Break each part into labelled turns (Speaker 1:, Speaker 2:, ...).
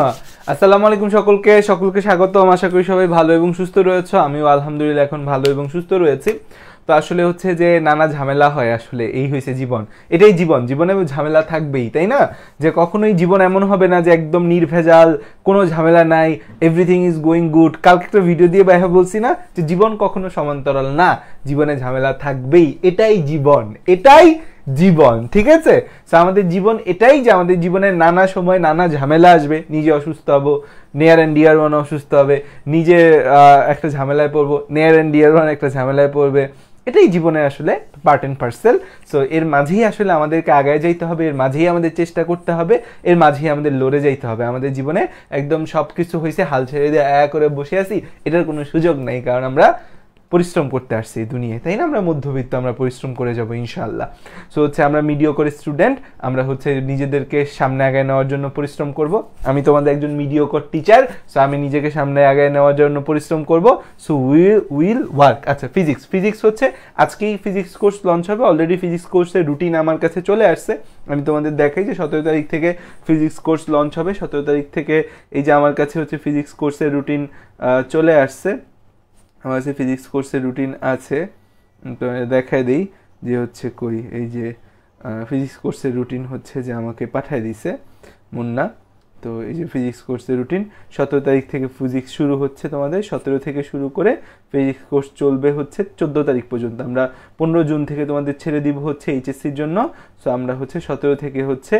Speaker 1: হ্যাঁ, আসসালামু আলাইকুম সকলকে সকলকে স্বাগতম আশা করি সবাই ভালো এবং সুস্থ রয়েছে আমিও আলহামদুলিল্লাহ এখন ভালো এবং সুস্থ রয়েছি তো আসলে হচ্ছে যে নানা ঝামেলা হয় আসলে এই হয়েছে জীবন এটাই জীবন জীবনে ঝামেলা থাকবেই তাই না যে কখনোই জীবন এমন হবে না যে একদম নির্ভেজাল কোনো ঝামেলা নাই এভরিথিং ইজ গোয়িং গুড কালকে একটা ভিডিও দিয়ে বাইরে বলছি না যে জীবন কখনো সমান্তরাল না জীবনে ঝামেলা থাকবেই এটাই জীবন এটাই জীবন ঠিক আছে আমাদের জীবন এটাই যে আমাদের জীবনে নানা সময় নানা ঝামেলা আসবে নিজে অসুস্থ হবো নেয়ার অ্যান্ড ডিয়ার ওয়ান অসুস্থ হবে নিজে একটা ঝামেলায় পড়বো নেয়ার অ্যান্ড ডিয়ার ওয়ান একটা ঝামেলায় পড়বে এটাই জীবনে আসলে পার্ট অ্যান্ড পার্সেল সো এর মাঝেই আসলে আমাদেরকে আগায় যাইতে হবে এর মাঝেই আমাদের চেষ্টা করতে হবে এর মাঝেই আমাদের লড়ে যাইতে হবে আমাদের জীবনে একদম সব কিছু হয়েছে হাল ছেড়ে দিয়ে আয়া করে বসে আছি এটার কোনো সুযোগ নেই কারণ আমরা পরিশ্রম করতে আসছি এই দুনিয়ায় তাই না আমরা মধ্যবিত্ত আমরা পরিশ্রম করে যাব ইনশাল্লাহ সো হচ্ছে আমরা মিডিও করে স্টুডেন্ট আমরা হচ্ছে নিজেদেরকে সামনে আগায় নেওয়ার জন্য পরিশ্রম করব আমি তোমাদের একজন মিডিও কর টিচার সো আমি নিজেকে সামনে আগায় নেওয়ার জন্য পরিশ্রম করব সো উই উইল ওয়ার্ক আচ্ছা ফিজিক্স ফিজিক্স হচ্ছে আজকেই ফিজিক্স কোর্স লঞ্চ হবে অলরেডি ফিজিক্স কোর্সের রুটিন আমার কাছে চলে আসছে আমি তোমাদের দেখাই যে সতেরো তারিখ থেকে ফিজিক্স কোর্স লঞ্চ হবে সতেরো তারিখ থেকে এই যে আমার কাছে হচ্ছে ফিজিক্স কোর্সের রুটিন চলে আসছে আমার কাছে ফিজিক্স কোর্সের রুটিন আছে তো দেখায় দিই যে হচ্ছে কই এই যে ফিজিক্স কোর্সের রুটিন হচ্ছে যে আমাকে পাঠায় দিছে মুন্না তো এই যে ফিজিক্স কোর্সের রুটিন সতেরো তারিখ থেকে ফিজিক্স শুরু হচ্ছে তোমাদের সতেরো থেকে শুরু করে ফিজিক্স কোর্স চলবে হচ্ছে চোদ্দো তারিখ পর্যন্ত আমরা পনেরো জুন থেকে তোমাদের ছেড়ে দিব হচ্ছে এইচএসসির জন্য সো আমরা হচ্ছে সতেরো থেকে হচ্ছে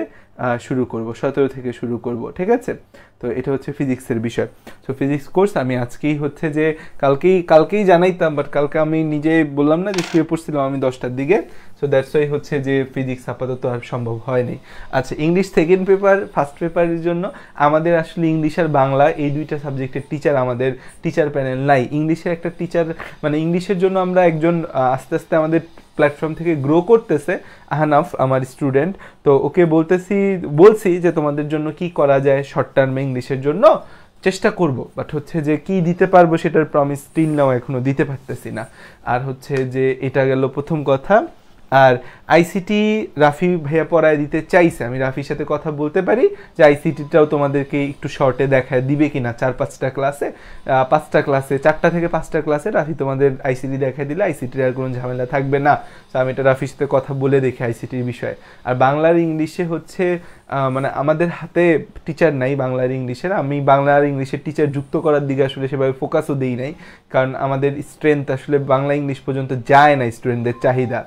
Speaker 1: শুরু করব সতেরো থেকে শুরু করব ঠিক আছে তো এটা হচ্ছে ফিজিক্সের বিষয় সো ফিজিক্স কোর্স আমি আজকেই হচ্ছে যে কালকেই কালকেই জানাইতাম বাট কালকে আমি নিজে বললাম না যে শুয়ে পড়ছিলাম আমি দশটার দিকে সো দ্যাটস ওয়াই হচ্ছে যে ফিজিক্স আপাতত আর সম্ভব হয়নি আচ্ছা ইংলিশ সেকেন্ড পেপার ফার্স্ট পেপারের জন্য আমাদের আসলে ইংলিশ আর বাংলা এই দুইটা সাবজেক্টের টিচার আমাদের টিচার প্যানেল নাই ইংলিশের একটা টিচার মানে ইংলিশের জন্য আমরা একজন আস্তে আস্তে আমাদের প্ল্যাটফর্ম থেকে গ্রো করতেছে আহানাফ আমার স্টুডেন্ট তো ওকে বলতেছি বলছি যে তোমাদের জন্য কি করা যায় শর্ট টার্মে ইংলিশের জন্য চেষ্টা করব বাট হচ্ছে যে কি দিতে পারবো সেটার প্রমিস টিল নাও এখনও দিতে পারতেছি না আর হচ্ছে যে এটা গেল প্রথম কথা আর আইসিটি রাফি ভাইয়া পড়ায় দিতে চাইছে আমি রাফির সাথে কথা বলতে পারি যে আইসিটিটাও তোমাদেরকে একটু শর্টে দেখায় দিবে কি না চার পাঁচটা ক্লাসে পাঁচটা ক্লাসে চারটা থেকে পাঁচটা ক্লাসে রাফি তোমাদের আইসিটি দেখায় দিলে আইসিটির আর কোনো ঝামেলা থাকবে না তো আমি এটা রাফির সাথে কথা বলে দেখি আইসিটির বিষয়ে আর বাংলার ইংলিশে হচ্ছে মানে আমাদের হাতে টিচার নাই বাংলার ইংলিশের আমি বাংলার ইংলিশের টিচার যুক্ত করার দিকে আসলে সেভাবে ফোকাসও দিই নাই কারণ আমাদের স্ট্রেংথ আসলে বাংলা ইংলিশ পর্যন্ত যায় না স্টুডেন্টদের চাহিদা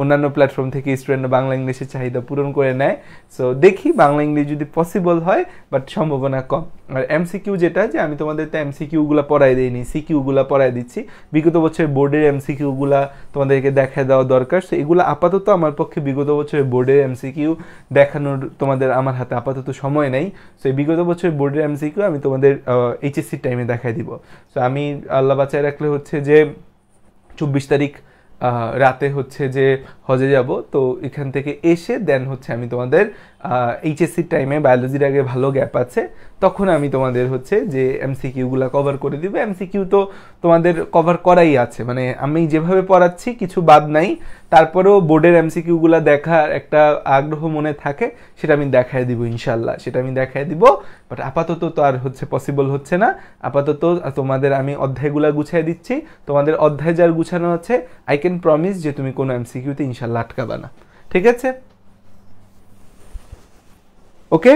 Speaker 1: অন্যান্য প্ল্যাটফর্ম প্ল্যাটফর্ম থেকে স্টুডেন্টরা বাংলা ইংলিশের চাহিদা পূরণ করে নেয় সো দেখি বাংলা ইংলিশ যদি পসিবল হয় বাট সম্ভাবনা কম আর এমসিকিউ যেটা যে আমি তোমাদের তো এমসিকিউগুলো পড়াই দিইনি সিকিউগুলো পড়াই দিচ্ছি বিগত বছরের বোর্ডের এমসিকিউগুলো তোমাদেরকে দেখা দেওয়া দরকার সো এগুলো আপাতত আমার পক্ষে বিগত বছরের বোর্ডের এমসিকিউ দেখানোর তোমাদের আমার হাতে আপাতত সময় নেই সো এই বিগত বছরের বোর্ডের এমসিকিউ আমি তোমাদের এইচএসসি টাইমে দেখাই দিব সো আমি আল্লাহ বাঁচায় রাখলে হচ্ছে যে চব্বিশ তারিখ রাতে হচ্ছে যে হজে যাব তো এখান থেকে এসে দেন হচ্ছে আমি তোমাদের এইচএসসির টাইমে বায়োলজির আগে ভালো গ্যাপ আছে তখন আমি তোমাদের হচ্ছে যে এমসিকিউগুলো কভার করে দিবে এমসিকিউ তো তোমাদের কভার করাই আছে মানে আমি যেভাবে পড়াচ্ছি কিছু বাদ নাই তারপরেও বোর্ডের এমসিকিউগুলো দেখার একটা আগ্রহ মনে থাকে সেটা আমি দেখায় দিব ইনশাল্লাহ সেটা আমি দেখায় দিব বাট আপাতত তো আর হচ্ছে পসিবল হচ্ছে না আপাতত তোমাদের আমি অধ্যায়গুলো গুছাই দিচ্ছি তোমাদের অধ্যায় যার গুছানো আছে আই ক্যান প্রমিস যে তুমি কোনো এমসিকিউতে ইনশাল্লাহ আটকাবা না ঠিক আছে ઓકે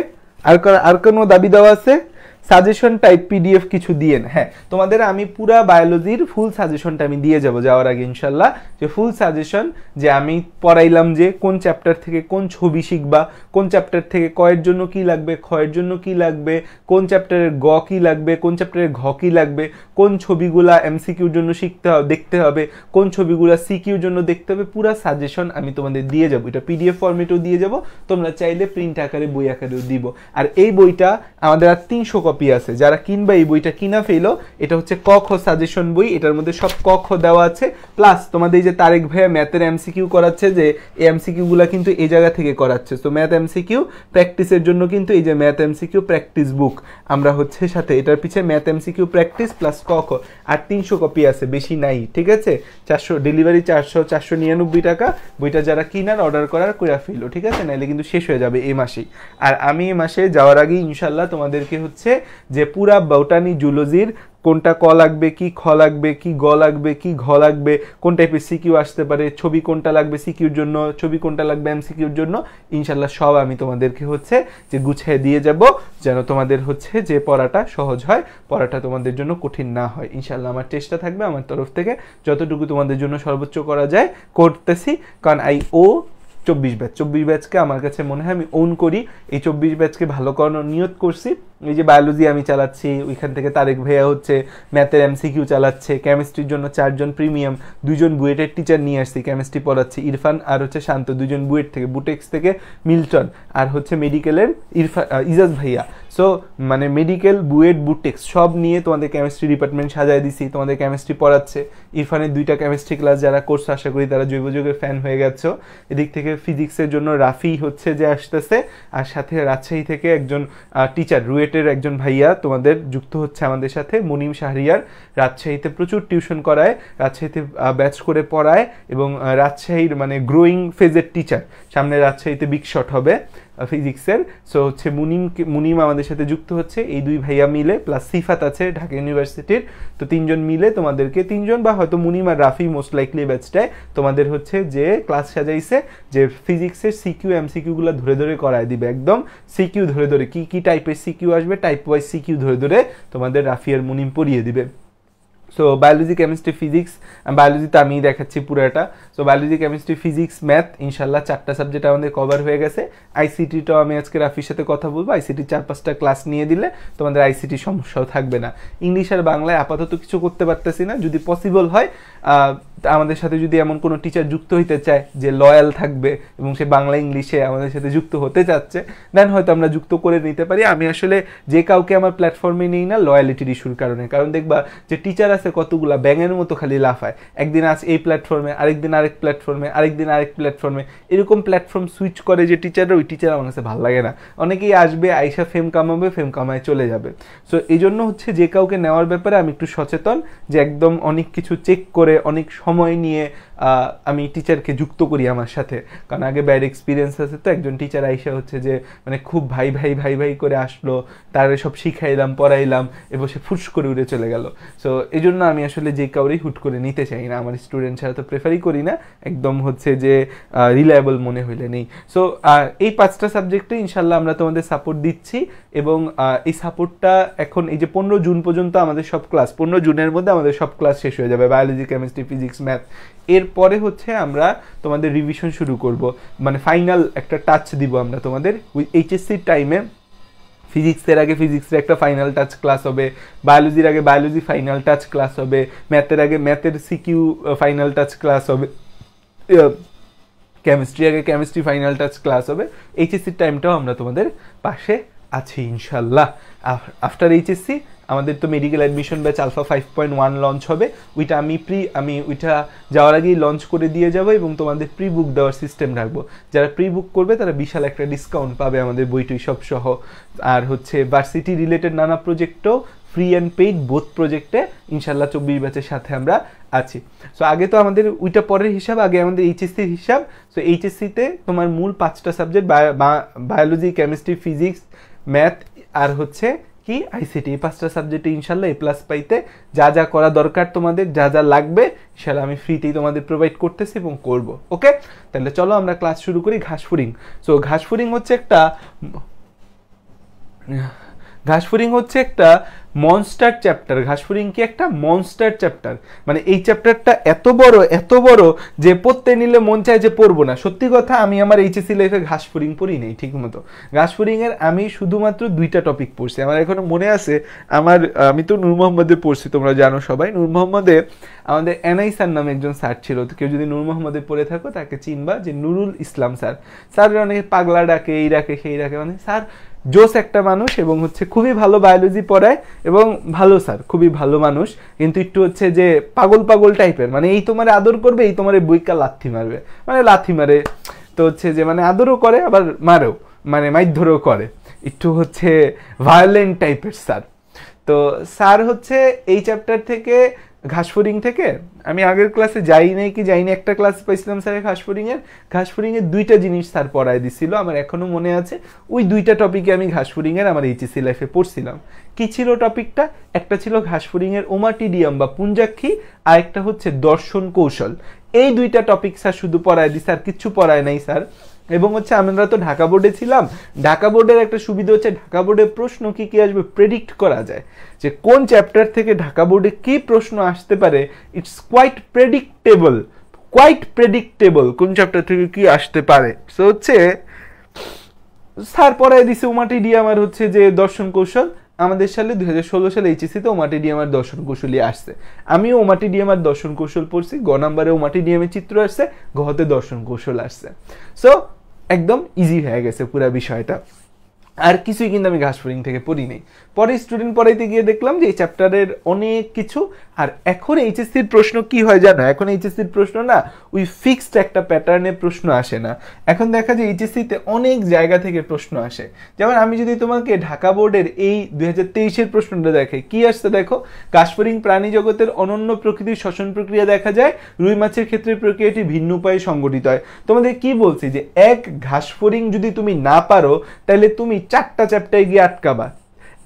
Speaker 1: આર્કનો દાબી દેવાશે সাজেশন টাইপ পিডিএফ কিছু দিয়েন হ্যাঁ তোমাদের আমি পুরা বায়োলজির ফুল সাজেশনটা আমি দিয়ে যাব যাওয়ার আগে ইনশাল্লাহ যে ফুল সাজেশন যে আমি পড়াইলাম যে কোন চ্যাপ্টার থেকে কোন ছবি শিখবা কোন চ্যাপ্টার থেকে কয়ের জন্য কি লাগবে ক্ষয়ের জন্য কি লাগবে কোন চ্যাপ্টারের গ কি লাগবে কোন চ্যাপ্টারের ঘ কি লাগবে কোন ছবিগুলা এমসিকিউর জন্য শিখতে হবে দেখতে হবে কোন ছবিগুলা সিকিউর জন্য দেখতে হবে পুরা সাজেশন আমি তোমাদের দিয়ে যাবো এটা পিডিএফ ফর্মেটেও দিয়ে যাব তোমরা চাইলে প্রিন্ট আকারে বই আকারেও দিব আর এই বইটা আমাদের আর তিনশো কপি কপি আছে যারা কিনবা এই বইটা কিনা ফেলো এটা হচ্ছে কখ সাজেশন বই এটার মধ্যে সব কখ দেওয়া আছে প্লাস তোমাদের এই যে তারেক ভাইয়া ম্যাথের এমসিকিউ করাচ্ছে যে এই এমসিকিউগুলো কিন্তু এই জায়গা থেকে করাচ্ছে তো ম্যাথ এমসিকিউ প্র্যাকটিসের জন্য কিন্তু এই যে ম্যাথ এমসিকিউ প্র্যাকটিস বুক আমরা হচ্ছে সাথে এটার পিছিয়ে ম্যাথ এমসিকিউ প্র্যাকটিস প্লাস কখ আর তিনশো কপি আছে বেশি নাই ঠিক আছে চারশো ডেলিভারি চারশো চারশো নিরানব্বই টাকা বইটা যারা কিনার অর্ডার করার কইরা ফেলো ঠিক আছে নাহলে কিন্তু শেষ হয়ে যাবে এ মাসেই আর আমি এ মাসে যাওয়ার আগে ইনশাল্লাহ তোমাদেরকে হচ্ছে যে পুরা বটানি জুলজির কোনটা ক লাগবে কি খ লাগবে কি গ লাগবে কি ঘ লাগবে কোন টাইপের সিকিউ আসতে পারে ছবি কোনটা লাগবে সিকিউর জন্য ছবি কোনটা লাগবে এম সিকিউর জন্য ইনশাল্লাহ সব আমি তোমাদেরকে হচ্ছে যে গুছিয়ে দিয়ে যাব যেন তোমাদের হচ্ছে যে পড়াটা সহজ হয় পড়াটা তোমাদের জন্য কঠিন না হয় ইনশাল্লাহ আমার চেষ্টা থাকবে আমার তরফ থেকে যতটুকু তোমাদের জন্য সর্বোচ্চ করা যায় করতেছি কারণ আই ও চব্বিশ ব্যাচ চব্বিশ ব্যাচকে আমার কাছে মনে হয় আমি ওন করি এই চব্বিশ ব্যাচকে ভালো করানোর নিয়ত করছি এই যে বায়োলজি আমি চালাচ্ছি ওইখান থেকে তারেক ভাইয়া হচ্ছে ম্যাথের এমসিকিউ চালাচ্ছে কেমিস্ট্রির জন্য চারজন প্রিমিয়াম দুজন বুয়েটের টিচার নিয়ে আসছি কেমিস্ট্রি পড়াচ্ছি ইরফান আর হচ্ছে শান্ত দুজন বুয়েট থেকে বুটেক্স থেকে মিল্টন আর হচ্ছে মেডিকেলের ইরফান ইজাজ ভাইয়া সো মানে মেডিকেল বুয়েট বুটেক্স সব নিয়ে তোমাদের কেমিস্ট্রি ডিপার্টমেন্ট সাজায় দিছি তোমাদের কেমিস্ট্রি পড়াচ্ছে ইরফানের দুইটা কেমিস্ট্রি ক্লাস যারা কোর্স আশা করি তারা জৈব যুগের ফ্যান হয়ে গেছো এদিক থেকে ফিজিক্সের জন্য রাফি হচ্ছে যে আসতেছে আর সাথে রাজশাহী থেকে একজন টিচার রুয়েটের একজন ভাইয়া তোমাদের যুক্ত হচ্ছে আমাদের সাথে মুনিম শাহরিয়ার রাজশাহীতে প্রচুর টিউশন করায় রাজশাহীতে ব্যাচ করে পড়ায় এবং রাজশাহীর মানে গ্রোয়িং ফেজের টিচার সামনে রাজশাহীতে বিকশট শট হবে ফিজিক্সের সো হচ্ছে মুনিমকে মুনিম আমাদের সাথে যুক্ত হচ্ছে এই দুই ভাইয়া মিলে প্লাস সিফাত আছে ঢাকা ইউনিভার্সিটির তো তিনজন মিলে তোমাদেরকে তিনজন বা হয়তো মুনিম আর রাফি মোস্ট লাইকলি ব্যাচটায় তোমাদের হচ্ছে যে ক্লাস সাজাইছে যে ফিজিক্সের সিকিউ এম সিকিউগুলো ধরে ধরে করায় দিবে একদম সিকিউ ধরে ধরে কি কি টাইপের সিকিউ আসবে টাইপ ওয়াইজ সিকিউ ধরে ধরে তোমাদের রাফি আর মুনিম পড়িয়ে দিবে so biology chemistry physics biology তো আমি দেখাচ্ছি পুরোটা so biology chemistry physics math ইনশাল্লাহ চারটা সাবজেক্ট আমাদের কভার হয়ে গেছে আইসিটিটাও আমি আজকে রাফির সাথে কথা বলবো আইসিটি চার পাঁচটা ক্লাস নিয়ে দিলে তোমাদের আইসিটি সমস্যাও থাকবে না ইংলিশ আর বাংলায় আপাতত কিছু করতে পারতেছি না যদি পসিবল হয় আমাদের সাথে যদি এমন কোনো টিচার যুক্ত হইতে চায় যে লয়াল থাকবে এবং সে বাংলা ইংলিশে আমাদের সাথে যুক্ত হতে চাচ্ছে দেন হয়তো আমরা যুক্ত করে নিতে পারি আমি আসলে যে কাউকে আমার প্ল্যাটফর্মে নিই না লয়ালিটির ইস্যুর কারণে কারণ দেখবা যে টিচার আছে কতগুলা ব্যাঙের মতো খালি লাফায় একদিন আজ এই প্ল্যাটফর্মে দিন আরেক প্ল্যাটফর্মে আরেক দিন আরেক প্ল্যাটফর্মে এরকম প্ল্যাটফর্ম সুইচ করে যে টিচাররা ওই টিচার আমার কাছে ভালো লাগে না অনেকেই আসবে আইসা ফেম কামাবে ফেম কামায় চলে যাবে সো এই জন্য হচ্ছে যে কাউকে নেওয়ার ব্যাপারে আমি একটু সচেতন যে একদম অনেক কিছু চেক করে অনেক সময় নিয়ে আমি টিচারকে যুক্ত করি আমার সাথে কারণ আগে ব্যাড এক্সপিরিয়েন্স আছে তো একজন টিচার আইসা হচ্ছে যে মানে খুব ভাই ভাই ভাই ভাই করে আসলো তারে সব শিখাইলাম পড়াইলাম এবং সে ফুস করে উড়ে চলে গেল সো এই জন্য আমি আসলে যে কাউরেই হুট করে নিতে চাই না আমার স্টুডেন্ট ছাড়া তো প্রেফারই করি না একদম হচ্ছে যে রিলায়েবল মনে হইলে নেই সো এই পাঁচটা সাবজেক্টে ইনশাল্লাহ আমরা তোমাদের সাপোর্ট দিচ্ছি এবং এই সাপোর্টটা এখন এই যে পনেরো জুন পর্যন্ত আমাদের সব ক্লাস পনেরো জুনের মধ্যে আমাদের সব ক্লাস শেষ হয়ে যাবে বায়োলজি কেমিস্ট্রি ফিজিক্স ম্যাথ এর এরপরে হচ্ছে আমরা তোমাদের রিভিশন শুরু করব মানে ফাইনাল একটা টাচ দিব আমরা তোমাদের এইচএসসির টাইমে ফিজিক্সের আগে ফিজিক্সের একটা ফাইনাল টাচ ক্লাস হবে বায়োলজির আগে বায়োলজি ফাইনাল টাচ ক্লাস হবে ম্যাথের আগে ম্যাথের সিকিউ ফাইনাল টাচ ক্লাস হবে কেমিস্ট্রি uh, আগে কেমিস্ট্রি ফাইনাল টাচ ক্লাস হবে এইচএসসির টাইমটাও আমরা তোমাদের পাশে আছি ইনশাল্লাহ আফটার এইচএসসি আমাদের তো medical admission batch alpha five point one launch হবে ওইটা আমি প্রি আমি ওইটা যাওয়ার আগেই লঞ্চ করে দিয়ে যাবো এবং তোমাদের প্রি বুক দেওয়ার সিস্টেম রাখবো যারা প্রি বুক করবে তারা বিশাল একটা ডিসকাউন্ট পাবে আমাদের বইটুই সব সহ আর হচ্ছে ভার্সিটি রিলেটেড নানা প্রজেক্টও ফ্রি অ্যান্ড পেইড বোথ প্রজেক্টে ইনশাল্লাহ চব্বিশ ব্যাচের সাথে আমরা আছি সো আগে তো আমাদের ওইটা পরের হিসাব আগে আমাদের এইচএসসির হিসাব সো এইচএসসিতে তোমার মূল পাঁচটা subject biology chemistry physics math আর হচ্ছে কি আইসিটি এই পাঁচটা সাবজেক্টে ইনশাল্লাহ এ প্লাস পাইতে যা যা করা দরকার তোমাদের যা যা লাগবে সেটা আমি ফ্রিতেই তোমাদের প্রোভাইড করতেছি এবং করব ওকে তাহলে চলো আমরা ক্লাস শুরু করি ঘাসফুরিং সো ঘাসফুরিং হচ্ছে একটা ঘাসফুরিং হচ্ছে একটা মনস্টার চ্যাপ্টার ঘাসফুরিং কি একটা মনস্টার চ্যাপ্টার মানে এই চ্যাপ্টারটা এত বড় এত বড় যে পড়তে নিলে মন চায় যে পড়বো না সত্যি কথা আমি আমার এইচএসসি লাইফে ঘাসফুরিং পড়ি নেই ঠিক মতো ঘাসফুরিংয়ের আমি শুধুমাত্র দুইটা টপিক পড়ছি আমার এখনও মনে আছে আমার আমি তো নূর মোহাম্মদে পড়ছি তোমরা জানো সবাই নূর মোহাম্মদে আমাদের এনআই স্যার নামে একজন স্যার ছিল তো কেউ যদি নূর মোহাম্মদে পড়ে থাকো তাকে চিনবা যে নুরুল ইসলাম স্যার স্যার অনেকে পাগলা ডাকে এই ডাকে সেই ডাকে মানে স্যার জোস একটা মানুষ এবং হচ্ছে খুবই ভালো বায়োলজি পড়ায় এবং ভালো স্যার খুবই ভালো মানুষ কিন্তু একটু হচ্ছে যে পাগল পাগল টাইপের মানে এই তোমারে আদর করবে এই তোমারে বইকা লাথি মারবে মানে লাথি মারে তো হচ্ছে যে মানে আদরও করে আবার মারেও মানে মাইধরও করে একটু হচ্ছে ভায়োলেন্ট টাইপের স্যার তো স্যার হচ্ছে এই চ্যাপ্টার থেকে ঘাসফড়িং থেকে আমি আগের ক্লাসে যাই নাই কি যাই একটা ক্লাস পাইছিলাম স্যার ঘাসফড়িংয়ের ঘাসফড়িংয়ের দুইটা জিনিস স্যার পড়ায় দিছিল আমার এখনও মনে আছে ওই দুইটা টপিকে আমি ঘাসফড়িংয়ের আমার এইচএসি লাইফে পড়ছিলাম কি ছিল টপিকটা একটা ছিল ঘাসফড়িংয়ের ওমাটিডিয়াম বা পুঞ্জাক্ষী আর একটা হচ্ছে দর্শন কৌশল এই দুইটা টপিক স্যার শুধু পড়ায় দিই স্যার কিচ্ছু পড়ায় নাই স্যার এবং হচ্ছে আমরা তো ঢাকা বোর্ডে ছিলাম ঢাকা বোর্ডের একটা সুবিধা হচ্ছে ঢাকা বোর্ডের প্রশ্ন কি কি আসবে প্রেডিক্ট করা যায় যে কোন চ্যাপ্টার থেকে ঢাকা বোর্ডে কি প্রশ্ন আসতে পারে it's quite predictable quite predictable কোন চ্যাপ্টার থেকে কি আসতে পারে সো হচ্ছে স্যার পড়ায় দিছে ডি আমার হচ্ছে যে দর্শন কৌশল আমাদের সালে দু হাজার ষোলো সালে এইচএসিতে e ওমাটি আমার দর্শন কৌশলী আসছে আমিও ওমাটি আমার দর্শন কৌশল পড়ছি গ নাম্বারে ওমাটি ডিএমের চিত্র আসছে ঘতে দর্শন কৌশল আসছে সো একদম ইজি হয়ে গেছে পুরো বিষয়টা আর কিছুই কিন্তু আমি ঘাসফুরিং থেকে পড়িনি পরে স্টুডেন্ট পড়াইতে গিয়ে দেখলাম যে এই চ্যাপ্টারের অনেক কিছু আর এখন এইচএসসির প্রশ্ন কি হয় জানো এখন এইচএসসির প্রশ্ন না ওই ফিক্সড একটা প্যাটার্নে প্রশ্ন আসে না এখন দেখা যায় এইচএসসিতে অনেক জায়গা থেকে প্রশ্ন আসে যেমন আমি যদি তোমাকে ঢাকা বোর্ডের এই দুই হাজার প্রশ্নটা দেখাই কি আসতে দেখো কাশ্মীরিং প্রাণী জগতের অনন্য প্রকৃতির শ্বসন প্রক্রিয়া দেখা যায় রুই মাছের ক্ষেত্রে প্রক্রিয়াটি ভিন্ন উপায়ে সংগঠিত হয় তোমাদের কি বলছি যে এক ঘাসফড়িং যদি তুমি না পারো তাহলে তুমি চারটা চ্যাপ্টায় গিয়ে আটকাবা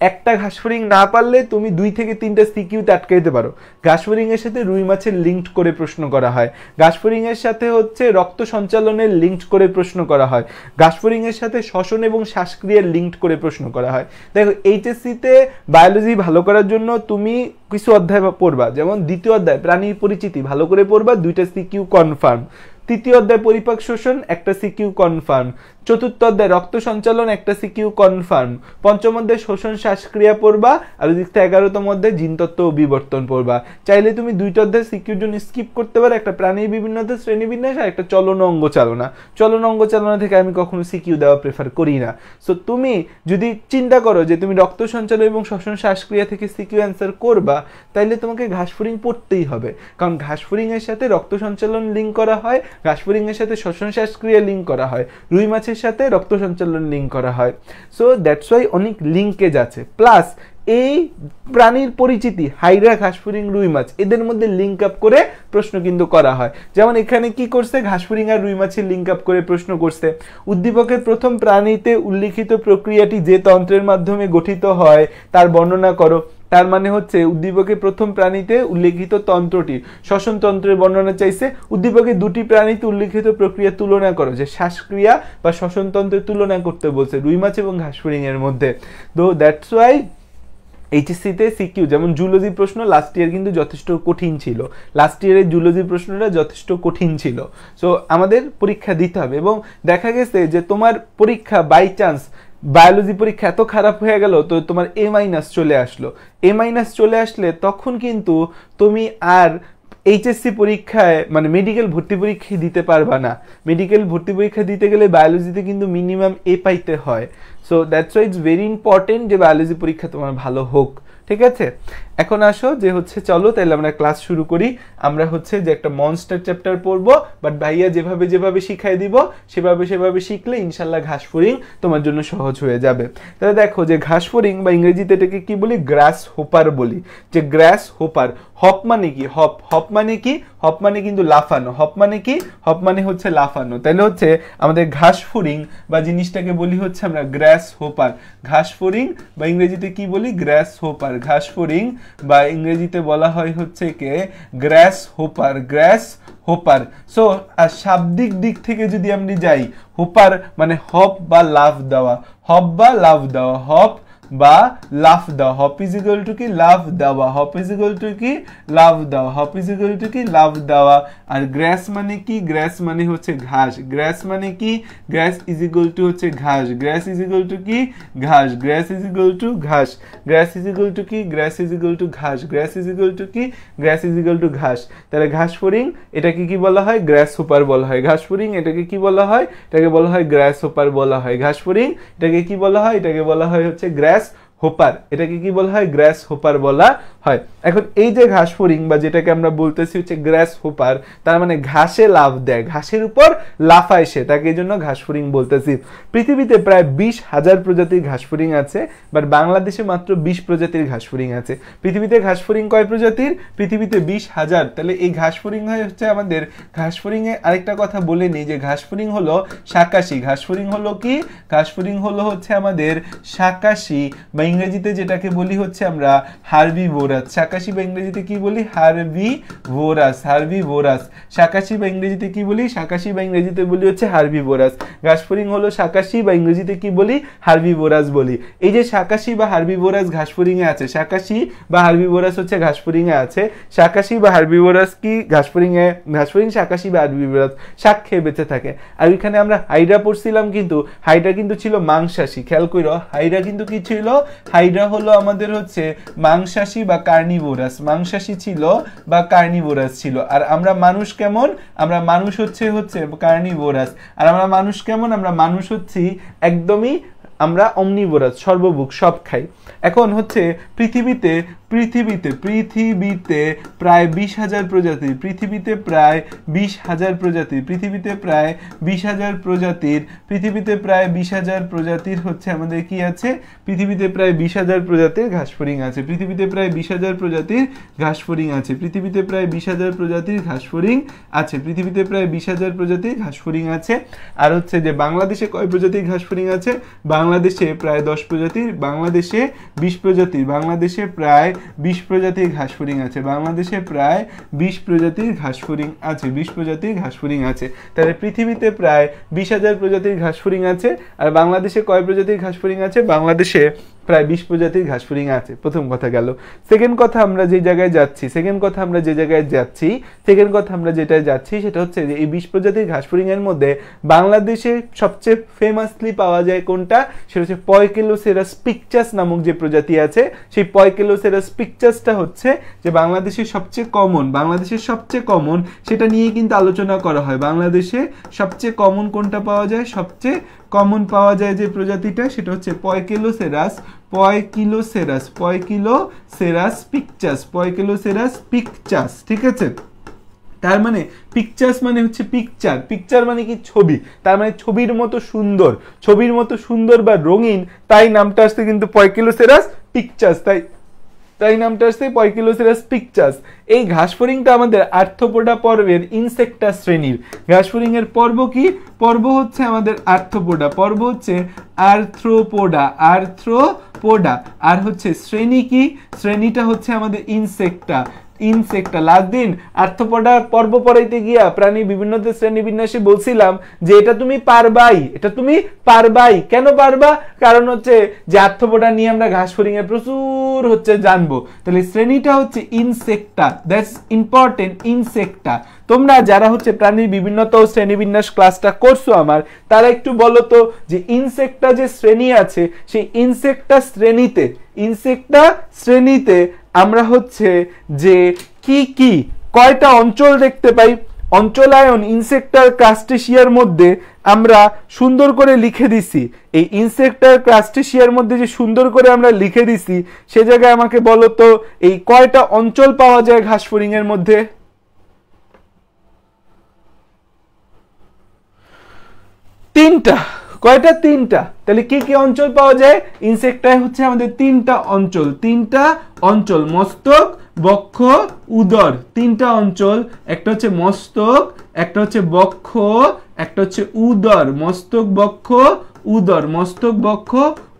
Speaker 1: একটা ঘাসফড়িং না পারলে তুমি দুই থেকে তিনটা সিকিউতে আটকে দিতে পারো ঘাসফড়িংয়ের সাথে রুই মাছের লিঙ্কড করে প্রশ্ন করা হয় ঘাসফড়িংয়ের সাথে হচ্ছে রক্ত সঞ্চালনের লিঙ্কড করে প্রশ্ন করা হয় ঘাসফড়িংয়ের সাথে শ্বসন এবং শ্বাসক্রিয়ার লিঙ্কড করে প্রশ্ন করা হয় দেখো এইচএসসিতে বায়োলজি ভালো করার জন্য তুমি কিছু অধ্যায় পড়বা যেমন দ্বিতীয় অধ্যায় প্রাণীর পরিচিতি ভালো করে পড়বা দুইটা সিকিউ কনফার্ম তৃতীয় অধ্যায় পরিপাক শোষণ একটা সিকিউ কনফার্ম চতুর্থ অধ্যায় রক্ত সঞ্চালন একটা সিকিউ কনফার্ম পঞ্চম অধ্যায় শোষণ শ্বাসক্রিয়া পড়বা আর ওদিকটা এগারোতম অধ্যায় জিনতত্ত্ব ও বিবর্তন পড়বা চাইলে তুমি দুইটা অধ্যায় সিকিউর জন্য স্কিপ করতে পারো একটা প্রাণীর বিভিন্নতা শ্রেণীবিন্যাস আর একটা চলন অঙ্গ চালনা চলন অঙ্গ চালনা থেকে আমি কখনো সিকিউ দেওয়া প্রেফার করি না সো তুমি যদি চিন্তা করো যে তুমি রক্ত সঞ্চালন এবং শ্বসন শ্বাসক্রিয়া থেকে সিকিউ অ্যান্সার করবা তাইলে তোমাকে ঘাসফুরিং পড়তেই হবে কারণ ঘাসফুরিংয়ের সাথে রক্ত সঞ্চালন লিঙ্ক করা হয় গাসপুরিংয়ের সাথে শ্বসন শ্বাসক্রিয়া লিঙ্ক করা হয় রুই মাছের সাথে রক্ত সঞ্চালন লিঙ্ক করা হয় সো দ্যাটস ওয়াই অনেক লিঙ্কেজ আছে প্লাস এই প্রাণীর পরিচিতি হাইড্রা ঘাসফুরিং রুই মাছ এদের মধ্যে লিঙ্ক আপ করে প্রশ্ন কিন্তু করা হয় যেমন এখানে কি করছে ঘাসফুরিং আর রুই মাছের লিঙ্ক আপ করে প্রশ্ন করছে উদ্দীপকের প্রথম প্রাণীতে উল্লিখিত প্রক্রিয়াটি যে তন্ত্রের মাধ্যমে গঠিত হয় তার বর্ণনা করো তার মানে হচ্ছে উদ্দীপকের প্রথম প্রাণীতে উল্লেখিত তন্ত্রটি শ্বসন তন্ত্রের বর্ণনা চাইছে উদ্দীপকের দুটি প্রাণীতে উল্লেখিত প্রক্রিয়া তুলনা করো যে শ্বাসক্রিয়া বা শ্বসন তন্ত্রের তুলনা করতে বলছে রুই মাছ এবং ঘাসফড়িংয়ের মধ্যে তো দ্যাটস ওয়াই এইচএসসিতে সিকিউ যেমন জুলজি প্রশ্ন লাস্ট ইয়ার কিন্তু যথেষ্ট কঠিন ছিল লাস্ট ইয়ারের জুলজি প্রশ্নটা যথেষ্ট কঠিন ছিল সো আমাদের পরীক্ষা দিতে হবে এবং দেখা গেছে যে তোমার পরীক্ষা বাই চান্স বায়োলজি পরীক্ষা এত খারাপ হয়ে গেল তো তোমার এ মাইনাস চলে আসলো এ মাইনাস চলে আসলে তখন কিন্তু তুমি আর এইচএসসি পরীক্ষায় মানে মেডিকেল ভর্তি পরীক্ষায় দিতে পারবা না মেডিকেল ভর্তি পরীক্ষা দিতে গেলে বায়োলজিতে কিন্তু মিনিমাম এ পাইতে হয় so that's why it's very important যে বায়োলজি পরীক্ষা তোমার ভালো হোক ঠিক আছে এখন আসো যে হচ্ছে চলো তাহলে আমরা ক্লাস শুরু করি আমরা হচ্ছে যে একটা মনস্টার চ্যাপ্টার পড়ব বাট ভাইয়া যেভাবে যেভাবে শিখাই দিব সেভাবে সেভাবে শিখলে ইনশাল্লাহ ঘাস ফোরিং তোমার জন্য সহজ হয়ে যাবে তাহলে দেখো যে ঘাস ফোরিং বা ইংরেজিতে এটাকে কি বলি গ্রাস হোপার বলি যে গ্রাস হোপার হপ মানে কি হপ হপ মানে কি হপ মানে কিন্তু লাফানো হপ মানে কি হপ মানে হচ্ছে লাফানো তাহলে হচ্ছে আমাদের ঘাস ফোরিং বা জিনিসটাকে বলি হচ্ছে আমরা গ্রাস গ্র্যাস হোপার ঘাসফড়িং বা ইংরেজিতে কি বলি গ্র্যাস হোপার ঘাসফড়িং বা ইংরেজিতে বলা হয় হচ্ছে কে grasshopper grasshopper so আর শাব্দিক দিক থেকে যদি আমি যাই হোপার মানে হপ বা লাভ দেওয়া হপ বা লাভ দেওয়া হপ বা লাফ দাও হপ ইজ ইকুয়াল টু কি লাফ দেওয়া হপ ইজ ইকুয়াল টু কি লাফ দাও হপ ইজ ইকুয়াল টু কি লাফ দেওয়া আর গ্র্যাস মানে কি গ্র্যাস মানে হচ্ছে ঘাস গ্র্যাস মানে কি গ্র্যাস ইজ ইকুয়াল টু হচ্ছে ঘাস গ্র্যাস ইজ ইকুয়াল টু কি ঘাস গ্র্যাস ইজ ইকুয়াল টু ঘাস গ্র্যাস ইজ ইকুয়াল টু কি গ্র্যাস ইজ ইকুয়াল টু ঘাস গ্র্যাস ইজ ইকুয়াল টু কি গ্র্যাস ইজ ইকুয়াল টু ঘাস তাহলে ঘাস ফরিং এটাকে কি বলা হয় গ্র্যাস হোপার বলা হয় ঘাস ফরিং এটাকে কি বলা হয় এটাকে বলা হয় গ্র্যাস হোপার বলা হয় ঘাস ফরিং এটাকে কি বলা হয় এটাকে বলা হয় হচ্ছে গ্র্যাস হোপার এটাকে কি বলা হয় গ্র্যাস হোপার বলা হয় এখন এই যে ঘাস ফড়িং বা যেটাকে আমরা বলতেছি হচ্ছে গ্র্যাস হোপার তার মানে ঘাসে লাভ দেয় ঘাসের উপর লাফায় সে তাকে এই জন্য ঘাস ফড়িং বলতেছি পৃথিবীতে প্রায় বিশ হাজার প্রজাতির ঘাস ফড়িং আছে বাট বাংলাদেশে মাত্র বিশ প্রজাতির ঘাস ফড়িং আছে পৃথিবীতে ঘাস ফড়িং কয় প্রজাতির পৃথিবীতে বিশ হাজার তাহলে এই ঘাস ফড়িং হচ্ছে আমাদের ঘাস ফড়িংয়ে আরেকটা কথা বলে নিই যে ঘাস ফড়িং হলো শাকাশি ঘাস ফড়িং হলো কি ঘাস ফড়িং হলো হচ্ছে আমাদের শাকাশি বা ইংরেজিতে যেটাকে বলি হচ্ছে আমরা হারবি ভোরাস শাকাশি বা ইংরেজিতে কি বলি হারবি ভোরাস হারবি ভোরাস শাকাশি বা ইংরেজিতে কি বলি শাকাশি বা ইংরেজিতে বলি হচ্ছে হারবি ভোরাস ঘাসফরিং হলো শাকাশি বা ইংরেজিতে কি বলি হারবি ভোরাস বলি এই যে শাকাশি বা হারবি ভোরাস ঘাসফড়িংয়ে আছে শাকাশি বা হারবি ভোরাস হচ্ছে ঘাসফড়িংয়ে আছে শাকাশি বা হারবি ভোরাস কি ঘাসফড়িংয়ে ঘাসফরিং শাকাশি বা হারবি ভোরাস শাক খেয়ে বেঁচে থাকে আর এখানে আমরা হাইড্রা পড়ছিলাম কিন্তু হাইড্রা কিন্তু ছিল মাংসাশী খেয়াল করি হাইড্রা কিন্তু কি ছিল হাইড্রা হলো আমাদের হচ্ছে মাংসাশী বা কার্নিভোরাস মাংসাশী ছিল বা কার্নিভোরাস ছিল আর আমরা মানুষ কেমন আমরা মানুষ হচ্ছে হচ্ছে কার্নিভোরাস আর আমরা মানুষ কেমন আমরা মানুষ হচ্ছি একদমই আমরা অমনিবোরাজ সর্বভুক সব খাই এখন হচ্ছে পৃথিবীতে পৃথিবীতে পৃথিবীতে প্রায় বিশ হাজার প্রজাতি পৃথিবীতে প্রায় বিশ হাজার প্রজাতি পৃথিবীতে প্রায় বিশ হাজার প্রজাতির পৃথিবীতে প্রায় বিশ হাজার প্রজাতির হচ্ছে আমাদের কি আছে পৃথিবীতে প্রায় বিশ হাজার প্রজাতির ঘাসফড়িং আছে পৃথিবীতে প্রায় বিশ হাজার প্রজাতির ঘাসফড়িং আছে পৃথিবীতে প্রায় বিশ হাজার প্রজাতির ঘাসফড়িং আছে পৃথিবীতে প্রায় বিশ হাজার প্রজাতির ঘাসফড়িং আছে আর হচ্ছে যে বাংলাদেশে কয় প্রজাতির ঘাসফড়িং আছে বাংলাদেশে প্রায় দশ প্রজাতির বাংলাদেশে বিশ প্রজাতির বাংলাদেশে প্রায় বিশ প্রজাতির ঘাসফড়িং আছে বাংলাদেশে প্রায় বিশ প্রজাতির ঘাসফড়িং আছে বিশ প্রজাতির ঘাসফড়িং আছে তাহলে পৃথিবীতে প্রায় বিশ হাজার প্রজাতির ঘাসফড়িং আছে আর বাংলাদেশে কয় প্রজাতির ঘাসফড়িং আছে বাংলাদেশে প্রায় বিশ প্রজাতির ফুরিং আছে প্রথম কথা গেল সেকেন্ড কথা আমরা যে জায়গায় যাচ্ছি সেকেন্ড কথা আমরা যে জায়গায় যাচ্ছি সেকেন্ড কথা আমরা যেটা যাচ্ছি সেটা হচ্ছে যে এই বিশ প্রজাতির এর মধ্যে বাংলাদেশে সবচেয়ে ফেমাসলি পাওয়া যায় কোনটা সেটা হচ্ছে পয়কেলোসেরাস পিকচাস নামক যে প্রজাতি আছে সেই পয়কেলোসেরাস পিকচাসটা হচ্ছে যে বাংলাদেশের সবচেয়ে কমন বাংলাদেশের সবচেয়ে কমন সেটা নিয়ে কিন্তু আলোচনা করা হয় বাংলাদেশে সবচেয়ে কমন কোনটা পাওয়া যায় সবচেয়ে কমন পাওয়া যায় যে প্রজাতিটা সেটা হচ্ছে পয়কেলোসেরাস পয়কিলোসেরাস পয়কিলোসেরাস পিকচাস সেরাস পিকচাস ঠিক আছে তার মানে পিকচার্স মানে হচ্ছে পিকচার পিকচার মানে কি ছবি তার মানে ছবির মতো সুন্দর ছবির মতো সুন্দর বা রঙিন তাই নামটা আসছে কিন্তু পয়কিলোসেরাস পিকচার্স তাই তাই নামটা আসছে পয়কিলোসিরাস পিকচাস এই ঘাসফড়িংটা আমাদের আর্থপোডা পর্বের ইনসেক্টা শ্রেণীর ঘাসফড়িংয়ের পর্ব কি পর্ব হচ্ছে আমাদের আর্থপোডা পর্ব হচ্ছে আর্থ্রোপোডা আর্থ্রোপোডা আর হচ্ছে শ্রেণী কি শ্রেণীটা হচ্ছে আমাদের ইনসেক্টা ইনসেক্টটা লাস্ট দিন আর্থপডা পর্ব পড়াইতে গিয়া প্রাণী শ্রেণী বিন্যাসে বলছিলাম যে এটা তুমি পারবাই এটা তুমি পারবাই কেন পারবা কারণ হচ্ছে যে আর্থপডা নিয়ে আমরা ঘাস ফরিংয়ে প্রচুর হচ্ছে জানবো তাহলে শ্রেণীটা হচ্ছে ইনসেক্টা দ্যাটস ইম্পর্টেন্ট ইনসেক্টা তোমরা যারা হচ্ছে প্রাণীর বিভিন্নতা শ্রেণীবিন্যাস ক্লাসটা করছো আমার তারা একটু বলো তো যে ইনসেক্টটা যে শ্রেণী আছে সেই ইনসেক্টটা শ্রেণীতে ইনসেক্টটা শ্রেণীতে আমরা হচ্ছে যে কি কি কয়টা অঞ্চল দেখতে পাই অঞ্চলায়ন ইনসেক্টার ক্রাস্টেশিয়ার মধ্যে আমরা সুন্দর করে লিখে দিছি এই ইনসেক্টার ক্রাস্টেশিয়ার মধ্যে যে সুন্দর করে আমরা লিখে দিছি সে জায়গায় আমাকে বলো তো এই কয়টা অঞ্চল পাওয়া যায় ঘাসফড়িংয়ের মধ্যে তিনটা কয়টা তিনটা তাহলে কি কি অঞ্চল পাওয়া যায় ইনসেক্টায় হচ্ছে আমাদের তিনটা অঞ্চল তিনটা অঞ্চল মস্তক বক্ষ উদর তিনটা অঞ্চল একটা হচ্ছে মস্তক একটা হচ্ছে বক্ষ একটা হচ্ছে উদর মস্তক বক্ষ উদর মস্তক বক্ষ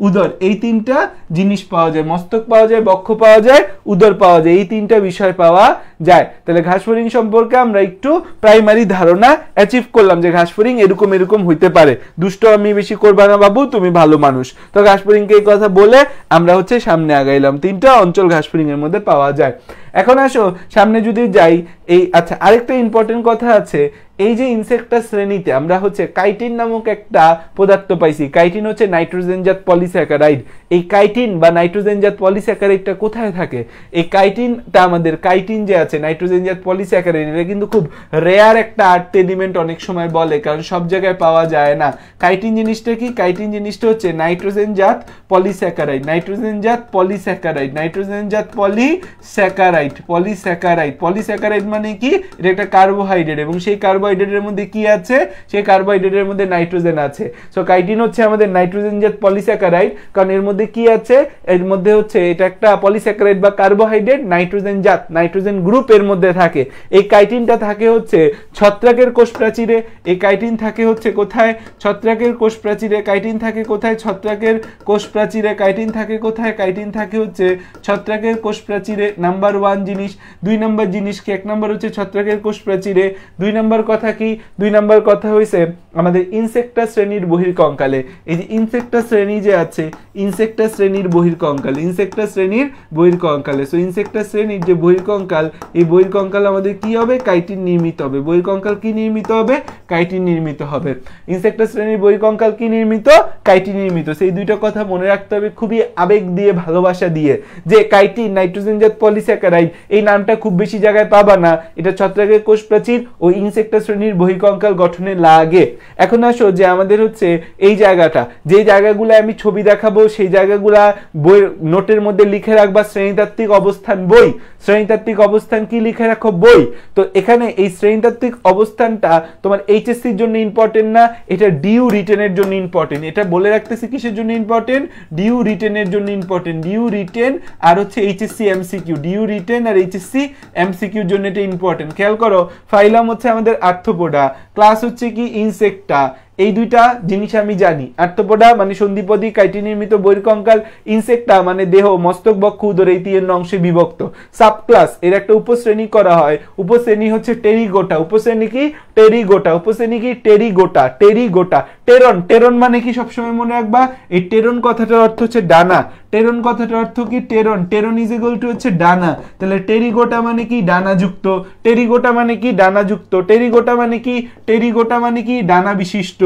Speaker 1: উদর এই তিনটা জিনিস পাওয়া যায় মস্তক পাওয়া যায় বক্ষ পাওয়া যায় উদর পাওয়া যায় এই তিনটা বিষয় পাওয়া যায় তাহলে ঘাসফড়িং সম্পর্কে আমরা একটু প্রাইমারি ধারণা অ্যাচিভ করলাম যে ঘাসফড়িং এরকম এরকম হইতে পারে দুষ্ট আমি বেশি করবা না বাবু তুমি ভালো মানুষ তো ঘাসফড়িংকে এই কথা বলে আমরা হচ্ছে সামনে আগাইলাম তিনটা অঞ্চল ঘাসফড়িং এর মধ্যে পাওয়া যায় এখন আসো সামনে যদি যাই এই আচ্ছা আরেকটা ইম্পর্টেন্ট কথা আছে এই যে ইনসেক্টার শ্রেণীতে আমরা হচ্ছে কাইটিন নামক একটা পদার্থ পাইছি কাইটিন হচ্ছে নাইট্রোজেন জাত পলিস্যাকারাইড এই কাইটিন বা নাইট্রোজেনজাত পলিস্যাকারাইডটা কোথায় থাকে এই কাইটিনটা আমাদের কাইটিন যে আছে নাইট্রোজেনজাত পলিস্যাকারাইড এটা কিন্তু খুব রেয়ার একটা আর্ট এলিমেন্ট অনেক সময় বলে কারণ সব জায়গায় পাওয়া যায় না কাইটিন জিনিসটা কি কাইটিন জিনিসটা হচ্ছে নাইট্রোজেনজাত পলিস্যাকারাইড নাইট্রোজেনজাত পলিস্যাকারাইড নাইট্রোজেনজাত পলিস্যাকারাইড পলিস্যাকারাইড পলিস্যাকারাইড মানে কি এটা একটা কার্বোহাইড্রেট এবং সেই কার্বোহাইড্রেটের মধ্যে কি আছে সেই কার্বোহাইড্রেটের মধ্যে নাইট্রোজেন আছে সো কাইটিন হচ্ছে আমাদের নাইট্রোজেনজাত পলিস্যাকারাইড রাইট কারণ এর মধ্যে কি আছে এর মধ্যে হচ্ছে এটা একটা পলিস্যাকারাইড বা কার্বোহাইড্রেট নাইট্রোজেন জাত নাইট্রোজেন গ্রুপ এর মধ্যে থাকে এই কাইটিনটা থাকে হচ্ছে ছত্রাকের কোষ প্রাচীরে এই কাইটিন থাকে হচ্ছে কোথায় ছত্রাকের কোষ প্রাচীরে কাইটিন থাকে কোথায় ছত্রাকের কোষ প্রাচীরে কাইটিন থাকে কোথায় কাইটিন থাকে হচ্ছে ছত্রাকের কোষ প্রাচীরে নাম্বার ওয়ান জিনিস দুই নম্বর জিনিস কি এক নম্বর হচ্ছে ছত্রাকের কোষ প্রাচীরে দুই নম্বর কথা কি দুই নম্বর কথা হয়েছে আমাদের ইনসেক্টা শ্রেণীর বহির্কঙ্কালে এই যে ইনসেক্টা শ্রেণী যে আছে ইনসেক্টার শ্রেণীর বহির্কঙ্কাল ইনসেক্টার শ্রেণীর বহির্কঙ্কালে সো ইনসেক্টার শ্রেণীর যে বহির্কঙ্কাল এই বহির্কঙ্কাল আমাদের কি হবে কাইটিন নির্মিত হবে বহির্কঙ্কাল কি নির্মিত হবে কাইটিন নির্মিত হবে ইনসেক্টার শ্রেণীর বহির্কঙ্কাল কি নির্মিত কাইটিন নির্মিত সেই দুইটা কথা মনে রাখতে হবে খুবই আবেগ দিয়ে ভালোবাসা দিয়ে যে কাইটিন নাইট্রোজেন জাত পলিস্যাকারাইড এই নামটা খুব বেশি জায়গায় পাবা না এটা ছত্রাকের কোষ প্রাচীর ও ইনসেক্টার শ্রেণীর বহির্কঙ্কাল গঠনে লাগে এখন আসো যে আমাদের হচ্ছে এই জায়গাটা যে জায়গাগুলো আমি ছবি ছবি দেখাবো সেই জায়গাগুলা বইয়ের নোটের মধ্যে লিখে রাখবা শ্রেণীতাত্ত্বিক অবস্থান বই শ্রেণীতাত্ত্বিক অবস্থান কি লিখে রাখো বই তো এখানে এই শ্রেণীতাত্ত্বিক অবস্থানটা তোমার এইচএসসির জন্য ইম্পর্টেন্ট না এটা ডিউ রিটেনের জন্য ইম্পর্টেন্ট এটা বলে রাখতেছি কিসের জন্য ইম্পর্টেন্ট ডিউ রিটেনের জন্য ইম্পর্টেন্ট ডিউ রিটেন আর হচ্ছে এইচএসসি এমসিকিউ ডিউ রিটেন আর এইচএসসি এমসিকিউর জন্য এটা ইম্পর্টেন্ট খেয়াল করো ফাইলাম হচ্ছে আমাদের আর্থপোডা ক্লাস হচ্ছে কি ইনসেক্টা এই দুইটা জিনিস আমি জানি আর্থপোডা মানে সন্ধিপদী কাইটি নির্মিত বৈরকঙ্কাল ইনসেক্টা মানে দেহ মস্তক বক্ষ উদর এই তিন অংশে বিভক্ত সাবক্লাস এর একটা উপশ্রেণী করা হয় উপশ্রেণী হচ্ছে টেরিগোটা উপশ্রেণী কি টেরিগোটা উপশ্রেণী কি টেরিগোটা টেরিগোটা টেরন টেরন মানে কি সবসময় মনে রাখবা এই টেরন কথাটার অর্থ হচ্ছে ডানা টেরন কথাটার অর্থ কি pteron pteron is equal to হচ্ছে ডানা তাহলে টেরিগোটা মানে কি ডানাযুক্ত টেরিগোটা মানে কি ডানাযুক্ত টেরিগোটা মানে কি টেরিগোটা মানে কি ডানা বিশিষ্ট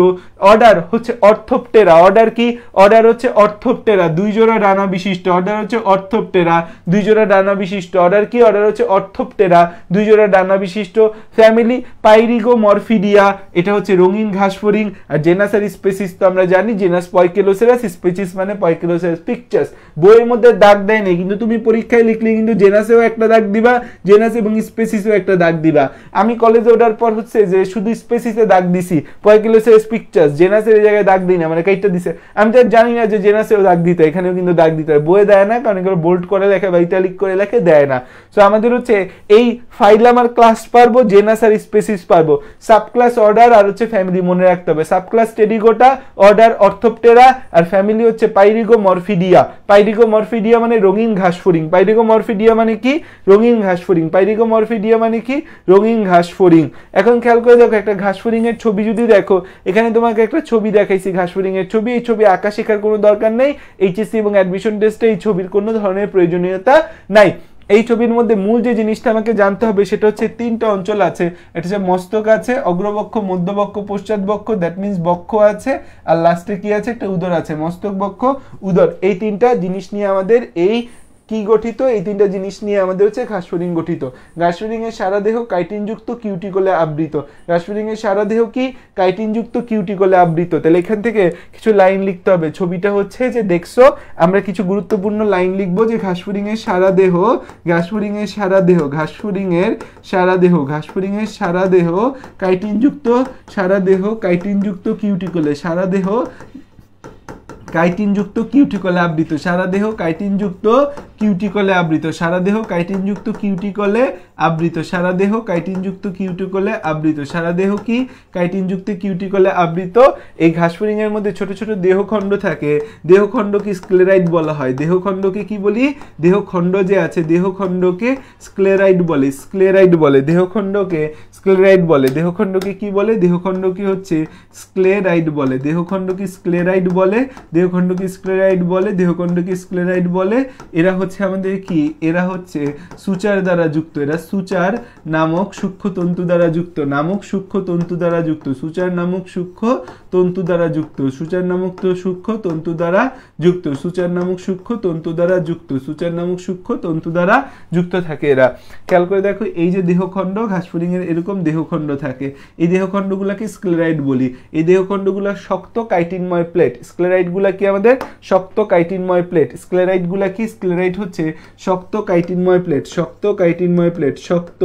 Speaker 1: অর্ডার হচ্ছে অর্থপটেরা অর্ডার কি অর্ডার হচ্ছে অর্থপটেরা দুই জোড়া ডানা বিশিষ্ট অর্ডার হচ্ছে অর্থপটেরা দুই জোড়া ডানা বিশিষ্ট অর্ডার কি অর্ডার হচ্ছে অর্থপটেরা দুই জোড়া ডানা বিশিষ্ট ফ্যামিলি পাইরিগো মরফিডিয়া এটা হচ্ছে রঙিন ঘাসফড়িং আর জেনাসার স্পেসিস তো আমরা জানি জেনাস পয়কেলোসেরাস স্পেসিস মানে পয়কেলোসেরাস পিকচার্স বইয়ের মধ্যে দাগ দেয়নি কিন্তু তুমি পরীক্ষায় লিখলে কিন্তু জেনাসেও একটা দাগ দিবা জেনাস এবং স্পেসিসেও একটা দাগ দিবা আমি কলেজে ওঠার পর হচ্ছে যে শুধু স্পেসিসে দাগ দিছি কিলো সে পিকচার জেনাসের এই জায়গায় দাগ দিই না মানে কাইটটা দিছে আমি তো জানি না যে জেনাসেও দাগ দিতে এখানেও কিন্তু দাগ দিতে হয় বইয়ে দেয় না কারণ এগুলো বোল্ড করে লেখে বা ইটালিক করে লেখে দেয় না সো আমাদের হচ্ছে এই ফাইল আমার ক্লাস পারবো জেনাস আর স্পেসিস পারবো সাবক্লাস অর্ডার আর হচ্ছে ফ্যামিলি মনে রাখতে হবে সাবক্লাস টেডিগোটা অর্ডার অর্থপটেরা আর ফ্যামিলি হচ্ছে পাইরিগো মরফিডিয়া পাইরিকোমরফিডিয়া মানে রঙিন ঘাসফড়িং পাইরিকোমরফিডিয়া মানে কি রঙিন ঘাসফড়িং পাইরিকোমরফিডিয়া মানে কি রঙিন ঘাসফড়িং এখন খেয়াল করে দেখো একটা এর ছবি যদি দেখো এখানে তোমাকে একটা ছবি দেখাইছি এর ছবি এই ছবি আঁকা শেখার কোনো দরকার নেই এইচএসসি এবং অ্যাডমিশন টেস্টে এই ছবির কোনো ধরনের প্রয়োজনীয়তা নাই এই ছবির মধ্যে মূল যে জিনিসটা আমাকে জানতে হবে সেটা হচ্ছে তিনটা অঞ্চল আছে এটা হচ্ছে মস্তক আছে অগ্রবক্ষ মধ্যবক্ষ পশ্চাৎবক্ষ দ্যাট মিনস বক্ষ আছে আর লাস্টে কি আছে একটা উদর আছে মস্তক বক্ষ উদর এই তিনটা জিনিস নিয়ে আমাদের এই কি গঠিত এই তিনটা জিনিস নিয়ে আমাদের হচ্ছে ঘাসফরিং গঠিত ঘাসফড়িংয়ের সারা দেহ কাইটিনযুক্ত কিউটিকলে আবৃত ঘাসফড়িংয়ের সারা দেহ কি কাইটিনযুক্ত কিউটিকলে আবৃত তাহলে এখান থেকে কিছু লাইন লিখতে হবে ছবিটা হচ্ছে যে দেখছো আমরা কিছু গুরুত্বপূর্ণ লাইন লিখবো যে ঘাসফড়িংয়ের সারা দেহ ঘাসফড়িংয়ের সারা দেহ ঘাসফড়িংয়ের সারা দেহ ঘাসফড়িংয়ের সারা দেহ কাইটিনযুক্ত সারা দেহ কাইটিনযুক্ত কিউটিকলে সারা দেহ কাইটিনযুক্ত কিউটিকলে আবৃত সারা দেহ কাইটিনযুক্ত কিউটিকলে আবৃত সারা দেহ কাইটিনযুক্ত কিউটিকলে আবৃত সারা দেহ কাইটিনযুক্ত কিউটিকলে আবৃত সারা দেহ কি কাইটিনযুক্ত কিউটিকলে আবৃত এই ঘাসফড়িংয়ের মধ্যে ছোট ছোট দেহখণ্ড থাকে দেহখণ্ডকে স্ক্লেরাইড বলা হয় দেহখণ্ডকে কি বলি দেহখণ্ড যে আছে দেহখণ্ডকে স্ক্লেরাইড বলে স্ক্লেরাইড বলে দেহখণ্ডকে স্ক্লেরাইড বলে দেহখণ্ডকে কি বলে কি হচ্ছে স্ক্লেরাইড বলে দেহখণ্ডকে স্ক্লেরাইড বলে দেহখণ্ডকে স্ক্লেরাইড বলে দেহখণ্ডকে স্ক্লেরাইড বলে এরা হচ্ছে আমাদের কি এরা হচ্ছে সুচার দ্বারা যুক্ত এরা সুচার নামক সূক্ষ্ম তন্তু দ্বারা যুক্ত নামক সূক্ষ্ম তন্তু দ্বারা যুক্ত সুচার নামক সূক্ষ্ম তন্তু দ্বারা যুক্ত সুচার নামক সূক্ষ্ম তন্তু দ্বারা যুক্ত সুচার নামক সূক্ষ্ম তন্তু দ্বারা যুক্ত সুচার নামক সূক্ষ্ম তন্তু দ্বারা যুক্ত থাকে এরা খেয়াল করে দেখো এই যে দেহখণ্ড ঘাসফড়িংয়ের এরকম দেহখণ্ড থাকে এই দেহখণ্ডগুলোকে স্ক্লেরাইড বলি এই দেহখণ্ডগুলো শক্ত কাইটিনময় প্লেট স্ক্লেরাইডগুলো কি আমাদের শক্ত কাইটিনময় প্লেট স্ক্লেরাইডগুলো কি স্ক্লেরাইড হচ্ছে শক্ত কাইটিনময় প্লেট শক্ত কাইটিনময় প্লেট শক্ত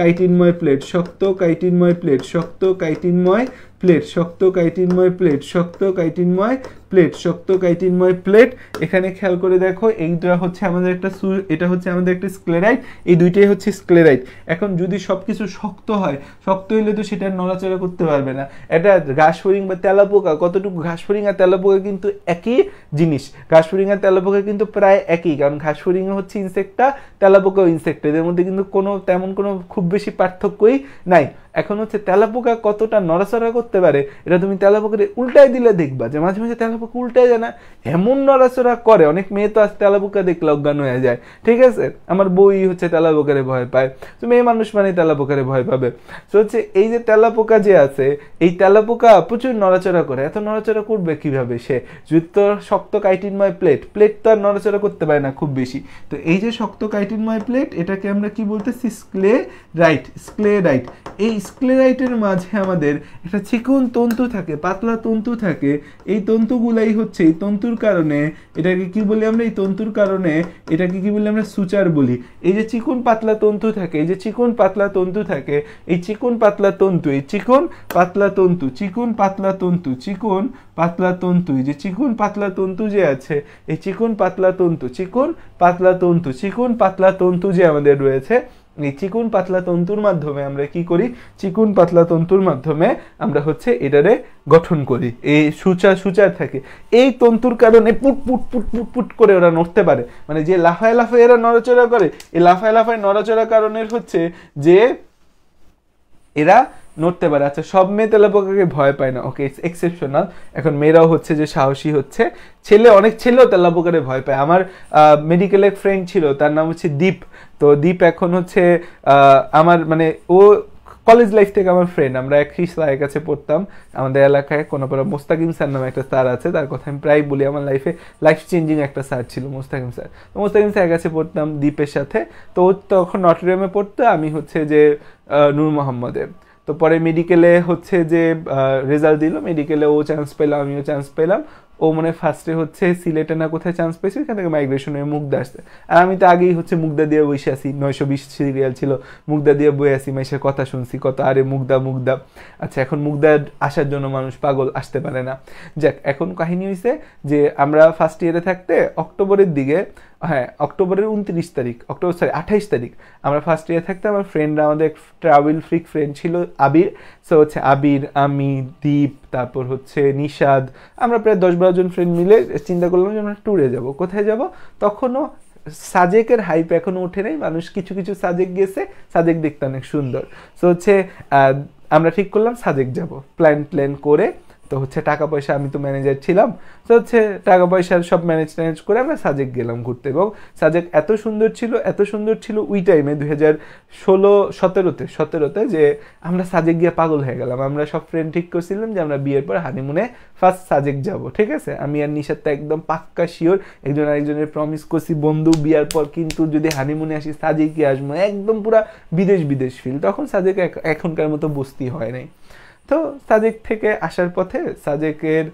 Speaker 1: কাইটিনময় প্লেট শক্ত কাইটিনময় প্লেট শক্ত কাইটিনময় প্লেট শক্ত কাইটিনময় প্লেট শক্ত কাইটিনময় প্লেট শক্ত কাইটিনময় প্লেট এখানে খেয়াল করে দেখো এইটা হচ্ছে আমাদের একটা সু এটা হচ্ছে আমাদের একটা স্ক্লেরাইট এই দুইটাই হচ্ছে স্ক্লেরাইট এখন যদি সব কিছু শক্ত হয় শক্ত হইলে তো সেটা নড়াচড়া করতে পারবে না এটা ঘাস ফরিং বা তেলাপোকা কতটুকু ফরিং আর তেলাপোকা কিন্তু একই জিনিস ফরিং আর তেলাপোকা কিন্তু প্রায় একই কারণ ঘাসফড়িং হচ্ছে ইনসেক্টটা তেলাপোকাও ইনসেক্ট এদের মধ্যে কিন্তু কোনো তেমন কোনো খুব বেশি পার্থক্যই নাই এখন হচ্ছে তেলাপোকা কতটা নড়াচড়া করতে পারে এটা তুমি তেলাপোকাকে উল্টায় দিলে দেখবা যে মাঝে মাঝে তেলাপোকা বুক উল্টে যায় না এমন নড়াচড়া করে অনেক মেয়ে তো আজ তেলাপোকা দেখলে অজ্ঞান হয়ে যায় ঠিক আছে আমার বই হচ্ছে তেলাপোকারে ভয় পায় তো মেয়ে মানুষ মানে তেলাপোকারে ভয় পাবে তো হচ্ছে এই যে তেলাপোকা যে আছে এই তেলাপোকা প্রচুর নড়াচড়া করে এত নড়াচড়া করবে কিভাবে সে যুক্ত শক্ত কাইটিনময় প্লেট প্লেট তো আর নড়াচড়া করতে পারে না খুব বেশি তো এই যে শক্ত কাইটিনময় প্লেট এটাকে আমরা কি বলতেছি স্ক্লে রাইট স্ক্লে রাইট এই স্ক্লে রাইটের মাঝে আমাদের একটা চিকন তন্তু থাকে পাতলা তন্তু থাকে এই তন্তুগুলো তন্তুগুলাই হচ্ছে এই তন্তুর কারণে এটাকে কি বলি আমরা এই তন্তুর কারণে এটাকে কি বলি আমরা সুচার বলি এই যে চিকন পাতলা তন্তু থাকে এই যে চিকন পাতলা তন্তু থাকে এই চিকন পাতলা তন্তু এই চিকন পাতলা তন্তু চিকন পাতলা তন্তু চিকন পাতলা তন্তু এই যে চিকন পাতলা তন্তু যে আছে এই চিকন পাতলা তন্তু চিকন পাতলা তন্তু চিকন পাতলা তন্তু যে আমাদের রয়েছে এই মানে চিকুন পাতলা তন্তুর মাধ্যমে আমরা কি করি চিকুন পাতলা তন্তুর মাধ্যমে আমরা হচ্ছে এটারে গঠন করি এই সুচা সুচার থাকে এই তন্তুর কারণে পুট পুট পুট পুট পুট করে ওরা নড়তে পারে মানে যে লাফায় লাফায় এরা নড়াচড়া করে এই লাফায় লাফায় নড়াচড়া কারণের হচ্ছে যে এরা নড়তে পারে আচ্ছা সব মেয়ে তেলাপোকাকে ভয় পায় না ওকে ইটস এক্সেপশনাল এখন মেয়েরাও হচ্ছে যে সাহসী হচ্ছে ছেলে অনেক ছেলেও তেলাপোকারে ভয় পায় আমার মেডিকেল এক ফ্রেন্ড ছিল তার নাম হচ্ছে দীপ তো দীপ এখন হচ্ছে আমার মানে ও কলেজ লাইফ থেকে আমার ফ্রেন্ড আমরা এক স্যারের কাছে পড়তাম আমাদের এলাকায় কোনো পরে মোস্তাকিম স্যার নামে একটা স্যার আছে তার কথা আমি প্রায় বলি আমার লাইফে লাইফ চেঞ্জিং একটা স্যার ছিল মোস্তাকিম স্যার তো মোস্তাকিম স্যারের কাছে পড়তাম দ্বীপের সাথে তো তখন নটরিয়ামে পড়তো আমি হচ্ছে যে নূর মোহাম্মদের তো পরে মেডিকেলে হচ্ছে যে রেজাল্ট দিল মেডিকেলে ও চান্স পেলাম আমিও চান্স পেলাম ও মানে ফার্স্টে হচ্ছে সিলেটে না কোথায় চান্স পেয়েছে সেখান থেকে মাইগ্রেশন হয়ে মুগ্ধা আসতে আর আমি তো আগেই হচ্ছে মুগ্ধা দিয়ে বসে আসি নয়শো বিশ সিরিয়াল ছিল মুগ্ধা দিয়ে বয়ে আসি মাইসে কথা শুনছি কত আরে মুগ্ধা মুগ্ধা আচ্ছা এখন মুগ্ধা আসার জন্য মানুষ পাগল আসতে পারে না যাক এখন কাহিনী হয়েছে যে আমরা ফার্স্ট ইয়ারে থাকতে অক্টোবরের দিকে হ্যাঁ অক্টোবরের উনত্রিশ তারিখ অক্টোবর সরি আঠাইশ তারিখ আমরা ফার্স্ট ইয়ার থাকতে আমার ফ্রেন্ডরা আমাদের ট্রাভেল ফ্রিক ফ্রেন্ড ছিল আবির সো হচ্ছে আবির আমি দীপ তারপর হচ্ছে নিষাদ আমরা প্রায় দশ বারো জন ফ্রেন্ড মিলে চিন্তা করলাম যে আমরা ট্যুরে যাবো কোথায় যাব তখনও সাজেকের হাইপ এখনও ওঠে নেই মানুষ কিছু কিছু সাজেক গেছে সাজেক দেখতে অনেক সুন্দর সো হচ্ছে আমরা ঠিক করলাম সাজেক যাব প্ল্যান প্ল্যান করে তো হচ্ছে টাকা পয়সা আমি তো ম্যানেজার ছিলাম তো হচ্ছে টাকা পয়সা সব ম্যানেজ ট্যানেজ করে আমরা সাজেক গেলাম ঘুরতে এবং সাজেক এত সুন্দর ছিল এত সুন্দর ছিল ওই টাইমে দুই হাজার ষোলো সতেরোতে সতেরোতে যে আমরা সাজেক গিয়ে পাগল হয়ে গেলাম আমরা সব ফ্রেন্ড ঠিক করছিলাম যে আমরা বিয়ের পর হানিমুনে ফার্স্ট সাজেক যাব ঠিক আছে আমি আর নিশাদটা একদম পাক্কা শিওর একজন আরেকজনের প্রমিস করছি বন্ধু বিয়ার পর কিন্তু যদি হানিমুনে আসি সাজেকে আসবো একদম পুরা বিদেশ বিদেশ ফিল তখন সাজেক এখনকার মতো বস্তি হয় নাই তো সাজেক থেকে আসার পথে সাজেকের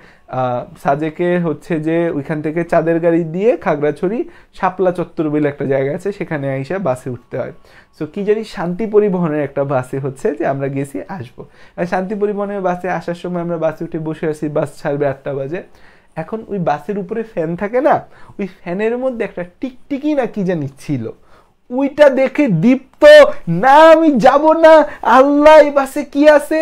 Speaker 1: সাজেকে হচ্ছে যে ওইখান থেকে চাঁদের গাড়ি দিয়ে খাগড়াছড়ি শাপলা চত্বর বলে একটা জায়গা আছে সেখানে আইসা বাসে উঠতে হয় সো কি জানি শান্তি পরিবহনের একটা বাসে হচ্ছে যে আমরা গেছি আসবো শান্তি পরিবহনের বাসে আসার সময় আমরা বাসে উঠে বসে আছি বাস ছাড়বে আটটা বাজে এখন ওই বাসের উপরে ফ্যান থাকে না ওই ফ্যানের মধ্যে একটা টিকটিকি না কি জানি ছিল ওইটা দেখে দীপ্ত না আমি যাব না আল্লাহ এই বাসে কি আছে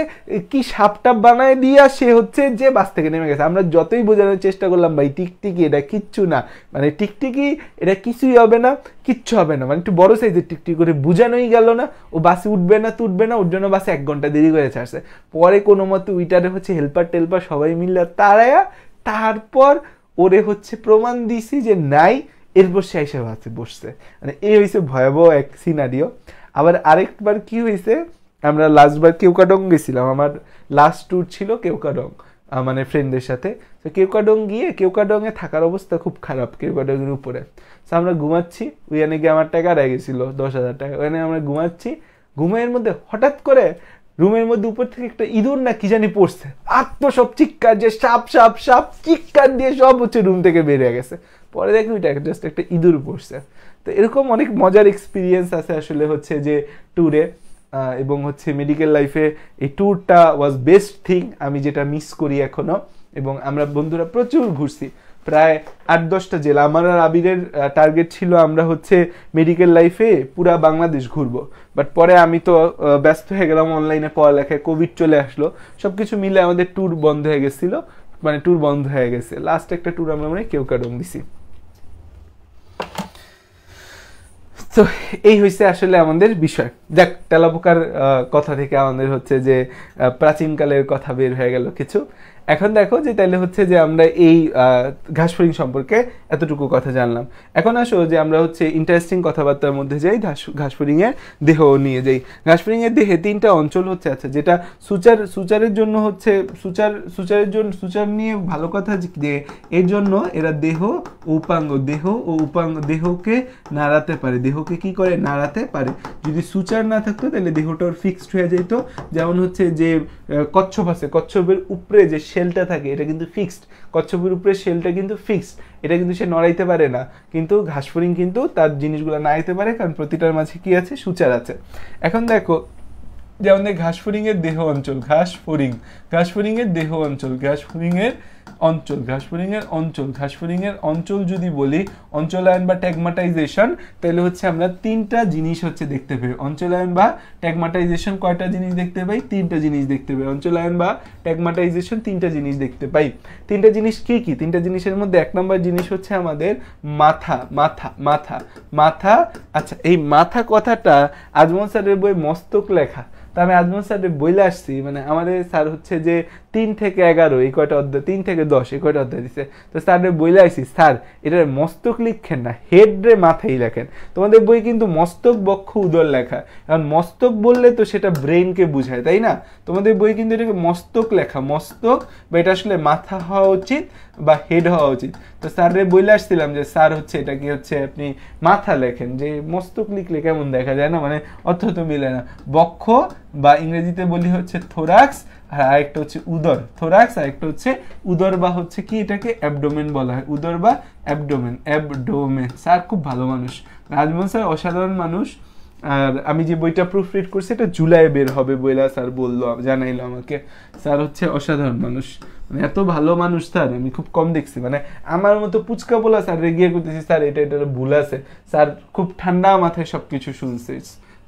Speaker 1: কি সাপটা বানায় দিয়া সে হচ্ছে যে বাস থেকে নেমে গেছে আমরা যতই বোঝানোর চেষ্টা করলাম ভাই টিকটিকি এটা কিচ্ছু না মানে টিকটিকি এটা কিছুই হবে না কিচ্ছু হবে না মানে একটু বড় সাইজের টিকটিকি করে বোঝানোই গেল না ও বাসে উঠবে না তুটবে না ওর জন্য বাসে এক ঘন্টা দেরি করে ছাড়ছে পরে কোনো মতো উইটারে হচ্ছে হেল্পার টেল্পার সবাই মিললে তারায়া তারপর ওরে হচ্ছে প্রমাণ দিছি যে নাই এরপর সে আইসা ভাবছে বসছে মানে এই হয়েছে ভয়াবহ এক সিনারিও আবার আরেকবার কি হয়েছে আমরা লাস্টবার কেউকাডং গেছিলাম আমার লাস্ট ট্যুর ছিল কেউকাডং মানে ফ্রেন্ডের সাথে তো কেউকাডং গিয়ে কেউকাডংয়ে থাকার অবস্থা খুব খারাপ কেউকাডংয়ের উপরে তো আমরা ঘুমাচ্ছি ওইখানে গিয়ে আমার টাকা আড়াই গেছিলো দশ হাজার টাকা ওইখানে আমরা ঘুমাচ্ছি ঘুমের মধ্যে হঠাৎ করে রুমের মধ্যে উপর থেকে একটা ইঁদুর না কি জানি পড়ছে আত্ম সব চিৎকার যে সাপ সাপ সাপ চিৎকার দিয়ে সব হচ্ছে রুম থেকে বেরিয়ে গেছে পরে দেখি ওইটা জাস্ট একটা ইঁদুর পড়ছে তো এরকম অনেক মজার এক্সপিরিয়েন্স আছে আসলে হচ্ছে যে ট্যুরে এবং হচ্ছে মেডিকেল লাইফে এই ট্যুরটা ওয়াজ বেস্ট থিং আমি যেটা মিস করি এখনও এবং আমরা বন্ধুরা প্রচুর ঘুরছি প্রায় আট দশটা জেলা আমার আর আবিরের টার্গেট ছিল আমরা হচ্ছে মেডিকেল লাইফে পুরা বাংলাদেশ ঘুরবো বাট পরে আমি তো ব্যস্ত হয়ে গেলাম অনলাইনে পড়ালেখায় কোভিড চলে আসলো সব কিছু মিলে আমাদের ট্যুর বন্ধ হয়ে গেছিলো মানে ট্যুর বন্ধ হয়ে গেছে লাস্ট একটা ট্যুর আমরা মানে কেউ কারণ দিছি তো এই হয়েছে আসলে আমাদের বিষয় যাক তেলাপোকার কথা থেকে আমাদের হচ্ছে যে প্রাচীনকালের কথা বের হয়ে গেল কিছু এখন দেখো যে তাহলে হচ্ছে যে আমরা এই ঘাসফড়িং সম্পর্কে এতটুকু কথা জানলাম এখন আসো যে আমরা হচ্ছে ইন্টারেস্টিং কথাবার্তার মধ্যে যাই ঘাস ঘাসফড়িংয়ের দেহ নিয়ে যাই ঘাস ঘাসফড়িংয়ের দেহে তিনটা অঞ্চল হচ্ছে আছে আচ্ছা, যেটা সুচার সুচারের জন্য হচ্ছে সুচার সুচারের জন্য সুচার নিয়ে ভালো কথা যে এর জন্য এরা দেহ উপাঙ্গ দেহ ও উপাঙ্গ দেহকে নাড়াতে পারে দেহকে কি করে নাড়াতে পারে যদি সুচার না থাকতো তাহলে দেহটা ওর ফিক্সড হয়ে যেত যেমন হচ্ছে যে কচ্ছপ আছে কচ্ছপের উপরে যে শেলটা থাকে এটা কিন্তু ফিক্সড কচ্ছপের উপরে শেলটা কিন্তু ফিক্সড এটা কিন্তু সে নড়াইতে পারে না কিন্তু ঘাসফড়িং কিন্তু তার জিনিসগুলো নাড়াইতে পারে কারণ প্রতিটার মাঝে কি আছে সুচার আছে এখন দেখো যেমন এর দেহ অঞ্চল ঘাসফড়িং ঘাসফড়িংয়ের দেহ অঞ্চল এর অঞ্চল ঘাসফড়িংয়ের অঞ্চল ঘাসফড়িংয়ের অঞ্চল যদি বলি অঞ্চলায়ন বা ট্যাগমাটাইজেশন তাহলে হচ্ছে আমরা তিনটা জিনিস হচ্ছে দেখতে পাই অঞ্চলায়ন বা ট্যাগমাটাইজেশন কয়টা জিনিস দেখতে পাই তিনটা জিনিস দেখতে পাই অঞ্চলায়ন বা ট্যাগমাটাইজেশন তিনটা জিনিস দেখতে পাই তিনটা জিনিস কি কি তিনটা জিনিসের মধ্যে এক নম্বর জিনিস হচ্ছে আমাদের মাথা মাথা মাথা মাথা আচ্ছা এই মাথা কথাটা আজমল স্যারের বই মস্তক লেখা তা আমি আজমল স্যারের বইলে আসছি মানে আমাদের স্যার হচ্ছে যে তিন থেকে এগারো এই কয়টা অধ্যায় তিন থেকে দশ এই কয়টা অধ্যায় দিচ্ছে তো স্যারে বইলে আইসি স্যার এটার মস্তক লিখেন না হেডরে মাথায় লেখেন তোমাদের বই কিন্তু মস্তক বক্ষ উদর লেখা কারণ মস্তক বললে তো সেটা ব্রেনকে বুঝায় তাই না তোমাদের বই কিন্তু এটাকে মস্তক লেখা মস্তক বা এটা আসলে মাথা হওয়া উচিত বা হেড হওয়া উচিত তো স্যাররে বইলে আসছিলাম যে স্যার হচ্ছে এটা কি হচ্ছে আপনি মাথা লেখেন যে মস্তক লিখলে কেমন দেখা যায় না মানে অর্থ তো মিলে না বক্ষ বা ইংরেজিতে বলি হচ্ছে থোরাক্স আর হ্যাঁ, আরেকটা হচ্ছে উদর থোরাক্স আর একটা হচ্ছে উদর বা হচ্ছে কি এটাকে অ্যাবডোমেন বলা হয় উদর বা অ্যাবডোমেন অ্যাবডোমেন স্যার খুব ভালো মানুষ রাজমোহন স্যার অসাধারণ মানুষ আর আমি যে বইটা প্রুফ রিড করছি এটা জুলাই বের হবে বইলা স্যার বললো জানাইলো আমাকে স্যার হচ্ছে অসাধারণ মানুষ মানে এত ভালো মানুষ স্যার আমি খুব কম দেখছি মানে আমার মতো পুচকা বলা স্যার রেগিয়ে করতেছি স্যার এটা এটা ভুল আছে স্যার খুব ঠান্ডা মাথায় সব কিছু শুনছে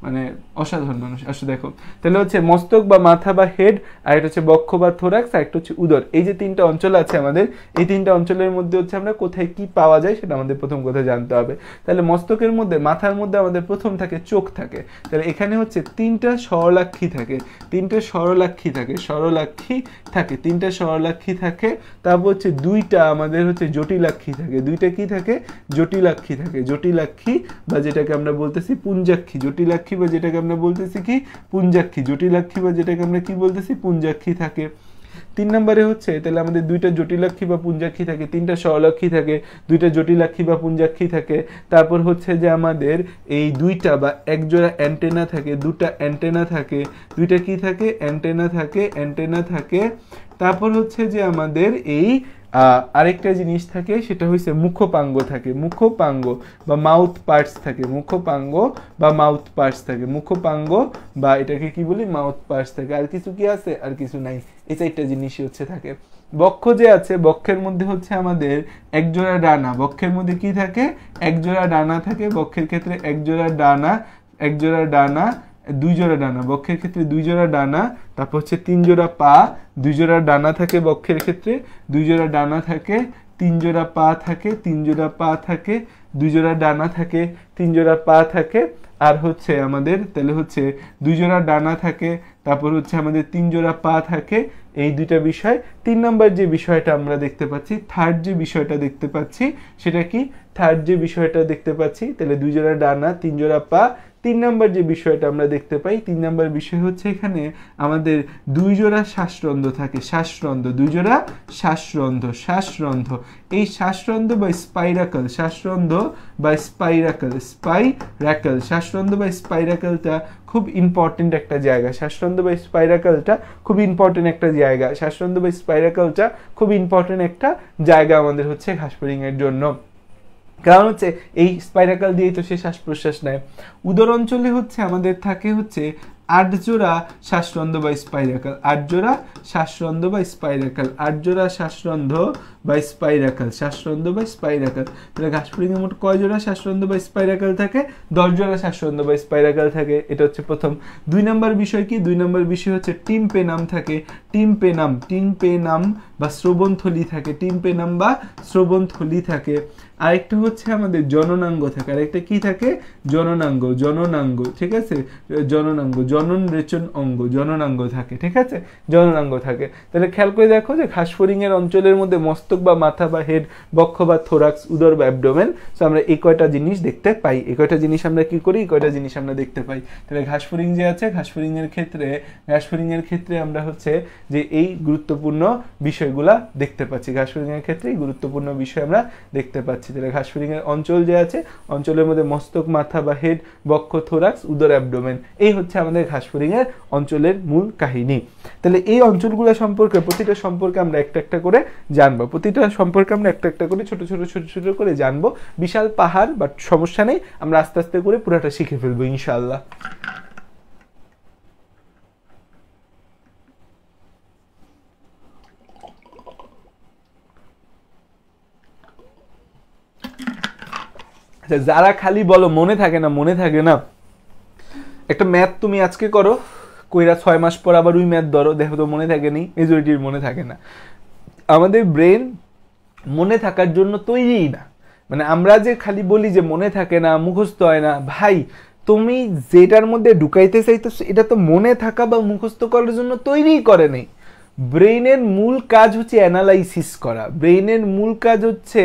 Speaker 1: মানে অসাধারণ মানুষ আসলে দেখো তাহলে হচ্ছে মস্তক বা মাথা বা হেড আর এটা হচ্ছে বক্ষ বা থোরাক্স আর একটা হচ্ছে উদর এই যে তিনটা অঞ্চল আছে আমাদের এই তিনটা অঞ্চলের মধ্যে হচ্ছে আমরা কোথায় কি পাওয়া যায় সেটা আমাদের প্রথম কথা জানতে হবে তাহলে মস্তকের মধ্যে মাথার মধ্যে আমাদের প্রথম থাকে চোখ থাকে তাহলে এখানে হচ্ছে তিনটা স্বরলাক্ষী থাকে তিনটা স্বরলাক্ষী থাকে স্বরলাক্ষী থাকে তিনটা স্বরলাক্ষী থাকে তারপর হচ্ছে দুইটা আমাদের হচ্ছে জটিলাক্ষী থাকে দুইটা কি থাকে জটিলাক্ষী থাকে জটিলাক্ষী বা যেটাকে আমরা বলতেছি পুঞ্জাক্ষী জটিলাক্ষী জটিলাক্ষী বা যেটাকে আমরা বলতেছি কি পুঞ্জাক্ষী জটিলাক্ষী বা যেটাকে আমরা কি বলতেছি পুঞ্জাক্ষী থাকে তিন নম্বরে হচ্ছে তাহলে আমাদের দুইটা জটিলাক্ষী বা পুঞ্জাক্ষী থাকে তিনটা স্বরলাক্ষী থাকে দুইটা জটিলাক্ষী বা পুঞ্জাক্ষী থাকে তারপর হচ্ছে যে আমাদের এই দুইটা বা একজোড়া অ্যান্টেনা থাকে দুটা অ্যান্টেনা থাকে দুইটা কি থাকে অ্যান্টেনা থাকে অ্যান্টেনা থাকে তারপর হচ্ছে যে আমাদের এই আরেকটা জিনিস থাকে সেটা হচ্ছে মুখপাঙ্গ থাকে মুখপাঙ্গ বা মাউথ পার্টস থাকে মুখপাঙ্গ বা মাউথ পার্টস থাকে মুখপাঙ্গ বা এটাকে কি বলি মাউথ পার্টস থাকে আর কিছু কি আছে আর কিছু নাই এই চারটা জিনিসই হচ্ছে থাকে বক্ষ যে আছে বক্ষের মধ্যে হচ্ছে আমাদের একজোড়া ডানা বক্ষের মধ্যে কি থাকে একজোড়া ডানা থাকে বক্ষের ক্ষেত্রে একজোড়া ডানা একজোড়া ডানা দুই জোড়া ডানা বক্ষের ক্ষেত্রে দুই জোড়া ডানা তারপর হচ্ছে তিন জোড়া পা দুই জোড়া ডানা থাকে বক্ষের ক্ষেত্রে দুই জোড়া ডানা থাকে তিন জোড়া পা থাকে তিন জোড়া পা থাকে দুই জোড়া ডানা থাকে তিন জোড়া পা থাকে আর হচ্ছে আমাদের তাহলে হচ্ছে দুই জোড়া ডানা থাকে তারপর হচ্ছে আমাদের তিন জোড়া পা থাকে এই দুইটা বিষয় তিন নম্বর যে বিষয়টা আমরা দেখতে পাচ্ছি থার্ড যে বিষয়টা দেখতে পাচ্ছি সেটা কি থার্ড যে বিষয়টা দেখতে পাচ্ছি তাহলে দুই জোড়া ডানা তিন জোড়া পা তিন নম্বর যে বিষয়টা আমরা দেখতে পাই তিন নম্বর বিষয় হচ্ছে এখানে আমাদের দুই জোড়া শ্বাসরন্ধ থাকে শ্বাসরন্ধ দুই জোড়া শ্বাসরন্ধ শ্বাসরন্ধ এই শ্বাসরন্ধ বা স্পাইরাকল শ্বাসরন্ধ বা স্পাইরাকল স্পাইরাকল শ্বাসরন্ধ বা স্পাইরাকলটা খুব ইম্পর্টেন্ট একটা জায়গা শ্বাসরন্ধ বা স্পাইরাকলটা খুব ইম্পর্টেন্ট একটা জায়গা শ্বাসরন্ধ বা স্পাইরাকলটা খুব ইম্পর্টেন্ট একটা জায়গা আমাদের হচ্ছে এর জন্য কারণ হচ্ছে এই স্পাইরাকাল দিয়েই তো সে শ্বাস প্রশ্বাস নেয় উদর অঞ্চলে হচ্ছে আমাদের থাকে হচ্ছে আট জোড়া শ্বাসরন্ধ বা স্পাইরাকাল আট জোড়া শ্বাসরন্ধ বা স্পাইরাকাল আট জোড়া শ্বাসরন্ধ বা স্পাইরাকাল শ্বাসরন্ধ বা স্পাইরাকাল তাহলে ঘাসফড়িংয়ে মোট কয় জোড়া শ্বাসরন্ধ বা স্পাইরাকাল থাকে দশ জোড়া শ্বাসরন্ধ বা স্পাইরাকাল থাকে এটা হচ্ছে প্রথম দুই নম্বর বিষয় কি দুই নম্বর বিষয় হচ্ছে টিম পেনাম থাকে টিম পেনাম টিম পেনাম বা শ্রবণথলি থাকে টিম পেনাম বা শ্রবণথলি থাকে আরেকটা হচ্ছে আমাদের জননাঙ্গ থাকে আরেকটা কি থাকে জননাঙ্গ জননাঙ্গ ঠিক আছে জননাঙ্গ জনন রেচন অঙ্গ জননাঙ্গ থাকে ঠিক আছে জননাঙ্গ থাকে তাহলে খেয়াল করে দেখো যে ঘাসফড়িংয়ের অঞ্চলের মধ্যে মস্তক বা মাথা বা হেড বক্ষ বা থোরাক্স উদর বা অ্যাবডোমেন সো আমরা এই কয়টা জিনিস দেখতে পাই এই কয়টা জিনিস আমরা কি করি এই কয়টা জিনিস আমরা দেখতে পাই তাহলে ঘাসফড়িং যে আছে ঘাসফড়িংয়ের ক্ষেত্রে ঘাসফড়িংয়ের ক্ষেত্রে আমরা হচ্ছে যে এই গুরুত্বপূর্ণ বিষয়গুলা দেখতে পাচ্ছি ঘাসফড়িংয়ের ক্ষেত্রে এই গুরুত্বপূর্ণ বিষয় আমরা দেখতে পাচ্ছি পাচ্ছি তাহলে ঘাসফড়িংয়ের অঞ্চল যে আছে অঞ্চলের মধ্যে মস্তক মাথা বা হেড বক্ষ থোরাক্স উদর অ্যাবডোমেন এই হচ্ছে আমাদের ঘাসফড়িংয়ের অঞ্চলের মূল কাহিনী তাহলে এই অঞ্চলগুলো সম্পর্কে প্রতিটা সম্পর্কে আমরা একটা একটা করে জানবো প্রতিটা সম্পর্কে আমরা একটা একটা করে ছোট ছোট ছোট ছোট করে জানবো বিশাল পাহাড় বা সমস্যা নেই আমরা আস্তে আস্তে করে পুরাটা শিখে ফেলবো ইনশাল্লাহ আচ্ছা যারা খালি বলো মনে থাকে না মনে থাকে না একটা ম্যাথ তুমি আজকে করো কইরা ছয় মাস পর আবার ওই ম্যাথ ধরো দেখো তো মনে থাকে নি মেজরিটির মনে থাকে না আমাদের ব্রেন মনে থাকার জন্য তৈরিই না মানে আমরা যে খালি বলি যে মনে থাকে না মুখস্থ হয় না ভাই তুমি যেটার মধ্যে ঢুকাইতে চাইতো এটা তো মনে থাকা বা মুখস্থ করার জন্য তৈরিই করে নেই ব্রেইনের মূল কাজ হচ্ছে অ্যানালাইসিস করা ব্রেইনের মূল কাজ হচ্ছে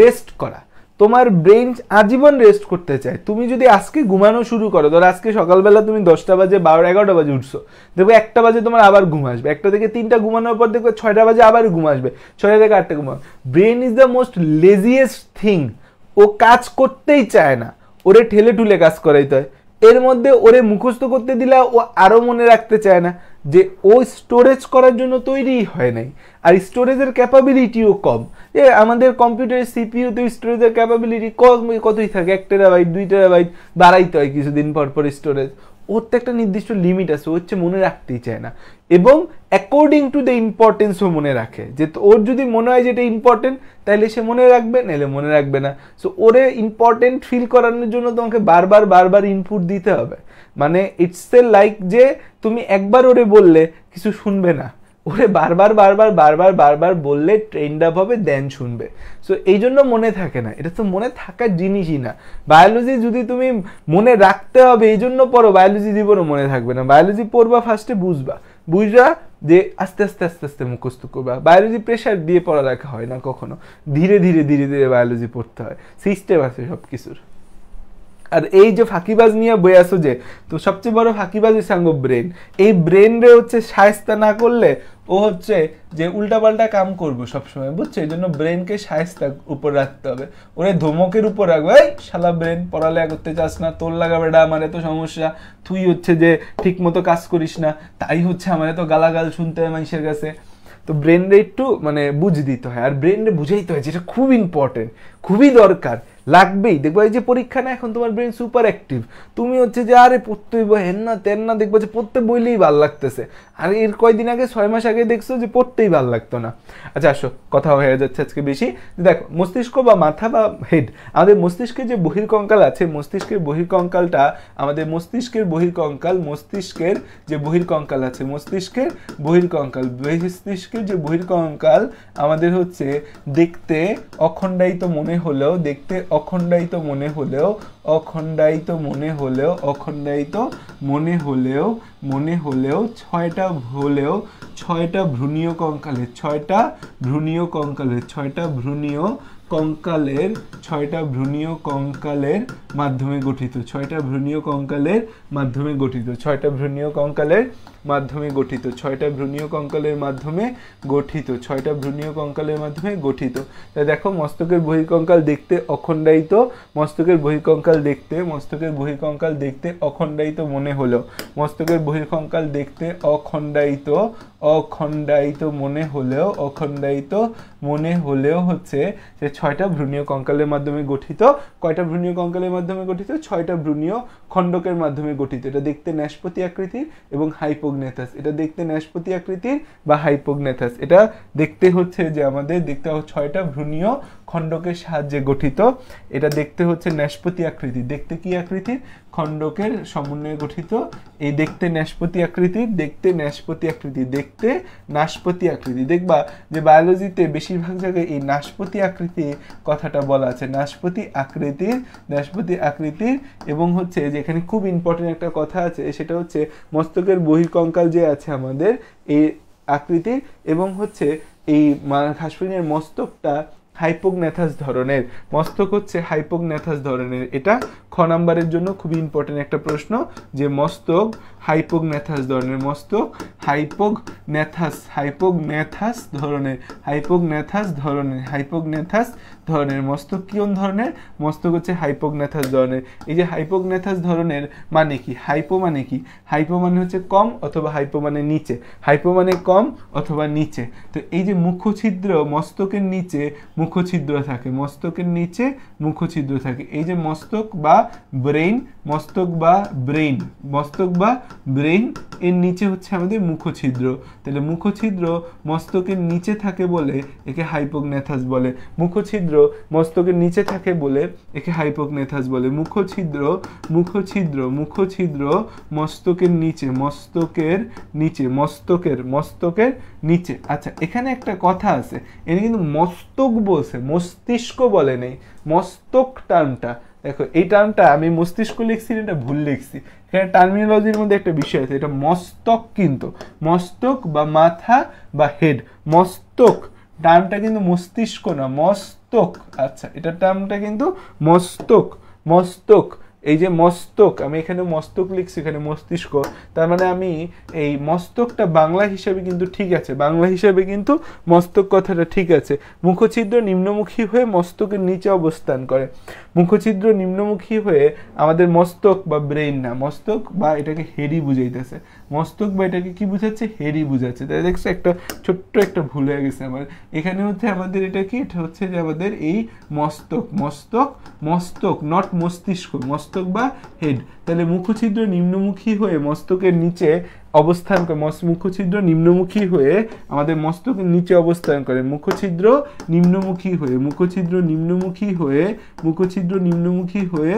Speaker 1: রেস্ট করা তোমার ব্রেন আজীবন রেস্ট করতে চায় তুমি যদি আজকে ঘুমানো শুরু করো ধর আজকে সকালবেলা তুমি দশটা বাজে বারো এগারোটা বাজে উঠছো দেখবে একটা বাজে তোমার আবার ঘুম আসবে একটা থেকে তিনটা ঘুমানোর পর দেখবে ছয়টা বাজে আবার ঘুম আসবে ছয়টা থেকে আটটা ঘুমাবে brain is the most laziest thing ও কাজ করতেই চায় না ওরে ঠেলে ঠুলে কাজ করাইতে হয় এর মধ্যে ওরে মুখস্থ করতে দিলে ও আরও মনে রাখতে চায় না যে ও স্টোরেজ করার জন্য তৈরিই হয় নাই আর স্টোরেজের ক্যাপাবিলিটিও কম যে আমাদের কম্পিউটারের তো স্টোরেজের ক্যাপাবিলিটি কম কতই থাকে এক বাইট দুই বাইট বাড়াইতে হয় কিছুদিন পর পর স্টোরেজ ওর তো একটা নির্দিষ্ট লিমিট আছে হচ্ছে মনে রাখতেই চায় না এবং অ্যাকর্ডিং টু দ্য ইম্পর্টেন্সও মনে রাখে যে ওর যদি মনে হয় যে এটা ইম্পর্টেন্ট তাহলে সে মনে রাখবে নাহলে মনে রাখবে না সো ওরে ইম্পর্টেন্ট ফিল করানোর জন্য তোমাকে বারবার বারবার ইনপুট দিতে হবে মানে ইটস এ লাইক যে তুমি একবার ওরে বললে কিছু শুনবে না ওরে বারবার বারবার বারবার বারবার বললে ট্রেন্ড আপ হবে দেন শুনবে সো এই জন্য মনে থাকে না এটা তো মনে থাকার জিনিসই না বায়োলজি যদি তুমি মনে রাখতে হবে এই জন্য পড়ো বায়োলজি জীবনও মনে থাকবে না বায়োলজি পড়বা ফার্স্টে বুঝবা বুঝবা যে আস্তে আস্তে আস্তে আস্তে মুখস্থ করবা বায়োলজি প্রেশার দিয়ে পড়া রাখা হয় না কখনো ধীরে ধীরে ধীরে ধীরে বায়োলজি পড়তে হয় সিস্টেম আছে সব কিছুর আর এই যে ফাঁকিবাজ নিয়ে বই আসো যে তো সবচেয়ে বড় ফাঁকিবাজ ইসাঙ্গ ব্রেন এই ব্রেন রে হচ্ছে সায়স্তা না করলে ও হচ্ছে যে উল্টাপাল্টা কাম করবো সবসময় বুঝছো এই জন্য ব্রেনকে সায়স্তা উপর রাখতে হবে ওরে ধমকের উপর রাখবে এই শালা ব্রেন পড়ালেখা করতে চাস না তোর লাগাবে ডা আমার এত সমস্যা তুই হচ্ছে যে ঠিক মতো কাজ করিস না তাই হচ্ছে আমার এত গালাগাল শুনতে হয় মানুষের কাছে তো ব্রেন রে একটু মানে বুঝ দিতে হয় আর ব্রেন রে বুঝেই তো হয় যেটা খুব ইম্পর্টেন্ট খুবই দরকার লাগবেই দেখবো এই যে পরীক্ষা না এখন তোমার ব্রেন সুপার অ্যাক্টিভ তুমি হচ্ছে যে আরে পড়তেই হেন না তেন না দেখবো যে পড়তে বইলেই ভাল লাগতেছে আর এর কয়দিন আগে ছয় মাস আগে দেখছো যে পড়তেই ভাল লাগতো না আচ্ছা আসো কথা হয়ে যাচ্ছে আজকে বেশি দেখো মস্তিষ্ক বা মাথা বা হেড আমাদের মস্তিষ্কে যে বহির্কঙ্কাল আছে মস্তিষ্কের বহির্কঙ্কালটা আমাদের মস্তিষ্কের বহির্কঙ্কাল মস্তিষ্কের যে বহির্কঙ্কাল আছে মস্তিষ্কের বহির্কঙ্কাল মস্তিষ্কের যে বহির্কঙ্কাল আমাদের হচ্ছে দেখতে অখণ্ডায়িত মনে হলেও দেখতে অখণ্ডায়িত মনে হলেও অখণ্ডায়িত মনে হলেও অখণ্ডায়িত মনে হলেও মনে হলেও ছয়টা হলেও ছয়টা ভ্রূণীয় কঙ্কালের ছয়টা ভ্রূণীয় কঙ্কালের ছয়টা ভ্রূণীয় কঙ্কালের ছয়টা ভ্রূণীয় কঙ্কালের মাধ্যমে গঠিত ছয়টা ভ্রূণীয় কঙ্কালের মাধ্যমে গঠিত ছয়টা ভ্রূণীয় কঙ্কালের মাধ্যমে গঠিত ছয়টা ভ্রূণীয় কঙ্কালের মাধ্যমে গঠিত ছয়টা ভ্রূণীয় কঙ্কালের মাধ্যমে গঠিত তাই দেখো মস্তকের বহিকঙ্কাল দেখতে অখণ্ডায়িত মস্তকের বহিকঙ্কাল দেখতে মস্তকের বহিকঙ্কাল দেখতে অখণ্ডায়িত মনে হলো মস্তকের বহিকঙ্কাল দেখতে অখণ্ডায়িত অখণ্ডায়িত মনে হলেও অখণ্ডায়িত মনে হলেও হচ্ছে যে ছয়টা ভ্রূণীয় কঙ্কালের মাধ্যমে গঠিত কয়টা ভ্রূণীয় কঙ্কালের মাধ্যমে গঠিত ছয়টা ভ্রূণীয় খণ্ডকের মাধ্যমে গঠিত এটা দেখতে ন্যাসপতি আকৃতির এবং হাইপো হাইপোগনেথাস এটা দেখতে নাশপতি আকৃতির বা হাইপোগনেথাস এটা দেখতে হচ্ছে যে আমাদের দেখতে ছয়টা ভ্রূণীয় খণ্ডকের সাহায্যে গঠিত এটা দেখতে হচ্ছে ন্যাসপতি আকৃতি দেখতে কি আকৃতির খণ্ডকের সমন্বয়ে গঠিত এই দেখতে ন্যাসপতি আকৃতি দেখতে ন্যাসপতি আকৃতি দেখতে নাশপতি আকৃতি দেখবা যে বায়োলজিতে বেশিরভাগ জায়গায় এই নাশপতি আকৃতি কথাটা বলা আছে নাশপতি আকৃতির নাশপতি আকৃতির এবং হচ্ছে যেখানে খুব ইম্পর্টেন্ট একটা কথা আছে সেটা হচ্ছে মস্তকের বহিকঙ্কাল যে আছে আমাদের এই আকৃতির এবং হচ্ছে এই খাসপিনের মস্তকটা হাইপোগন্যাথাস ধরনের মস্তক হচ্ছে হাইপোগন্যাথাস ধরনের এটা খ নাম্বারের জন্য খুবই ইম্পর্টেন্ট একটা প্রশ্ন যে মস্তক হাইপোগনেথাস ধরনের মস্তক হাইপোগনেথাস হাইপোগনেথাস ধরনের হাইপোগনেথাস ধরনের হাইপোগনেথাস ধরনের মস্তক কোন ধরনের মস্তক হচ্ছে হাইপোগনেথাস ধরনের এই যে হাইপোগনেথাস ধরনের মানে কি হাইপো মানে কি হাইপো মানে হচ্ছে কম অথবা হাইপো মানে নিচে হাইপো মানে কম অথবা নিচে তো এই যে মুখছিদ্র মস্তকের নিচে মুখছিদ্র থাকে মস্তকের নিচে মুখছিদ্র থাকে এই যে মস্তক বা ব্রেইন মস্তক বা ব্রেইন মস্তক বা ব্রেন এর নিচে হচ্ছে আমাদের মুখছিদ্র তাহলে মুখছিদ্র মস্তকের নিচে থাকে বলে একে হাইপোগনেথাস বলে মুখছিদ্র মস্তকের নিচে থাকে বলে একে হাইপোগনেথাস বলে মুখছিদ্র মুখছিদ্র মুখছিদ্র মস্তকের নিচে মস্তকের নিচে মস্তকের মস্তকের নিচে আচ্ছা এখানে একটা কথা আছে এনে কিন্তু মস্তক বলছে মস্তিষ্ক বলে নেই মস্তক টার্মটা দেখো এই টার্মটা আমি মস্তিষ্ক লিখছি এটা ভুল লিখছি এখানে টার্মিনোলজির মধ্যে একটা বিষয় আছে এটা মস্তক কিন্তু মস্তক বা মাথা বা হেড মস্তক টার্মটা কিন্তু মস্তিষ্ক না মস্তক আচ্ছা এটা টার্মটা কিন্তু মস্তক মস্তক এই যে মস্তক আমি এখানে মস্তক লিখছি এখানে মস্তিষ্ক তার মানে আমি এই মস্তকটা বাংলা হিসাবে কিন্তু ঠিক আছে বাংলা হিসাবে কিন্তু মস্তক কথাটা ঠিক আছে মুখচিদ্র নিম্নমুখী হয়ে মস্তকের নিচে অবস্থান করে মুখচিদ্র নিম্নমুখী হয়ে আমাদের মস্তক বা ব্রেইন না মস্তক বা এটাকে হেডি বুঝাইতেছে মস্তক বা এটাকে কী বোঝাচ্ছে হেডই বোঝাচ্ছে তাই দেখছো একটা ছোট্ট একটা ভুল হয়ে গেছে আমার এখানে হচ্ছে আমাদের এটা কি এটা হচ্ছে যে আমাদের এই মস্তক মস্তক মস্তক নট মস্তিষ্ক মস্তক বা হেড তাহলে মুখছিদ্র নিম্নমুখী হয়ে মস্তকের নিচে অবস্থান করে মুখছিদ্র নিম্নমুখী হয়ে আমাদের মস্তক নিচে অবস্থান করে মুখছিদ্র নিম্নমুখী হয়ে মুখছিদ্র নিম্নমুখী হয়ে মুখছিদ্র নিম্নমুখী হয়ে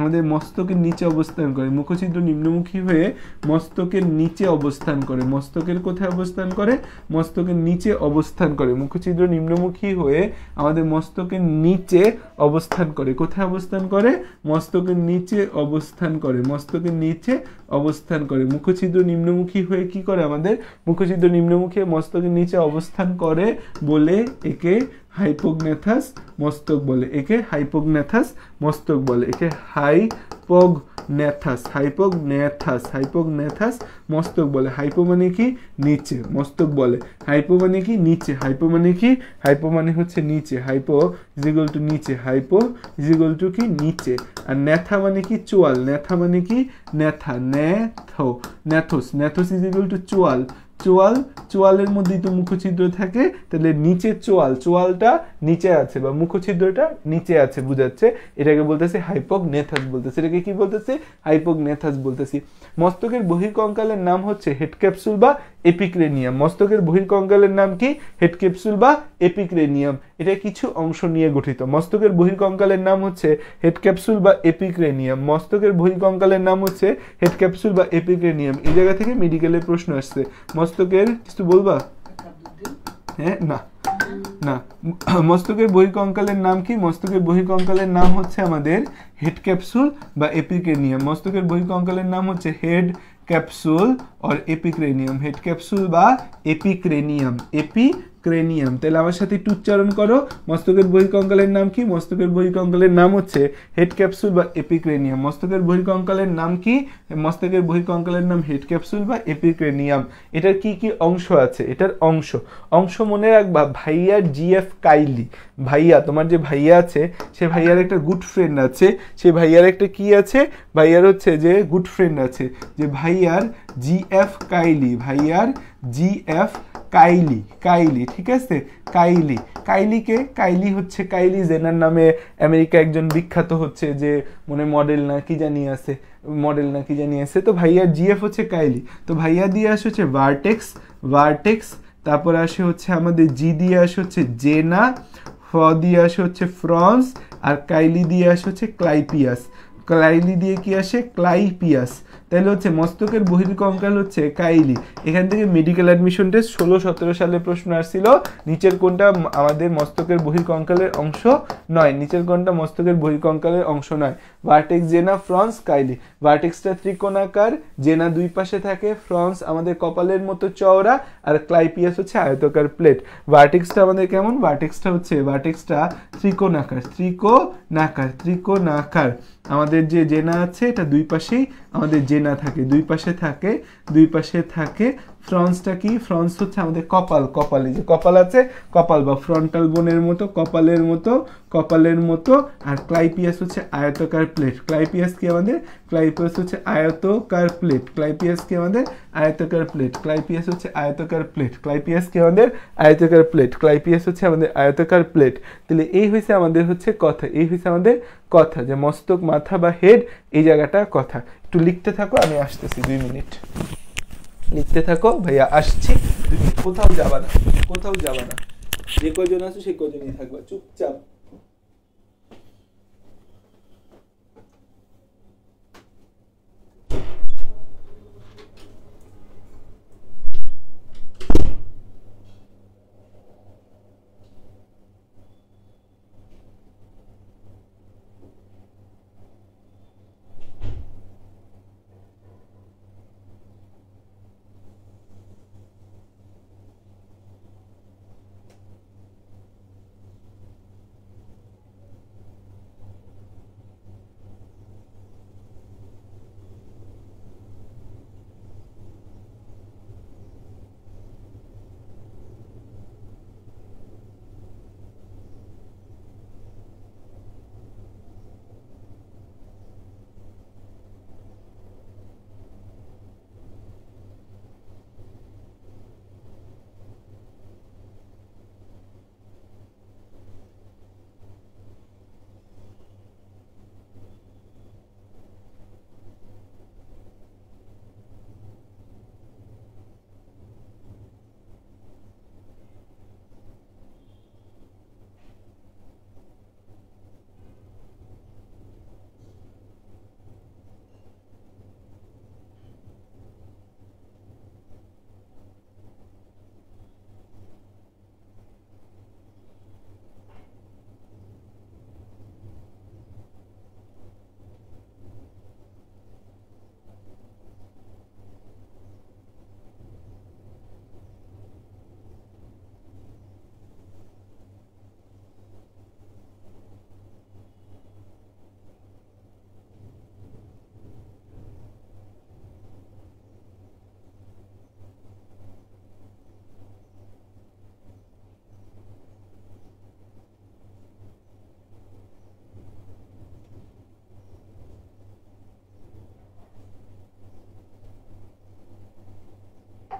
Speaker 1: আমাদের মস্তকের নিচে অবস্থান করে মুখছিদ্র নিম্নমুখী হয়ে মস্তকের নিচে অবস্থান করে মস্তকের কোথায় অবস্থান করে মস্তকের নিচে অবস্থান করে মুখছিদ্র নিম্নমুখী হয়ে আমাদের মস্তকের নিচে অবস্থান করে কোথায় অবস্থান করে মস্তকের নিচে অবস্থান করে মস্তকের নিচে অবস্থান করে মুখচিদ্র নিম্নমুখী হয়ে কি করে আমাদের মুখচিদ্র নিম্নমুখী মস্তকের নিচে অবস্থান করে বলে একে হাইপোগনেথাস মস্তক বলে একে হাইপোগনেথাস মস্তক বলে একে হাইপোগ নেথাস হাইপোগ নেথাস হাইপোগ নেথাস মস্তক বলে হাইপো মানে কি নিচে মস্তক বলে হাইপো মানে কি নিচে হাইপো মানে কি হাইপো মানে হচ্ছে নিচে হাইপো ইজিগল টু নিচে হাইপো ইজিগল টু কি নিচে আর নেথা মানে কি চোয়াল নেথা মানে কি নেথা নেথো নেথোস নেথোস ইজিগল টু চোয়াল চোয়াল চোয়ালের মধ্যেই তো মুখছিদ্র থাকে তাহলে নিচে চোয়াল চোয়ালটা নিচে আছে বা মুখছিদ্রটা নিচে আছে বুঝাচ্ছে এটাকে বলতেছে হাইপক নেথাস বলতেছে এটাকে কি বলতেছে হাইপক নেথাস বলতেছি মস্তকের বহির্কঙ্কালের নাম হচ্ছে হেড ক্যাপসুল বা এপিক্রেনিয়াম মস্তকের বহির্কঙ্কালের নাম কি হেড ক্যাপসুল বা এপিক্রেনিয়াম এটা কিছু অংশ নিয়ে গঠিত মস্তকের বহির্কঙ্কালের নাম হচ্ছে হেড ক্যাপসুল বা এপিক্রেনিয়াম মস্তকের বহির্কঙ্কালের নাম হচ্ছে হেড ক্যাপসুল বা এপিক্রেনিয়াম এই জায়গা থেকে মেডিকেলে প্রশ্ন আসছে মস্তকের কিছু বলবা হ্যাঁ না না মস্তকের বহিকঙ্কালের নাম কি মস্তকের বহিকঙ্কালের নাম হচ্ছে আমাদের হেড ক্যাপসুল বা এপিকেনিয়াম মস্তকের বহিকঙ্কালের নাম হচ্ছে হেড कैप्सूल और एपिक्रेनियम हेड कैप्सूल बा एपिक्रेनियम एपी ক্রেনিয়াম তাহলে আমার সাথে একটু উচ্চারণ করো মস্তকের বহিকঙ্কালের নাম কি মস্তকের বহিকঙ্কালের নাম হচ্ছে হেড ক্যাপসুল বা এপিক্রেনিয়াম মস্তকের বহিকঙ্কালের নাম কি মস্তকের বহিকঙ্কালের নাম হেড ক্যাপসুল বা এপিক্রেনিয়াম এটার কি কি অংশ আছে এটার অংশ অংশ মনে রাখবা ভাইয়ার জিএফ কাইলি ভাইয়া তোমার যে ভাইয়া আছে সে ভাইয়ার একটা গুড ফ্রেন্ড আছে সে ভাইয়ার একটা কি আছে ভাইয়ার হচ্ছে যে গুড ফ্রেন্ড আছে যে ভাইয়ার জিএফ কাইলি ভাইয়ার জি এফ কাইলি কাইলি ঠিক আছে কাইলি কাইলিকে কাইলি হচ্ছে কাইলি জেনার নামে আমেরিকা একজন বিখ্যাত হচ্ছে যে মনে মডেল না কি জানি আছে মডেল না কি জানি আছে তো ভাইয়া জিএফ হচ্ছে কাইলি তো ভাইয়া দিয়ে আসে হচ্ছে ভার্টেক্স ভার্টেক্স তারপর আসে হচ্ছে আমাদের জি দিয়ে আসে হচ্ছে জেনা ফ দিয়ে আসে হচ্ছে ফ্রন্স আর কাইলি দিয়ে আসে হচ্ছে ক্লাইপিয়াস ক্লাইলি দিয়ে কি আসে ক্লাইপিয়াস তাহলে হচ্ছে মস্তকের বহির্কঙ্কাল হচ্ছে কাইলি এখান থেকে মেডিকেল অ্যাডমিশন টেস্ট ষোলো সতেরো সালে প্রশ্ন আসছিল নিচের কোনটা আমাদের মস্তকের বহির্কঙ্কালের অংশ নয় নিচের কোনটা মস্তকের বহির্কঙ্কালের অংশ নয় ভার্টেক্স জেনা ফ্রন্স কাইলি ভার্টেক্সটা ত্রিকোণাকার জেনা দুই পাশে থাকে ফ্রন্স আমাদের কপালের মতো চওড়া আর ক্লাইপিয়াস হচ্ছে আয়তকার প্লেট ভার্টেক্সটা আমাদের কেমন ভার্টেক্সটা হচ্ছে ভার্টেক্সটা ত্রিকোণাকার ত্রিকোণাকার ত্রিকোণাকার আমাদের যে জেনা আছে এটা দুই পাশেই আমাদের জেনা থাকে দুই পাশে থাকে দুই পাশে থাকে ফ্রন্সটা কি ফ্রন্স হচ্ছে আমাদের কপাল কপালে যে কপাল আছে কপাল বা ফ্রন্টাল বোনের মতো কপালের মতো কপালের মতো আর ক্লাইপিয়াস হচ্ছে আয়তকার প্লেট ক্লাইপিয়াস কি আমাদের ক্লাইপিয়াস হচ্ছে আয়তকার প্লেট ক্লাইপিয়াস কি আমাদের আয়তকার প্লেট ক্লাইপিয়াস হচ্ছে আয়তকার প্লেট ক্লাইপিয়াস কি আমাদের আয়তকার প্লেট ক্লাইপিয়াস হচ্ছে আমাদের আয়তকার প্লেট তাহলে এই হয়েছে আমাদের হচ্ছে কথা এই হয়েছে আমাদের কথা যে মস্তক মাথা বা হেড এই জায়গাটা কথা একটু লিখতে থাকো আমি আসতেছি দুই মিনিট লিখতে থাকো ভাইয়া আসছি কোথাও যাবা না কোথাও যাবা না যে কজন আছো সে কজনই থাকবা চুপচাপ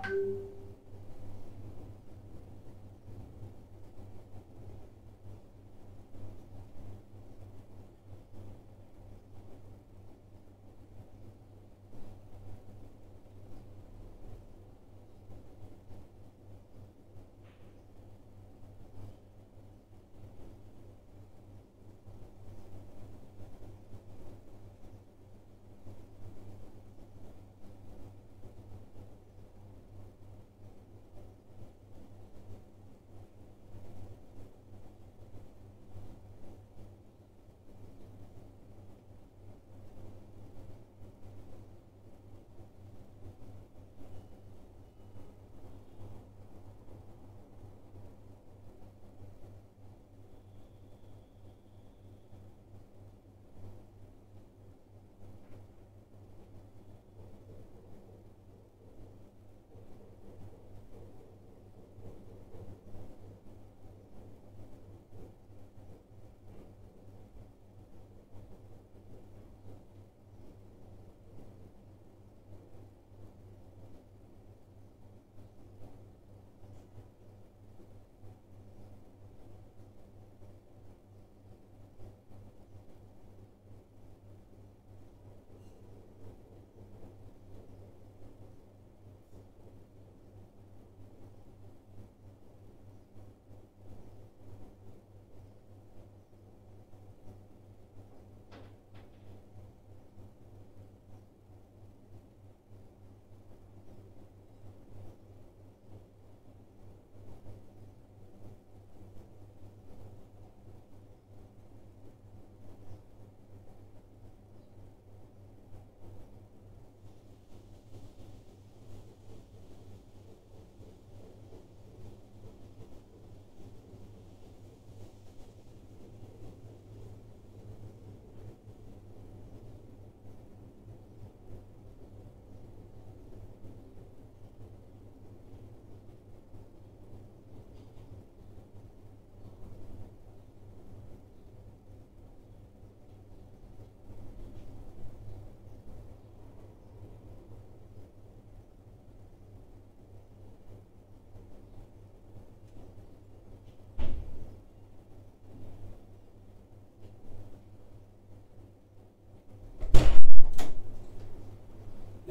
Speaker 1: Thank you.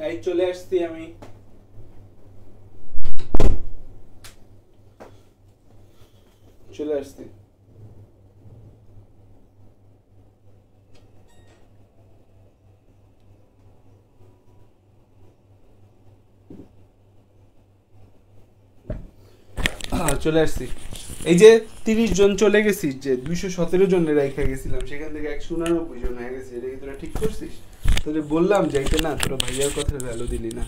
Speaker 1: এই চলে আসছি আমি চলে আসছি চলে আসছি এই যে তিরিশ জন চলে গেছিস যে দুইশো সতেরো জনের রেখে গেছিলাম সেখান থেকে একশো উনানব্বই জন হয়ে গেছে এটা কি তোরা ঠিক করছিস তোরে বললাম যাইতে না তোরা ভাইয়ার কথা ভ্যালু দিলি না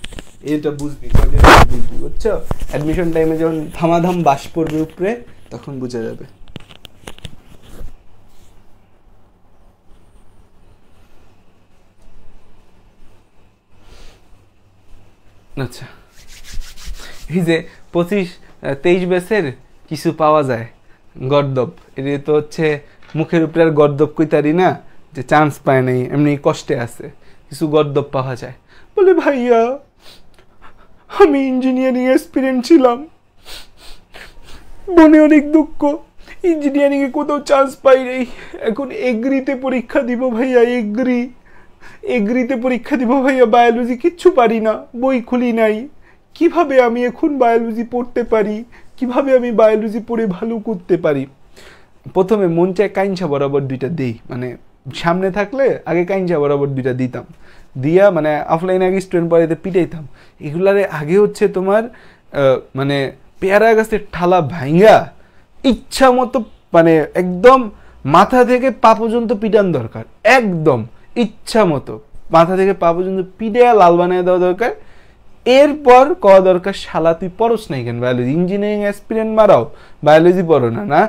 Speaker 1: এটা বুঝবি বুঝবি বুঝছো অ্যাডমিশন টাইমে যখন থামাধাম বাস পড়বে উপরে তখন বুঝে যাবে আচ্ছা এই যে পঁচিশ তেইশ বেসের কিছু পাওয়া যায় গর্দব এটা তো হচ্ছে মুখের উপরে আর গর্দব কইতারি না যে চান্স পায় নাই এমনি কষ্টে আছে কিছু গদ্য পাওয়া যায় বলে ভাইয়া আমি ইঞ্জিনিয়ারিং এক্সপিরিয়েন্স ছিলাম মনে অনেক দুঃখ ইঞ্জিনিয়ারিংয়ে কোথাও চান্স পাই নেই এখন এগ্রিতে পরীক্ষা দিব ভাইয়া এগ্রি এগ্রিতে পরীক্ষা দিব ভাইয়া বায়োলজি কিচ্ছু পারি না বই খুলি নাই কিভাবে আমি এখন বায়োলজি পড়তে পারি কিভাবে আমি বায়োলজি পড়ে ভালো করতে পারি প্রথমে মন চায় কাইঞ্ছা বরাবর দুইটা দিই মানে সামনে থাকলে আগে কাইনসা বরাবর দুইটা দিতাম দিয়া মানে অফলাইনে আগে স্টুডেন্ট পড়াইতে পিটাইতাম এগুলারে আগে হচ্ছে তোমার মানে পেয়ারা গাছের ঠালা ভাইঙ্গা ইচ্ছা মতো মানে একদম মাথা থেকে পা পর্যন্ত পিটান দরকার একদম ইচ্ছা মতো মাথা থেকে পা পর্যন্ত পিটিয়া লাল বানিয়ে দেওয়া দরকার এরপর কওয়া দরকার শালা তুই পড়স নাই কেন বায়োলজি ইঞ্জিনিয়ারিং অ্যাসপিরিয়েন্ট মারাও বায়োলজি পড়ো না না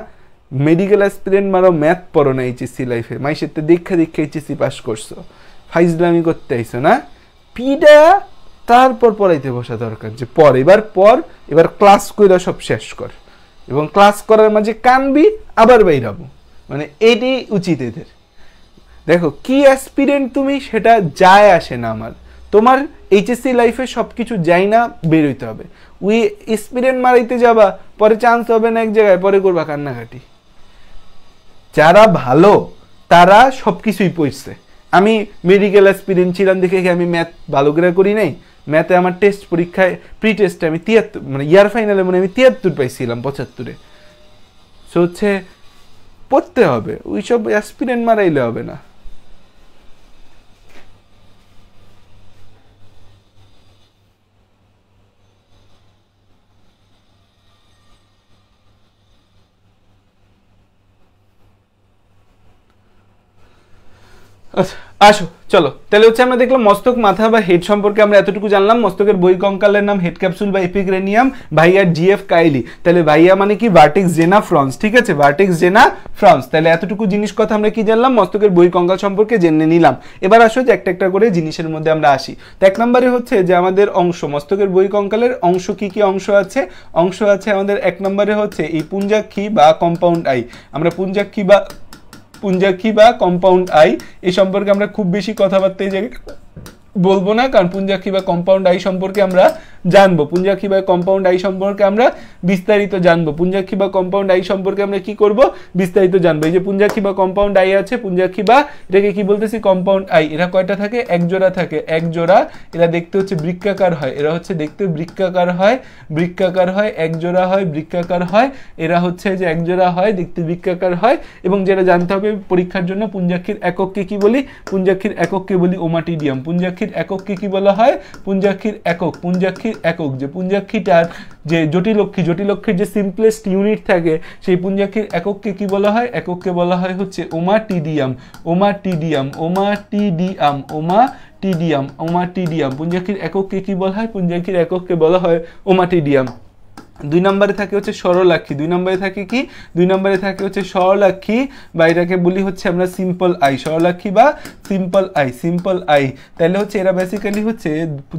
Speaker 1: মেডিকেল অ্যাসপিরিয়েন্ট মারাও ম্যাথ পড়ো না এইচএসসি লাইফে মাই সাথে দীক্ষা দীক্ষা এইচএসসি পাস করছো ফাইজলামি করতে আইসো না পিডা তারপর পড়াইতে বসা দরকার যে পর এবার পর এবার ক্লাস করে সব শেষ কর এবং ক্লাস করার মাঝে কানবি আবার বাইরাবো মানে এটি উচিত এদের দেখো কি অ্যাসপিরেন্ট তুমি সেটা যায় আসে না আমার তোমার এইচএসসি লাইফে সব কিছু যাই না বেরোইতে হবে উই এক্সপিরিয়েন্ট মারাইতে যাবা পরে চান্স হবে না এক জায়গায় পরে করবা কান্নাকাটি যারা ভালো তারা সব কিছুই পড়ছে আমি মেডিকেল অ্যাসপিরিয়েন্ট ছিলাম দেখে কি আমি ম্যাথ ভালো করে করি নাই ম্যাথে আমার টেস্ট পরীক্ষায় প্রি টেস্টে আমি তিয়াত্তর মানে ইয়ার ফাইনালে মানে আমি তিয়াত্তর পাইছিলাম পঁচাত্তরে সো হচ্ছে পড়তে হবে ওইসব অ্যাসপিরিয়েন্ট মারাইলে হবে না আচ্ছা আসো চলো তাহলে হচ্ছে আমরা দেখলাম মস্তক মাথা বা হেড সম্পর্কে আমরা এতটুকু জানলাম মস্তকের বই কঙ্কালের নাম হেড ক্যাপসুল বা এপিগ্রেনিয়াম ভাইয়া জিএফ কাইলি তাহলে ভাইয়া মানে কি ভার্টিক্স জেনা ফ্রন্স ঠিক আছে ভার্টিক্স জেনা ফ্রন্স তাহলে এতটুকু জিনিস কথা আমরা কি জানলাম মস্তকের বই কঙ্কাল সম্পর্কে জেনে নিলাম এবার আসো যে একটা একটা করে জিনিসের মধ্যে আমরা আসি তো এক নম্বরে হচ্ছে যে আমাদের অংশ মস্তকের বই কঙ্কালের অংশ কি কি অংশ আছে অংশ আছে আমাদের এক নম্বরে হচ্ছে এই পুঞ্জাক্ষী বা কম্পাউন্ড আই আমরা পুঞ্জাক্ষী বা পুঞ্জাক্ষী বা কম্পাউন্ড আই এ সম্পর্কে আমরা খুব বেশি কথাবার্তা যাই জায়গায় বলবো না কারণ পুঞ্জাক্ষী বা কম্পাউন্ড আই সম্পর্কে আমরা জানবো পুঞ্জাক্ষী বা কম্পাউন্ড আই সম্পর্কে আমরা বিস্তারিত জানবো পুঞ্জাক্ষী বা কম্পাউন্ড আই সম্পর্কে আমরা কি করব বিস্তারিত জানবো এই যে পুঞ্জাক্ষী বা কম্পাউন্ড আই আছে পুঞ্জাক্ষী বা এটাকে কি বলতেছি কম্পাউন্ড আই এরা কয়টা থাকে এক জোড়া থাকে এক জোড়া এরা দেখতে হচ্ছে বৃক্ষাকার হয় এরা হচ্ছে দেখতে বৃক্ষাকার হয় বৃক্ষাকার হয় এক জোড়া হয় বৃক্ষাকার হয় এরা হচ্ছে যে এক জোড়া হয় দেখতে বৃক্ষাকার হয় এবং যেটা জানতে হবে পরীক্ষার জন্য পুঞ্জাক্ষীর একককে কি বলি পুঞ্জাক্ষীর একককে বলি ওমাটিডিয়াম পুঞ্জাক্ষী পুঞ্জাক্ষীর এককে কি বলা হয় পুঞ্জাক্ষীর একক পুঞ্জাক্ষীর একক যে পুঞ্জাক্ষীটার যে জটিলক্ষী জটিলক্ষীর যে সিম্পলেস্ট ইউনিট থাকে সেই পুঞ্জাক্ষীর এককে কি বলা হয় এককে বলা হয় হচ্ছে ওমা টিডিয়াম ওমা টিডিয়াম ওমা টিডিয়াম ওমা টিডিয়াম ওমা টিডিয়াম পুঞ্জাক্ষীর এককে কি বলা হয় পুঞ্জাক্ষীর এককে বলা হয় ওমা টিডিয়াম দুই নম্বরে থাকে হচ্ছে সরলাক্ষী দুই নম্বরে থাকে কি দুই নম্বরে থাকে হচ্ছে সরলাক্ষী বা এটাকে বলি হচ্ছে আমরা সিম্পল আই সরলাক্ষী বা সিম্পল আই সিম্পল আই তাহলে হচ্ছে এরা বেসিক্যালি হচ্ছে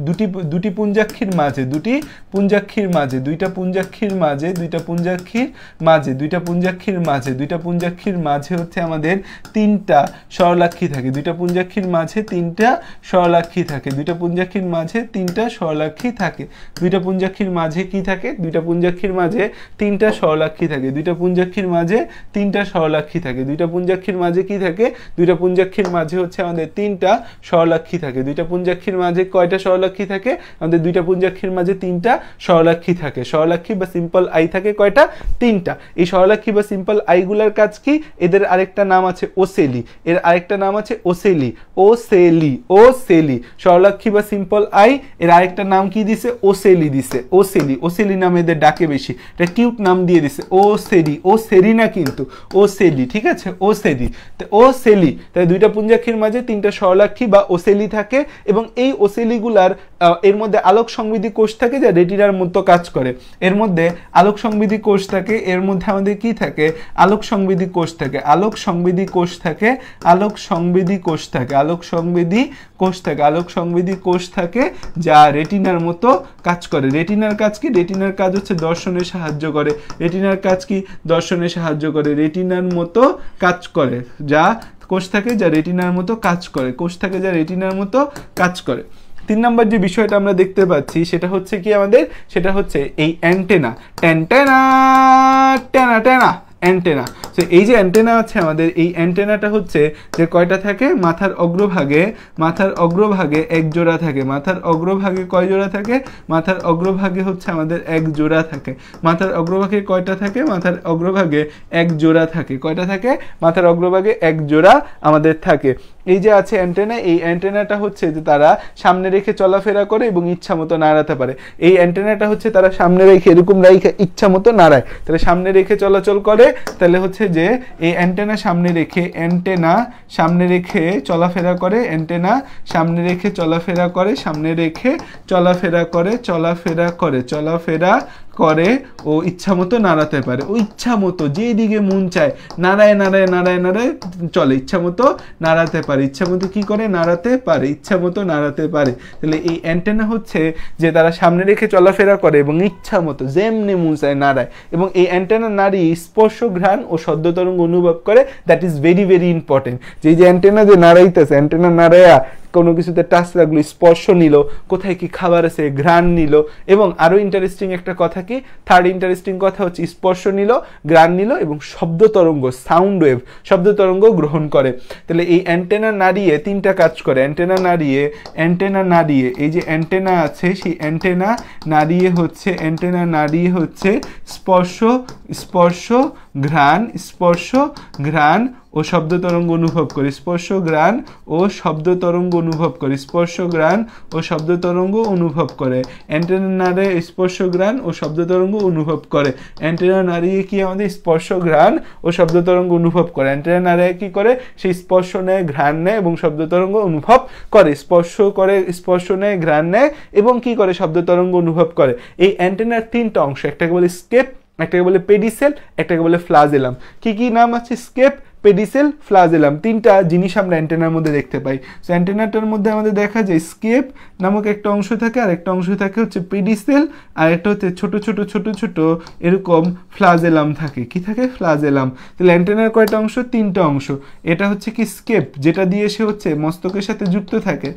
Speaker 1: দুটি দুটি পুঞ্জাক্ষীর মাঝে দুটি পুঞ্জাক্ষীর মাঝে দুইটা পুঞ্জাক্ষীর মাঝে দুইটা পুঞ্জাক্ষীর মাঝে দুইটা পুঞ্জাক্ষীর মাঝে দুইটা পুঞ্জাক্ষীর মাঝে হচ্ছে আমাদের তিনটা সরলাক্ষী থাকে দুইটা পুঞ্জাক্ষীর মাঝে তিনটা সরলাক্ষী থাকে দুইটা পুঞ্জাক্ষীর মাঝে তিনটা সরলাক্ষী থাকে দুইটা পুঞ্জাক্ষীর মাঝে কি থাকে দুইটা পুঞ্জাক্ষীর মাঝে তিনটা স্বরলাক্ষী থাকে দুইটা পুঞ্জাক্ষীর মাঝে তিনটা স্বরলাক্ষী থাকে দুইটা পুঞ্জাক্ষীর মাঝে কি থাকে দুইটা পুঞ্জাক্ষীর মাঝে হচ্ছে আমাদের তিনটা স্বরলাক্ষী থাকে দুইটা পুঞ্জাক্ষীর মাঝে কয়টা স্বরলাক্ষী থাকে আমাদের দুইটা পুঞ্জাক্ষীর মাঝে তিনটা স্বরলাক্ষী থাকে স্বরলাক্ষী বা সিম্পল আই থাকে কয়টা তিনটা এই স্বরলাক্ষী বা সিম্পল আইগুলার কাজ কি এদের আরেকটা নাম আছে ওসেলি এর আরেকটা নাম আছে ওসেলি ও সেলি ও সেলি স্বরলাক্ষী বা সিম্পল আই এর আরেকটা নাম কি দিছে ওসেলি দিছে ওসেলি ওসেলি নামে এদের ডাকে বেশি এটা কিউট নাম দিয়ে দিছে ও সেলি ও সেরি না কিন্তু ও সেলি ঠিক আছে ও সেলি ও সেলি তাই দুইটা পুঞ্জাক্ষীর মাঝে তিনটা স্বরলাক্ষী বা ওসেলি থাকে এবং এই ওসেলিগুলার এর মধ্যে আলোক সংবিধি কোষ থাকে যা রেটিনার মতো কাজ করে এর মধ্যে আলোক সংবিধি কোষ থাকে এর মধ্যে আমাদের কি থাকে আলোক সংবিধি কোষ থাকে আলোক সংবিধি কোষ থাকে আলোক সংবিধি কোষ থাকে আলোক সংবিধি কোষ থাকে আলোক সংবিধি কোষ থাকে যা রেটিনার মতো কাজ করে রেটিনার কাজ কি রেটিনার কাজ হচ্ছে দর্শনে সাহায্য করে রেটিনার কাজ কি দর্শনে সাহায্য করে রেটিনার মতো কাজ করে যা কোষ থাকে যা রেটিনার মতো কাজ করে কোষ থাকে যা রেটিনার মতো কাজ করে তিন নম্বর যে বিষয়টা আমরা দেখতে পাচ্ছি সেটা হচ্ছে কি আমাদের সেটা হচ্ছে এই অ্যান্টেনা ট্যানা ট্যানা ট্যানা অ্যান্টেনা তো এই যে অ্যান্টেনা আছে আমাদের এই অ্যান্টেনাটা হচ্ছে যে কয়টা থাকে মাথার অগ্রভাগে মাথার অগ্রভাগে এক জোড়া থাকে মাথার অগ্রভাগে কয় জোড়া থাকে মাথার অগ্রভাগে হচ্ছে আমাদের এক জোড়া থাকে মাথার অগ্রভাগে কয়টা থাকে মাথার অগ্রভাগে এক জোড়া থাকে কয়টা থাকে মাথার অগ্রভাগে এক জোড়া আমাদের থাকে এই যে আছে অ্যান্টেনা এই অ্যান্টেনাটা হচ্ছে যে তারা সামনে রেখে চলাফেরা করে এবং ইচ্ছা মতো নাড়াতে পারে এই অ্যান্টেনাটা হচ্ছে তারা সামনে রেখে এরকম রাইখে ইচ্ছা মতো নাড়ায় তাহলে সামনে রেখে চলাচল করে তাহলে হচ্ছে যে এই অ্যান্টেনা সামনে রেখে অ্যান্টেনা সামনে রেখে চলাফেরা করে অ্যান্টেনা সামনে রেখে চলাফেরা করে সামনে রেখে চলাফেরা করে চলাফেরা করে চলাফেরা করে ও ইচ্ছা মতো নাড়াতে পারে ও ইচ্ছা মতো যেদিকে মন চায় নাড়ায় নাড়ায় নাড়ায় নাড়ায় চলে ইচ্ছা মতো নাড়াতে পারে ইচ্ছা মতো কী করে নাড়াতে পারে ইচ্ছা মতো নাড়াতে পারে তাহলে এই অ্যান্টেনা হচ্ছে যে তারা সামনে রেখে চলাফেরা করে এবং ইচ্ছা মতো যেমনি মন চায় নাড়ায় এবং এই অ্যান্টেনা নারী স্পর্শ ঘ্রাণ ও শব্দ তরঙ্গ অনুভব করে that is very very important যে যে অ্যান্টেনা যে নাড়াইতেছে অ্যান্টেনা নাড়াইয়া কোনো কিছুতে টাচ লাগলো স্পর্শ নিল কোথায় কি খাবার আছে ঘ্রাণ নিল এবং আরও ইন্টারেস্টিং একটা কথা কি থার্ড ইন্টারেস্টিং কথা হচ্ছে স্পর্শ নিল ঘ্রাণ নিল এবং শব্দ তরঙ্গ সাউন্ড ওয়েভ শব্দ তরঙ্গ গ্রহণ করে তাহলে এই অ্যান্টেনা নাড়িয়ে তিনটা কাজ করে অ্যান্টেনা নাড়িয়ে অ্যান্টেনা নাড়িয়ে এই যে অ্যান্টেনা আছে সেই অ্যান্টেনা নাড়িয়ে হচ্ছে অ্যান্টেনা নাড়িয়ে হচ্ছে স্পর্শ স্পর্শ ঘ্রাণ স্পর্শ ঘ্রাণ ও শব্দ তরঙ্গ অনুভব করে স্পর্শ গ্রাণ ও শব্দ তরঙ্গ অনুভব করে স্পর্শ গ্রাণ ও শব্দ তরঙ্গ অনুভব করে অ্যান্টেনা নারে স্পর্শ গ্রাণ ও শব্দ তরঙ্গ অনুভব করে অ্যান্টেনা নাড়িয়ে কি আমাদের স্পর্শ গ্রাণ ও শব্দ তরঙ্গ অনুভব করে অ্যান্টেনা নাড়িয়ে কি করে সেই স্পর্শ নেয় ঘ্রাণ নেয় এবং শব্দ তরঙ্গ অনুভব করে স্পর্শ করে স্পর্শ নেয় ঘ্রাণ নেয় এবং কি করে শব্দ তরঙ্গ অনুভব করে এই অ্যান্টেনার তিনটা অংশ একটাকে বলে স্কেপ একটাকে বলে পেডিসেল একটাকে বলে ফ্লাজেলাম কি কি নাম আছে স্কেপ পেডিসেল ফ্লাজেলাম তিনটা জিনিস আমরা অ্যান্টেনার মধ্যে দেখতে পাই সো অ্যান্টেনাটার মধ্যে আমাদের দেখা যায় স্কেপ নামক একটা অংশ থাকে আর একটা অংশ থাকে হচ্ছে পেডিসেল আর একটা হচ্ছে ছোট ছোট ছোট ছোট এরকম ফ্লাজেলাম থাকে কি থাকে ফ্লাজেলাম তাহলে অ্যান্টেনার কয়টা অংশ তিনটা অংশ এটা হচ্ছে কি স্কেপ যেটা দিয়ে সে হচ্ছে মস্তকের সাথে যুক্ত থাকে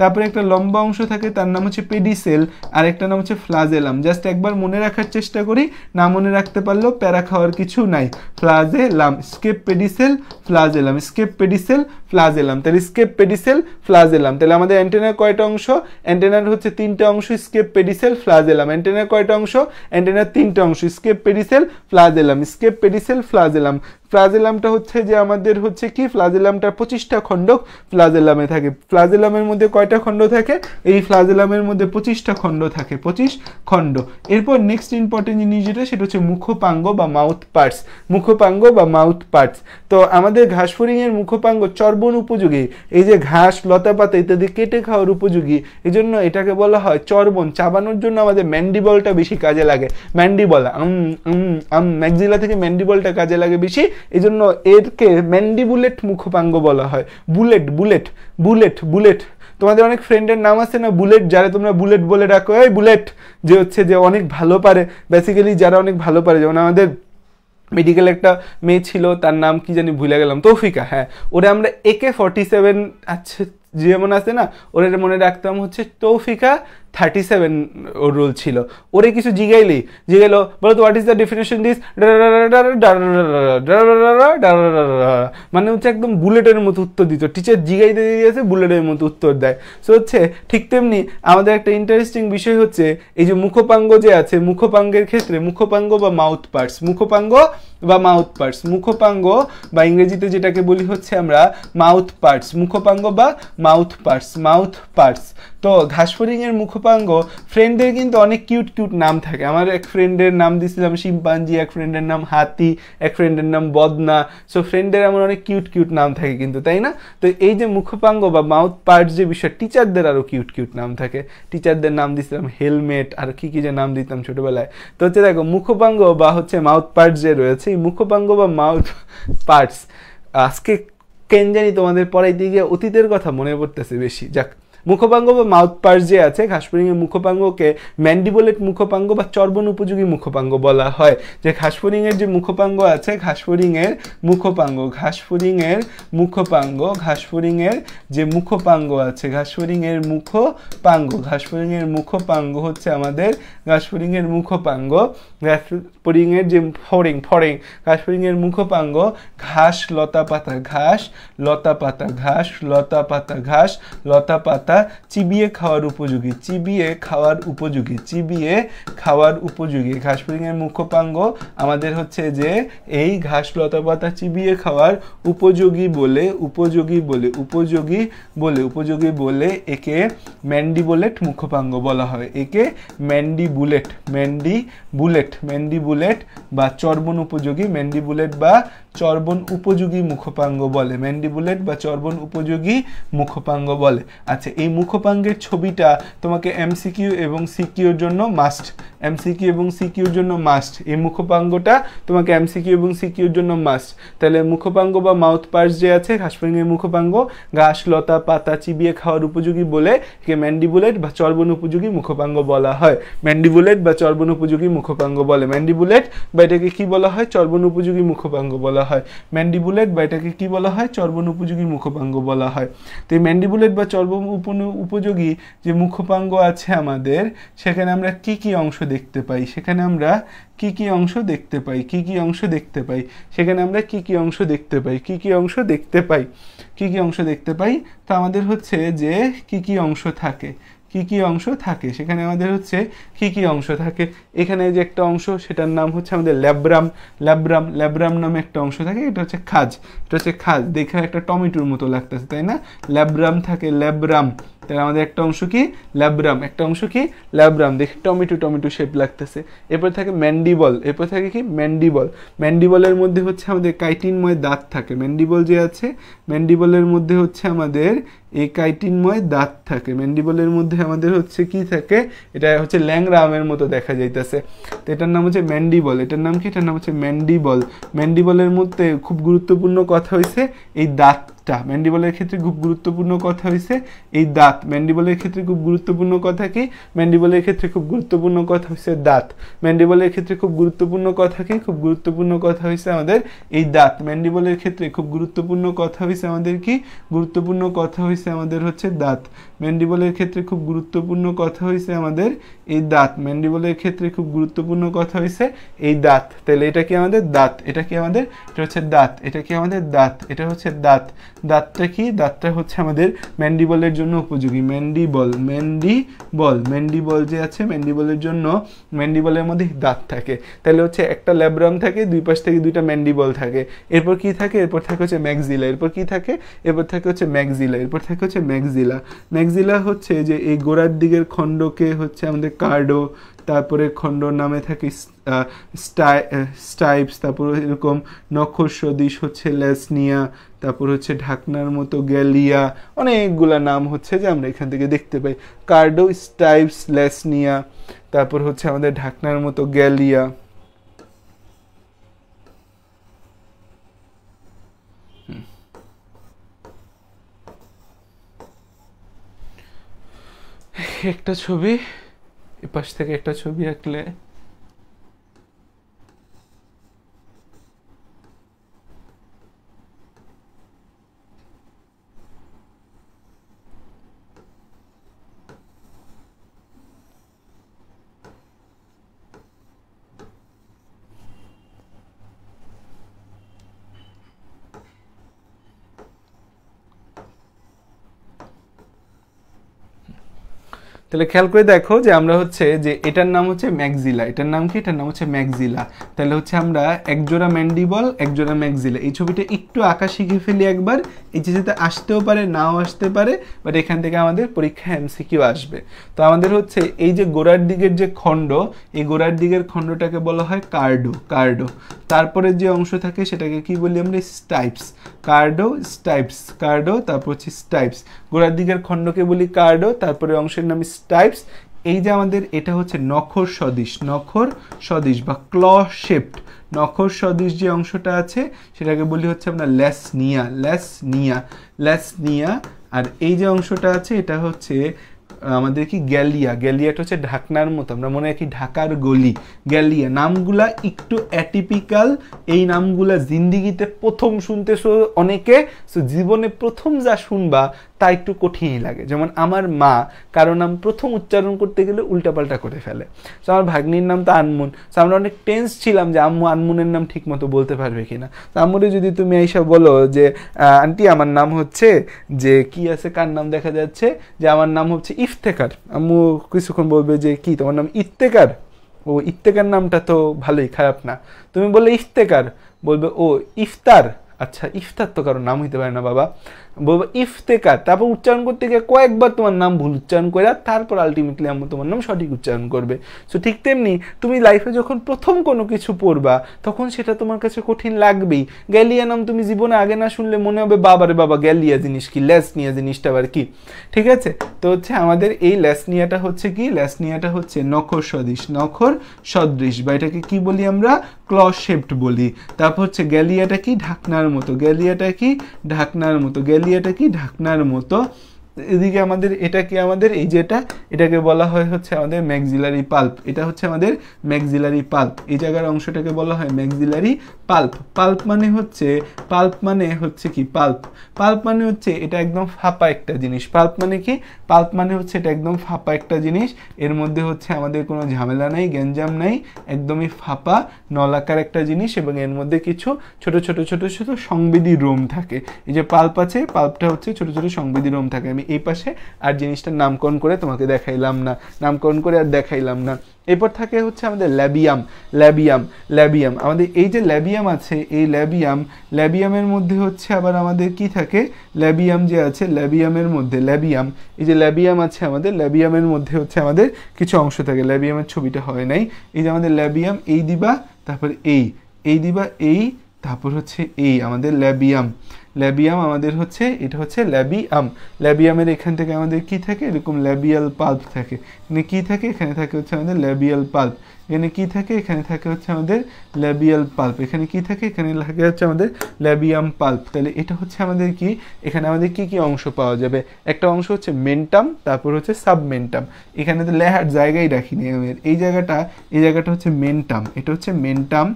Speaker 1: তারপরে একটা লম্বা অংশ থাকে তার নাম হচ্ছে পেডিসেল আর একটা নাম হচ্ছে ফ্লাজেলাম জাস্ট একবার মনে রাখার চেষ্টা করি না মনে রাখতে পারলেও প্যারা খাওয়ার কিছু নাই flagellum scape pedicel flagellum scape pedicel flagellum তাহলে স্কেপ পেডিসেল ফ্লাজেলাম তাহলে আমাদের অ্যান্টেনার কয়টা অংশ অ্যান্টেনার হচ্ছে তিনটা অংশ স্কেপ পেডিসেল ফ্লাজেলাম অ্যান্টেনার কয়টা অংশ অ্যান্টেনার তিনটা অংশ scape pedicel flagellum scape pedicel flagellum ফ্লাজেলামটা হচ্ছে যে আমাদের হচ্ছে কি ফ্লাজেলামটা পঁচিশটা খণ্ড ফ্লাজেলামে থাকে ফ্লাজেলামের মধ্যে কয়টা খণ্ড থাকে এই ফ্লাজেলামের মধ্যে পঁচিশটা খণ্ড থাকে পঁচিশ খণ্ড এরপর নেক্সট ইম্পর্টেন্ট জিনিস যেটা সেটা হচ্ছে মুখপাঙ্গ বা মাউথ পার্টস মুখপাঙ্গ বা মাউথ পার্টস তো আমাদের ঘাসফড়িংয়ের মুখপাঙ্গ চর্বণ উপযোগী এই যে ঘাস লতাপাতা ইত্যাদি কেটে খাওয়ার উপযোগী এই জন্য এটাকে বলা হয় চর্বণ চাবানোর জন্য আমাদের ম্যান্ডিবলটা বেশি কাজে লাগে ম্যান্ডিবল আম ম্যাকজিলা থেকে ম্যান্ডিবলটা কাজে লাগে বেশি এই জন্য এরকে ম্যান্ডিবুলেট মুখপাঙ্গ বলা হয় বুলেট বুলেট বুলেট বুলেট তোমাদের অনেক ফ্রেন্ডের নাম আছে না বুলেট যারা তোমরা বুলেট বলে ডাকো এই বুলেট যে হচ্ছে যে অনেক ভালো পারে বেসিক্যালি যারা অনেক ভালো পারে যেমন আমাদের মেডিকেল একটা মেয়ে ছিল তার নাম কি জানি ভুলে গেলাম তৌফিকা হ্যাঁ ওরে আমরা একে ফর্টি সেভেন আচ্ছা যেমন আছে না ওরা মনে রাখতাম হচ্ছে তৌফিকা থার্টি সেভেন ওর রুল ছিল ওরে কিছু জিগাইলি জিগাইল বলো তো what is the definition this মানে হচ্ছে একদম বুলেটের মতো উত্তর দিত টিচার জিগাই দিয়ে দিয়েছে বুলেটের মতো উত্তর দেয় সো হচ্ছে ঠিক তেমনি আমাদের একটা ইন্টারেস্টিং বিষয় হচ্ছে এই যে মুখপাঙ্গ যে আছে মুখপাঙ্গের ক্ষেত্রে মুখপাঙ্গ বা মাউথ পার্টস মুখপাঙ্গ বা মাউথ পার্টস মুখপাঙ্গ বা ইংরেজিতে যেটাকে বলি হচ্ছে আমরা মাউথ পার্টস মুখপাঙ্গ বা মাউথ পার্টস মাউথ পার্টস তো ঘাসফড়িংয়ের মুখপাঙ্গ ফ্রেন্ডদের কিন্তু অনেক কিউট কিউট নাম থাকে আমার এক ফ্রেন্ডের নাম যেমন শিম্পাঞ্জি এক ফ্রেন্ডের নাম হাতি এক ফ্রেন্ডের নাম বদনা সো ফ্রেন্ডের আমার অনেক কিউট কিউট নাম থাকে কিন্তু তাই না তো এই যে মুখপাঙ্গ বা মাউথ পার্টস যে বিষয় টিচারদের আরও কিউট কিউট নাম থাকে টিচারদের নাম দিয়েছিলাম হেলমেট আর কী কী যে নাম দিতাম ছোটোবেলায় তো হচ্ছে দেখো মুখপাঙ্গ বা হচ্ছে মাউথ পার্টস যে রয়েছে সেই মুখপাঙ্গ বা মাউথ পার্টস আজকে কেন জানি তোমাদের পরের দিকে অতীতের কথা মনে পড়তেছে বেশি যাক মুখপাঙ্গ বা মাউথ পার্স যে আছে এর মুখপাঙ্গকে ম্যান্ডিবোলেট মুখপাঙ্গ বা চর্বণ উপযোগী মুখপাঙ্গ বলা হয় যে এর যে মুখপাঙ্গ আছে ঘাসফড়িংয়ের মুখপাঙ্গ এর মুখপাঙ্গ ঘাসফড়িংয়ের যে মুখপাঙ্গ আছে ঘাসফড়িংয়ের মুখপাঙ্গ এর মুখপাঙ্গ হচ্ছে আমাদের ঘাসফড়িংয়ের মুখপাঙ্গ এর যে ফড়িং ফড়িং এর মুখপাঙ্গ ঘাস লতা পাতা ঘাস লতা পাতা ঘাস লতা পাতা ঘাস লতা পাতা ভাতটা চিবিয়ে খাওয়ার উপযোগী চিবিয়ে খাওয়ার উপযোগী চিবিয়ে খাওয়ার উপযোগী ঘাসফড়িংয়ের মুখ্যপাঙ্গ আমাদের হচ্ছে যে এই ঘাস লতা পাতা চিবিয়ে খাওয়ার উপযোগী বলে উপযোগী বলে উপযোগী বলে উপযোগী বলে একে ম্যান্ডি বুলেট মুখ্যপাঙ্গ বলা হয় একে mandible mandible mandible বা চর্বণ উপযোগী ম্যান্ডি বুলেট বা চর্বণ উপযোগী মুখপাঙ্গ বলে ম্যান্ডিবুলেট বা চর্বণ উপযোগী মুখপাঙ্গ বলে আচ্ছা এই মুখপাঙ্গের ছবিটা তোমাকে এমসিকিউ এবং সিকিউর জন্য মাস্ট এমসিকিউ এবং সিকিউর জন্য মাস্ট এই মুখপাঙ্গটা তোমাকে এমসিকিউ এবং সিকিউর জন্য মাস্ট তাহলে মুখপাঙ্গ বা মাউথ পার্স যে আছে ঘাসপাঙ্গের মুখপাঙ্গ ঘাস লতা পাতা চিবিয়ে খাওয়ার উপযোগী বলে একে ম্যান্ডিবুলেট বা চর্বণ উপযোগী মুখপাঙ্গ বলা হয় ম্যান্ডিবুলেট বা চর্বণ উপযোগী মুখপাঙ্গ বলে ম্যান্ডিবুলেট বা এটাকে কি বলা হয় চর্বণ উপযোগী মুখপাঙ্গ বলা হয় হয় ম্যান্ডিবুলেট বা এটাকে কি বলা হয় চর্বণ উপযোগী মুখপাঙ্গ বলা হয় তো এই ম্যান্ডিবুলেট বা চর্বণ উপযোগী যে মুখপাঙ্গ আছে আমাদের সেখানে আমরা কি কি অংশ দেখতে পাই সেখানে আমরা কি কি অংশ দেখতে পাই কি কি অংশ দেখতে পাই সেখানে আমরা কি কি অংশ দেখতে পাই কি কি অংশ দেখতে পাই কি কি অংশ দেখতে পাই তা আমাদের হচ্ছে যে কি কি অংশ থাকে কি কি অংশ থাকে সেখানে আমাদের হচ্ছে কি কি অংশ থাকে এখানে যে একটা অংশ সেটার নাম হচ্ছে আমাদের ল্যাব্রাম ল্যাব্রাম ল্যাব্রাম নামে একটা অংশ থাকে এটা হচ্ছে খাজ এটা হচ্ছে খাজ দেখে একটা টমেটোর মতো লাগতেছে তাই না ল্যাব্রাম থাকে ল্যাব্রাম তাহলে আমাদের একটা অংশ কি ল্যাব্রাম একটা অংশ কি ল্যাব্রাম দেখি টমেটো টমেটো শেপ লাগতেছে এরপর থাকে ম্যান্ডিবল এরপর থাকে কি ম্যান্ডিবল ম্যান্ডিবলের মধ্যে হচ্ছে আমাদের কাইটিনময় দাঁত থাকে ম্যান্ডিবল যে আছে ম্যান্ডিবলের মধ্যে হচ্ছে আমাদের এই কাইটিনময় দাঁত থাকে ম্যান্ডিবলের মধ্যে আমাদের হচ্ছে কি থাকে এটা হচ্ছে ল্যাংরামের মতো দেখা যাইতেছে তো এটার নাম হচ্ছে ম্যান্ডিবল এটার নাম কি এটার নাম হচ্ছে ম্যান্ডিবল ম্যান্ডিবলের মধ্যে খুব গুরুত্বপূর্ণ কথা হয়েছে এই দাঁত দাঁতটা ম্যান্ডিবলের ক্ষেত্রে খুব গুরুত্বপূর্ণ কথা হয়েছে এই দাঁত ম্যান্ডিবলের ক্ষেত্রে খুব গুরুত্বপূর্ণ কথা কি ম্যান্ডিবলের ক্ষেত্রে খুব গুরুত্বপূর্ণ কথা হয়েছে দাঁত ম্যান্ডিবলের ক্ষেত্রে খুব গুরুত্বপূর্ণ কথা কি খুব গুরুত্বপূর্ণ কথা হয়েছে আমাদের এই দাঁত ম্যান্ডিবলের ক্ষেত্রে খুব গুরুত্বপূর্ণ কথা হয়েছে আমাদের কি গুরুত্বপূর্ণ কথা হয়েছে আমাদের হচ্ছে দাঁত ম্যান্ডিবলের ক্ষেত্রে খুব গুরুত্বপূর্ণ কথা হয়েছে আমাদের এই দাঁত ম্যান্ডিবলের ক্ষেত্রে খুব গুরুত্বপূর্ণ কথা হয়েছে এই দাঁত তাহলে এটা কি আমাদের দাঁত এটা কি আমাদের এটা হচ্ছে দাঁত এটা কি আমাদের দাঁত এটা হচ্ছে দাঁত দাঁতটা কি দাঁতটা হচ্ছে আমাদের ম্যান্ডিবলের জন্য উপযোগী ম্যান্ডিবল ম্যান্ডিবল ম্যান্ডিবল যে আছে ম্যান্ডিবলের জন্য ম্যান্ডিবলের মধ্যে দাঁত থাকে তাহলে হচ্ছে একটা ল্যাব্রাম থাকে দুই পাশ থেকে দুইটা ম্যান্ডিবল থাকে এরপর কি থাকে এরপর থাকে হচ্ছে ম্যাকজিলা এরপর কি থাকে এরপর থাকে হচ্ছে ম্যাকজিলা এরপর থাকে হচ্ছে ম্যাকজিলা ম্যাগ ম্যাক্সিলা হচ্ছে যে এই গোড়ার দিকের খণ্ডকে হচ্ছে আমাদের কার্ডো তারপরে খণ্ড নামে থাকে স্টাইপস তারপর এরকম নক্ষর সদৃশ হচ্ছে লেসনিয়া তারপর হচ্ছে ঢাকনার মতো গ্যালিয়া অনেকগুলা নাম হচ্ছে যে আমরা এখান থেকে দেখতে পাই কার্ডো স্টাইপস লেসনিয়া তারপর হচ্ছে আমাদের ঢাকনার মতো গ্যালিয়া একটা ছবি এপাশ থেকে একটা ছবি আঁকলে তাহলে খেয়াল করে দেখো যে আমরা হচ্ছে যে এটার নাম হচ্ছে ম্যাকজিলা এটার নাম কি এটার নাম হচ্ছে ম্যাকজিলা তাহলে হচ্ছে আমরা একজোড়া ম্যান্ডিবল একজোড়া ম্যাকজিলা এই ছবিটা একটু আঁকা শিখে ফেলি একবার এই চিঠিতে আসতেও পারে নাও আসতে পারে বাট এখান থেকে আমাদের পরীক্ষা এমসিকিউ আসবে তো আমাদের হচ্ছে এই যে গোড়ার দিকের যে খণ্ড এই গোড়ার দিকের খণ্ডটাকে বলা হয় কার্ডো কার্ডো তারপরে যে অংশ থাকে সেটাকে কি বলি আমরা স্টাইপস কার্ডো স্টাইপস কার্ডো তারপর হচ্ছে স্টাইপস গোড়ার দিকের খণ্ডকে বলি কার্ডো তারপরে অংশের নাম স্টাইপস এই যে আমাদের এটা হচ্ছে নখর স্বদেশ নখর স্বদেশ বা ক্ল শেপড নখর স্বদেশ যে অংশটা আছে সেটাকে বলি হচ্ছে আপনার নিয়া ল্যাস নিয়া আর এই যে অংশটা আছে এটা হচ্ছে আমাদের কি গ্যালিয়া গ্যালিয়াটা হচ্ছে ঢাকনার মতো আমরা মনে রাখি ঢাকার গলি গ্যালিয়া নামগুলা একটু অ্যাটিপিক্যাল এই নামগুলা জিন্দিগিতে প্রথম শুনতেছো অনেকে সো জীবনে প্রথম যা শুনবা তা একটু কঠিনই লাগে যেমন আমার মা কারো নাম প্রথম উচ্চারণ করতে গেলে উল্টাপাল্টা করে ফেলে তো আমার ভাগ্নির নাম তো আনমুন তো আমরা অনেক টেন্স ছিলাম যে আম্মু আনমুনের নাম ঠিক মতো বলতে পারবে কি না তো আমরা যদি তুমি এইসব বলো যে আন্টি আমার নাম হচ্ছে যে কি আছে কার নাম দেখা যাচ্ছে যে আমার নাম হচ্ছে ইফতেকার আম্মু কিছুক্ষণ বলবে যে কি তোমার নাম ইফতেকার ও ইফতেকার নামটা তো ভালোই খারাপ না তুমি বললে ইফতেকার বলবে ও ইফতার আচ্ছা ইফতার তো কারো নাম হইতে পারে না বাবা বলবো ইফতেকার তারপর উচ্চারণ করতে গিয়ে কয়েকবার তোমার নাম ভুল উচ্চারণ করে তারপর আলটিমেটলি আমি তোমার নাম সঠিক উচ্চারণ করবে সো ঠিক তেমনি তুমি লাইফে যখন প্রথম কোনো কিছু পড়বা তখন সেটা তোমার কাছে কঠিন লাগবেই গ্যালিয়া নাম তুমি জীবনে আগে না শুনলে মনে হবে বাবারে বাবা গ্যালিয়া জিনিস কি ল্যাসনিয়া জিনিসটা আবার কি ঠিক আছে তো হচ্ছে আমাদের এই ল্যাসনিয়াটা হচ্ছে কি ল্যাসনিয়াটা হচ্ছে নখর সদৃশ নখর সদৃশ বা এটাকে কি বলি আমরা ক্ল শেপড বলি তারপর হচ্ছে গ্যালিয়াটা কি ঢাকনার মতো গ্যালিয়াটা কি ঢাকনার মতো গ্যালিয়া এরিয়াটা কি ঢাকনার মতো এদিকে আমাদের এটা কি আমাদের এই যেটা এটাকে বলা হয় হচ্ছে আমাদের ম্যাক্সিলারি পাল্প এটা হচ্ছে আমাদের ম্যাক্সিলারি পাল্প এই জায়গার অংশটাকে বলা হয় ম্যাক্সিলারি পাল্প পাল্প মানে হচ্ছে পাল্প মানে হচ্ছে কি পাল্প পাল্প মানে হচ্ছে এটা একদম ফাঁপা একটা জিনিস পাল্প মানে কি পাল্প মানে হচ্ছে এটা একদম ফাঁপা একটা জিনিস এর মধ্যে হচ্ছে আমাদের কোনো ঝামেলা নাই গ্যাঞ্জাম নাই একদমই ফাঁপা নলাকার একটা জিনিস এবং এর মধ্যে কিছু ছোট ছোট ছোট ছোট সংবেদী রোম থাকে এই যে পাল্প আছে পাল্পটা হচ্ছে ছোট ছোট সংবেদী রোম থাকে আমি এই পাশে আর জিনিসটা নামকরণ করে তোমাকে দেখাইলাম না নামকরণ করে আর দেখাইলাম না এরপর থাকে হচ্ছে আমাদের ল্যাবিয়াম ল্যাবিয়াম ল্যাবিয়াম আমাদের এই যে ল্যাবিয়াম আছে এই ল্যাবিয়াম ল্যাবিয়ামের মধ্যে হচ্ছে আবার আমাদের কি থাকে ল্যাবিয়াম যে আছে ল্যাবিয়ামের মধ্যে ল্যাবিয়াম এই যে ল্যাবিয়াম আছে আমাদের ল্যাবিয়ামের মধ্যে হচ্ছে আমাদের কিছু অংশ থাকে ল্যাবিয়ামের ছবিটা হয় নাই এই যে আমাদের ল্যাবিয়াম এই দিবা তারপর এই এই দিবা এই তারপর হচ্ছে এই আমাদের ল্যাবিয়াম ল্যাবিয়াম আমাদের হচ্ছে এটা হচ্ছে ল্যাবিয়াম ল্যাবিয়ামের এখান থেকে আমাদের কি থাকে এরকম ল্যাবিয়াল পাল্প থাকে মানে কী থাকে এখানে থাকে হচ্ছে আমাদের ল্যাবিয়াল পাল্প এখানে কি থাকে এখানে থাকে হচ্ছে আমাদের ল্যাবিয়াল পাল্প এখানে কি থাকে এখানে থাকে হচ্ছে আমাদের ল্যাবিয়াম পাল্প তাহলে এটা হচ্ছে আমাদের কি এখানে আমাদের কি কি অংশ পাওয়া যাবে একটা অংশ হচ্ছে মেন্টাম তারপর হচ্ছে সাবমেন্টাম এখানে তো লেহার জায়গায় রাখিনি আমি এই জায়গাটা এই জায়গাটা হচ্ছে মেন্টাম এটা হচ্ছে মেন্টাম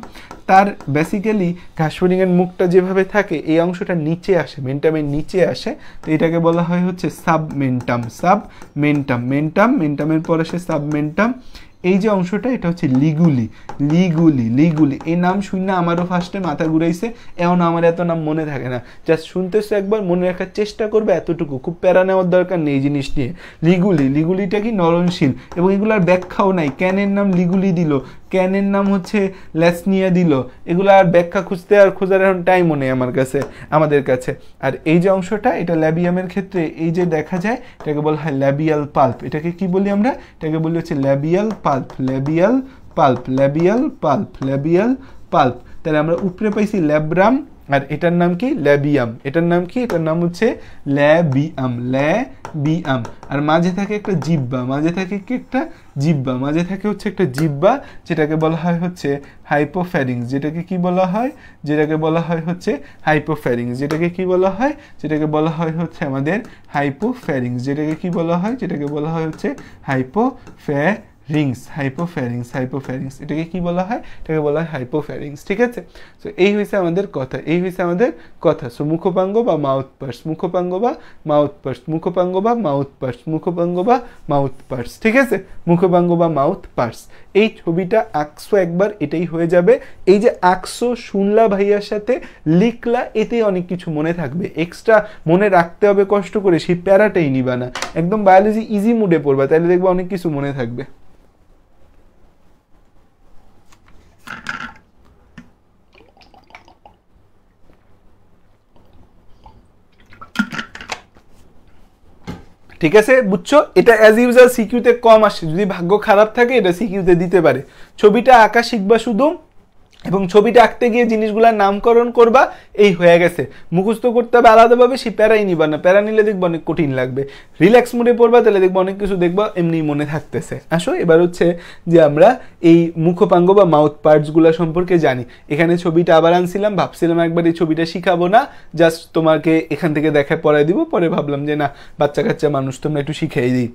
Speaker 1: তার বেসিক্যালি ঘাসফরিংয়ের মুখটা যেভাবে থাকে এই অংশটা নিচে আসে মেন্টামের নিচে আসে তো এটাকে বলা হয় হচ্ছে সাবমেন্টাম সাব মেন্টাম মেন্টামের পর আসে সাবমেন্টাম এই যে অংশটা এটা হচ্ছে লিগুলি লিগুলি লিগুলি এই নাম শুনে আমারও ফার্স্টে মাথা ঘুরাইছে এমন আমার এত নাম মনে থাকে না জাস্ট শুনতেছে একবার মনে রাখার চেষ্টা করবে এতটুকু খুব প্যারা নেওয়ার দরকার নেই জিনিস নিয়ে লিগুলি লিগুলিটা কি নরমশীল এবং এগুলার ব্যাখ্যাও নাই ক্যানের নাম লিগুলি দিল ক্যানের নাম হচ্ছে লেসনিয়া দিল এগুলো আর ব্যাখ্যা খুঁজতে আর খোঁজার এখন টাইমও নেই আমার কাছে আমাদের কাছে আর এই যে অংশটা এটা ল্যাবিয়ামের ক্ষেত্রে এই যে দেখা যায় এটাকে বলা হয় ল্যাবিয়াল পাল্প এটাকে কি বলি আমরা এটাকে বলি হচ্ছে labial palp labial palp labial palp labial palp তাহলে আমরা উপরে পাইছি ল্যাব্রাম আর এটার নাম কি ল্যাবিয়াম এটার নাম কি এটার নাম হচ্ছে ল্যাবিয়াম ল্যাবিয়াম আর মাঝে থাকে একটা জিব্বা মাঝে থাকে কি একটা জিব্বা মাঝে থাকে হচ্ছে একটা জিব্বা যেটাকে বলা হয় হচ্ছে হাইপোফ্যারিংস যেটাকে কি বলা হয় যেটাকে বলা হয় হচ্ছে হাইপোফ্যারিংস যেটাকে কি বলা হয় যেটাকে বলা হয় হচ্ছে আমাদের হাইপোফ্যারিংস যেটাকে কি বলা হয় যেটাকে বলা হয় হচ্ছে হাইপোফ্যা রিংস হাইপোফ্যারিংস হাইপোফ্যারিংস এটাকে কি বলা হয় এটাকে বলা হয় হাইপোফ্যারিংস ঠিক আছে সো এই হয়েছে আমাদের কথা এই হয়েছে আমাদের কথা সো মুখপাঙ্গ বা মাউথ পার্স মুখপাঙ্গ বা মাউথ পার্স মুখপাঙ্গ বা মাউথ পার্স মুখপাঙ্গ বা মাউথ পার্স ঠিক আছে মুখপাঙ্গ বা মাউথ পার্স এই ছবিটা আঁকশো একবার এটাই হয়ে যাবে এই যে আঁকশো শুনলা ভাইয়ার সাথে লিখলা এতেই অনেক কিছু মনে থাকবে এক্সট্রা মনে রাখতে হবে কষ্ট করে সেই প্যারাটাই নিবা না একদম বায়োলজি ইজি মুডে পড়বা তাহলে দেখবে অনেক কিছু মনে থাকবে ঠিক আছে বুঝছো এটা অ্যাজ ইউজার সিকিউতে কম আসে যদি ভাগ্য খারাপ থাকে এটা সিকিউতে দিতে পারে ছবিটা আঁকা শিখবা শুধু এবং ছবিটা আঁকতে গিয়ে জিনিসগুলোর নামকরণ করবা এই হয়ে গেছে মুখস্থ করতে হবে আলাদাভাবে সে প্যারাই নিবা না প্যারা নিলে দেখবো অনেক কঠিন লাগবে রিল্যাক্স মুডে পড়বা তাহলে দেখবো অনেক কিছু দেখবা এমনি মনে থাকতেছে আসো এবার হচ্ছে যে আমরা এই মুখপাঙ্গ বা মাউথ পার্টসগুলো সম্পর্কে জানি এখানে ছবিটা আবার আনছিলাম ভাবছিলাম একবার এই ছবিটা শিখাবো না জাস্ট তোমাকে এখান থেকে দেখা পড়ায় দিব পরে ভাবলাম যে না বাচ্চা কাচ্চা মানুষ তোমরা একটু শিখেই দিই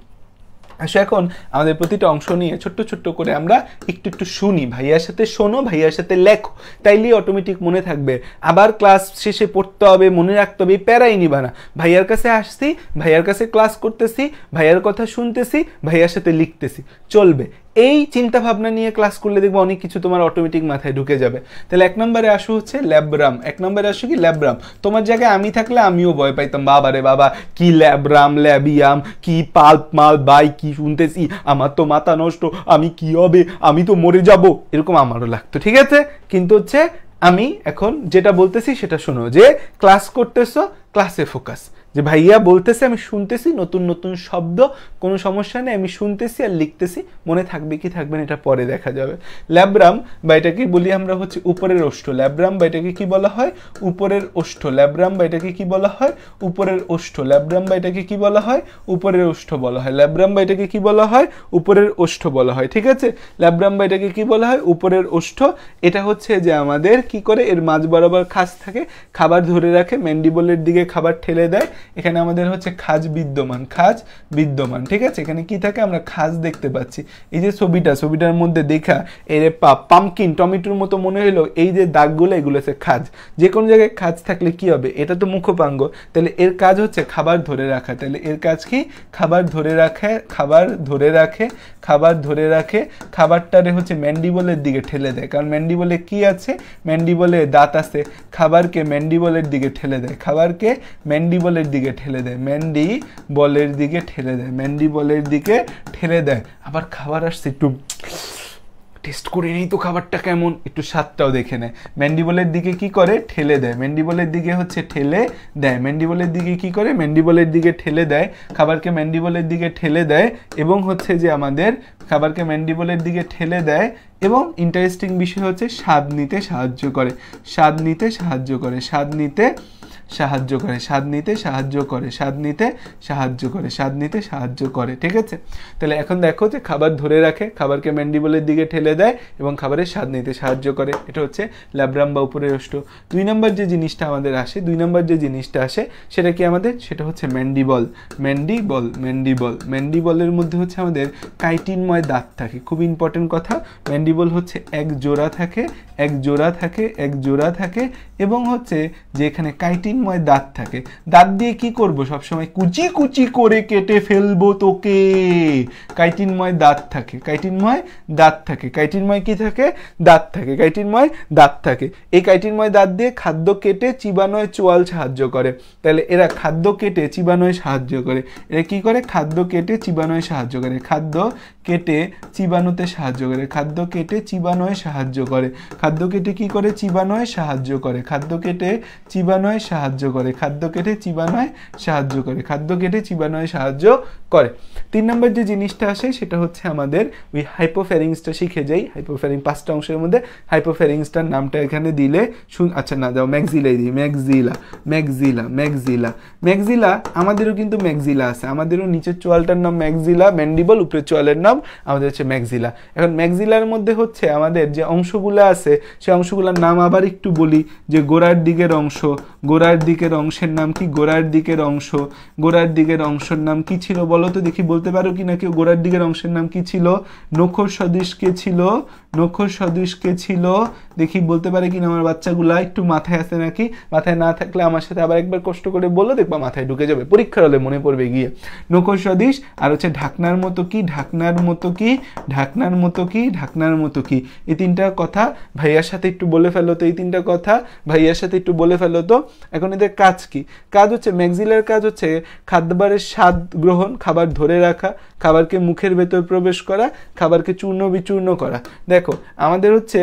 Speaker 1: আসো এখন আমাদের প্রতিটা অংশ নিয়ে ছোট্ট ছোট্ট করে আমরা একটু একটু শুনি ভাইয়ার সাথে শোনো ভাইয়ার সাথে লেখো তাইলেই অটোমেটিক মনে থাকবে আবার ক্লাস শেষে পড়তে হবে মনে রাখতে হবে প্যারাই নিবা না ভাইয়ার কাছে আসছি ভাইয়ার কাছে ক্লাস করতেছি ভাইয়ার কথা শুনতেছি ভাইয়ার সাথে লিখতেছি চলবে এই চিন্তা ভাবনা নিয়ে ক্লাস করলে দেখবো অনেক কিছু তোমার অটোমেটিক মাথায় ঢুকে যাবে তাহলে এক নম্বরে আসো হচ্ছে ল্যাবরাম এক নম্বরে আসো কি ল্যাবরাম তোমার জায়গায় আমি থাকলে আমিও ভয় পাইতাম বাবা রে বাবা কি ল্যাবরাম ল্যাবিয়াম কি পাল্প মাল বাই কি শুনতেছি আমার তো মাথা নষ্ট আমি কি হবে আমি তো মরে যাব এরকম আমারও লাগতো ঠিক আছে কিন্তু হচ্ছে আমি এখন যেটা বলতেছি সেটা শোনো যে ক্লাস করতেছো ক্লাসে ফোকাস যে ভাইয়া বলতেছে আমি শুনতেছি নতুন নতুন শব্দ কোনো সমস্যা নেই আমি শুনতেছি আর লিখতেছি মনে থাকবে কি থাকবেন এটা পরে দেখা যাবে ল্যাব্রাম বা এটাকে বলি আমরা হচ্ছে উপরের ওষ্ঠ ল্যাব্রাম বা এটাকে কি বলা হয় উপরের ওষ্ঠ ল্যাব্রাম বা এটাকে কি বলা হয় উপরের ওষ্ঠ ল্যাব্রাম বা এটাকে কি বলা হয় উপরের ওষ্ঠ বলা হয় ল্যাব্রাম বা এটাকে কি বলা হয় উপরের ওষ্ঠ বলা হয় ঠিক আছে ল্যাব্রাম বা এটাকে কি বলা হয় উপরের ওষ্ঠ এটা হচ্ছে যে আমাদের কি করে এর মাছ বরাবর খাস থাকে খাবার ধরে রাখে ম্যান্ডিবলের দিকে খাবার ঠেলে দেয় এখানে আমাদের হচ্ছে খাজ বিদ্যমান খাজ বিদ্যমান ঠিক আছে এখানে কি থাকে আমরা খাজ দেখতে পাচ্ছি এই যে ছবিটা ছবিটার মধ্যে দেখা এর পামকিন টমেটোর মতো মনে হলো এই যে দাগগুলো এগুলো হচ্ছে খাজ যে কোনো জায়গায় খাজ থাকলে কি হবে এটা তো মুখপাঙ্গ তাহলে এর কাজ হচ্ছে খাবার ধরে রাখা তাহলে এর কাজ কি খাবার ধরে রাখে খাবার ধরে রাখে খাবার ধরে রাখে খাবারটারে হচ্ছে ম্যান্ডিবলের দিকে ঠেলে দেয় কারণ ম্যান্ডিবলে কি আছে ম্যান্ডিবলে দাঁত আছে খাবারকে ম্যান্ডিবলের দিকে ঠেলে দেয় খাবারকে ম্যান্ডিবলের দিকে দিকে ঠেলে দেয় ম্যান্ডি বলের দিকে ঠেলে দেয় ম্যান্ডি বলের দিকে ঠেলে দেয় আবার খাবার আসছে একটু টেস্ট করে নিই তো খাবারটা কেমন একটু স্বাদটাও দেখে নেয় ম্যান্ডিবলের দিকে কি করে ঠেলে দেয় ম্যান্ডিবলের দিকে হচ্ছে ঠেলে দেয় ম্যান্ডিবলের দিকে কি করে ম্যান্ডিবলের দিকে ঠেলে দেয় খাবারকে ম্যান্ডিবলের দিকে ঠেলে দেয় এবং হচ্ছে যে আমাদের খাবারকে ম্যান্ডিবলের দিকে ঠেলে দেয় এবং ইন্টারেস্টিং বিষয় হচ্ছে স্বাদ নিতে সাহায্য করে স্বাদ নিতে সাহায্য করে স্বাদ নিতে সাহায্য করে স্বাদ নিতে সাহায্য করে স্বাদ নিতে সাহায্য করে স্বাদ নিতে সাহায্য করে ঠিক আছে তাহলে এখন দেখো যে খাবার ধরে রাখে খাবারকে ম্যান্ডিবলের দিকে ঠেলে দেয় এবং খাবারের স্বাদ নিতে সাহায্য করে এটা হচ্ছে ল্যাব্রাম বা উপরে অষ্ট দুই নম্বর যে জিনিসটা আমাদের আসে দুই নম্বর যে জিনিসটা আসে সেটা কি আমাদের সেটা হচ্ছে ম্যান্ডিবল ম্যান্ডিবল ম্যান্ডিবল ম্যান্ডিবলের মধ্যে হচ্ছে আমাদের কাইটিনময় দাঁত থাকে খুব ইম্পর্টেন্ট কথা ম্যান্ডিবল হচ্ছে এক জোড়া থাকে এক জোড়া থাকে এক জোড়া থাকে এবং হচ্ছে যে এখানে কাইটিন চিন্ময় দাঁত থাকে দাঁত দিয়ে কি করব সবসময় কুচি কুচি করে কেটে ফেলবো তোকে কাইটিনময় দাঁত থাকে কাইটিনময় দাঁত থাকে কাইটিনময় কি থাকে দাঁত থাকে কাইটিনময় দাঁত থাকে এই কাইটিনময় দাঁত দিয়ে খাদ্য কেটে চিবানোয় চোয়াল সাহায্য করে তাহলে এরা খাদ্য কেটে চিবানোয় সাহায্য করে এরা কি করে খাদ্য কেটে চিবানোয় সাহায্য করে খাদ্য কেটে চিবানোতে সাহায্য করে খাদ্য কেটে চিবানোয় সাহায্য করে খাদ্য কেটে কি করে চিবানোয় সাহায্য করে খাদ্য কেটে চিবানোয় সাহায্য সাহায্য করে খাদ্য কেটে চিবানোয় সাহায্য করে খাদ্য কেটে চিবানোয় সাহায্য করে তিন নম্বর যে জিনিসটা আসে সেটা হচ্ছে আমাদের ওই হাইপোফেরিংসটা শিখে যাই হাইপোফেরিং পাঁচটা অংশের মধ্যে হাইপোফেরিংসটার নামটা এখানে দিলে শুন আচ্ছা না যাও ম্যাকজিলাই দিই ম্যাকজিলা ম্যাকজিলা ম্যাকজিলা ম্যাকজিলা আমাদেরও কিন্তু ম্যাকজিলা আছে আমাদেরও নিচের চোয়ালটার নাম ম্যাকজিলা ম্যান্ডিবল উপরের চোয়ালের নাম আমাদের হচ্ছে ম্যাকজিলা এখন ম্যাকজিলার মধ্যে হচ্ছে আমাদের যে অংশগুলো আছে সেই অংশগুলোর নাম আবার একটু বলি যে গোড়ার দিকের অংশ গোড়ার গোড়ার দিকের অংশের নাম কি গোড়ার দিকের অংশ গোড়ার দিকের অংশের নাম কি ছিল বলো তো দেখি বলতে পারো কি না কেউ গোড়ার দিকের অংশের নাম কি ছিল নক্ষর সদৃশকে ছিল নক্ষর সদৃশকে ছিল দেখি বলতে পারে কিনা আমার বাচ্চাগুলা একটু মাথায় আছে নাকি মাথায় না থাকলে আমার সাথে আবার একবার কষ্ট করে বললো দেখবা মাথায় ঢুকে যাবে পরীক্ষার হলে মনে পড়বে গিয়ে নৌকো সদিশ আর হচ্ছে ঢাকনার মতো কি ঢাকনার মতো কি ঢাকনার মতো কি ঢাকনার মতো কি এই তিনটা কথা ভাইয়ার সাথে একটু বলে ফেলো তো এই তিনটা কথা ভাইয়ার সাথে একটু বলে ফেলো তো এখন এদের কাজ কি কাজ হচ্ছে ম্যাগজিলার কাজ হচ্ছে খাদ্যবারের স্বাদ গ্রহণ খাবার ধরে রাখা খাবারকে মুখের ভেতর প্রবেশ করা খাবারকে চূর্ণ বিচূর্ণ করা দেখো আমাদের হচ্ছে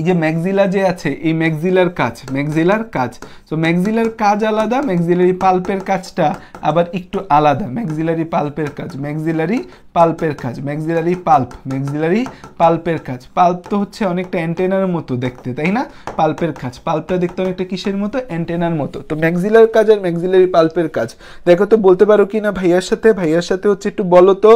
Speaker 1: এই যে ম্যাকজিলা যে আছে এই ম্যাকজিলার কাজ ম্যাকজিলার কাজ তো ম্যাকজিলার কাজ আলাদা ম্যাকজিলারি পাল্পের কাজটা আবার একটু আলাদা ম্যাকজিলারি পাল্পের কাজ ম্যাক্সিলারি পাল্পের কাজ ম্যাকজিলারি পাল্প ম্যাকজিলারি পাল্পের কাজ পাল্প তো হচ্ছে অনেকটা অ্যান্টেনার মতো দেখতে তাই না পাল্পের কাজ পাল্পটা দেখতে অনেকটা কিসের মতো অ্যান্টেনার মতো তো ম্যাকজিলার কাজ আর ম্যাকজিলারি পাল্পের কাজ দেখো তো বলতে পারো কি না ভাইয়ার সাথে ভাইয়ার সাথে হচ্ছে একটু বলো তো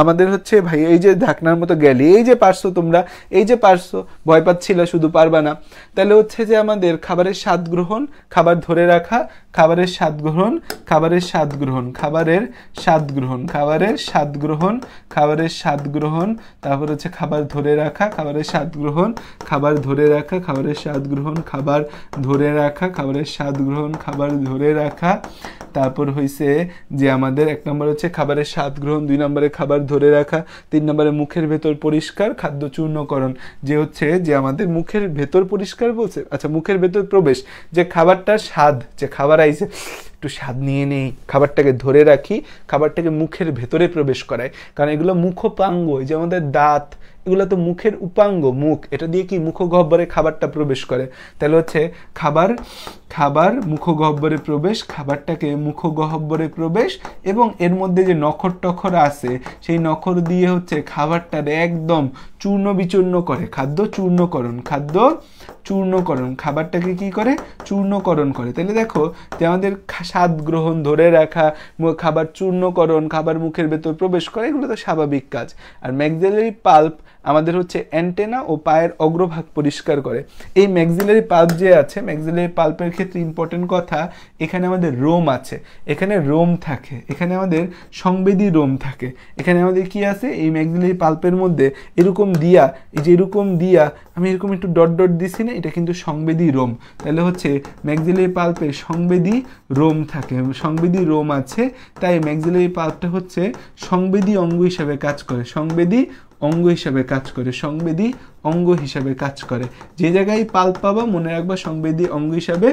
Speaker 1: আমাদের হচ্ছে ভাই এই যে ঢাকনার মতো গেলি এই যে পারছো তোমরা এই যে পারছো ভয় পাচ্ছিল শুধু পারবা না তাহলে হচ্ছে যে আমাদের খাবারের স্বাদ গ্রহণ খাবার ধরে রাখা খাবারের স্বাদ গ্রহণ খাবারের স্বাদ গ্রহণ খাবারের স্বাদ গ্রহণ খাবারের স্বাদ গ্রহণ খাবারের স্বাদ গ্রহণ তারপর হচ্ছে খাবার ধরে রাখা খাবারের স্বাদ গ্রহণ খাবার ধরে রাখা খাবারের স্বাদ গ্রহণ খাবার ধরে রাখা খাবারের স্বাদ গ্রহণ খাবার ধরে রাখা তারপর হয়েছে যে আমাদের এক নম্বর হচ্ছে খাবারের স্বাদ গ্রহণ দুই নম্বরে খাবার ধরে রাখা তিন নম্বরে মুখের ভেতর পরিষ্কার খাদ্য চূর্ণকরণ যে হচ্ছে যে আমাদের মুখের ভেতর পরিষ্কার বলছে আচ্ছা মুখের ভেতর প্রবেশ যে খাবারটার স্বাদ যে খাবার করাই যে একটু স্বাদ নিয়ে নেই খাবারটাকে ধরে রাখি খাবারটাকে মুখের ভেতরে প্রবেশ করায় কারণ এগুলো মুখোপাঙ্গ এই যে আমাদের দাঁত এগুলো তো মুখের উপাঙ্গ মুখ এটা দিয়ে কি মুখগহ্বরে খাবারটা প্রবেশ করে তাহলে হচ্ছে খাবার খাবার মুখগহ্বরে প্রবেশ খাবারটাকে মুখগহ্বরে প্রবেশ এবং এর মধ্যে যে নখর টখর আছে সেই নখর দিয়ে হচ্ছে খাবারটার একদম চূর্ণ বিচূর্ণ করে খাদ্য চূর্ণকরণ খাদ্য চূর্ণকরণ খাবারটাকে কি করে চূর্ণকরণ করে তাহলে দেখো যে আমাদের স্বাদ গ্রহণ ধরে রাখা খাবার চূর্ণকরণ খাবার মুখের ভেতর প্রবেশ করে এগুলো তো স্বাভাবিক কাজ আর ম্যাকজেলারি পাল্প আমাদের হচ্ছে অ্যান্টেনা ও পায়ের অগ্রভাগ পরিষ্কার করে এই ম্যাক্সিলারি পাল্প যে আছে ম্যাক্সিলারি পাল্পের ক্ষেত্রে ইম্পর্টেন্ট কথা এখানে আমাদের রোম আছে এখানে রোম থাকে এখানে আমাদের সংবেদী রোম থাকে এখানে আমাদের কি আছে এই ম্যাক্সিলারি পাল্পের মধ্যে এরকম দিয়া এই যে এরকম দিয়া আমি এরকম একটু ডট ডট দিছি না এটা কিন্তু সংবেদী রোম তাহলে হচ্ছে ম্যাক্সিলারি পাল্পে সংবেদী রোম থাকে সংবেদী রোম আছে তাই ম্যাক্সিলারি পাল্পটা হচ্ছে সংবেদী অঙ্গ হিসাবে কাজ করে সংবেদী অঙ্গ হিসাবে কাজ করে সংবেদী অঙ্গ হিসাবে কাজ করে যে জায়গায় পাল পাবা মনে রাখবা সংবেদী অঙ্গ হিসাবে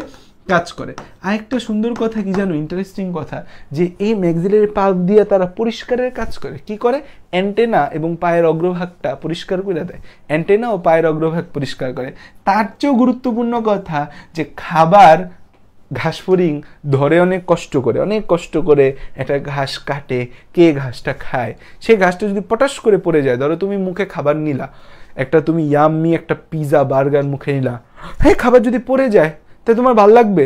Speaker 1: কাজ করে আরেকটা সুন্দর কথা কি জানো ইন্টারেস্টিং কথা যে এই ম্যাগজিলের পাল্প দিয়ে তারা পরিষ্কারের কাজ করে কি করে অ্যান্টেনা এবং পায়ের অগ্রভাগটা পরিষ্কার করে দেয় অ্যান্টেনা ও পায়ের অগ্রভাগ পরিষ্কার করে তার চেয়েও গুরুত্বপূর্ণ কথা যে খাবার ঘাসফড়িং ধরে অনেক কষ্ট করে অনেক কষ্ট করে একটা ঘাস কাটে কে ঘাসটা খায় সেই ঘাসটা যদি পটাশ করে পড়ে যায় ধরো তুমি মুখে খাবার নিলা একটা তুমি ইয়াম্মি একটা পিজা বার্গার মুখে নিলা হ্যাঁ খাবার যদি পড়ে যায় তাহলে তোমার ভাল লাগবে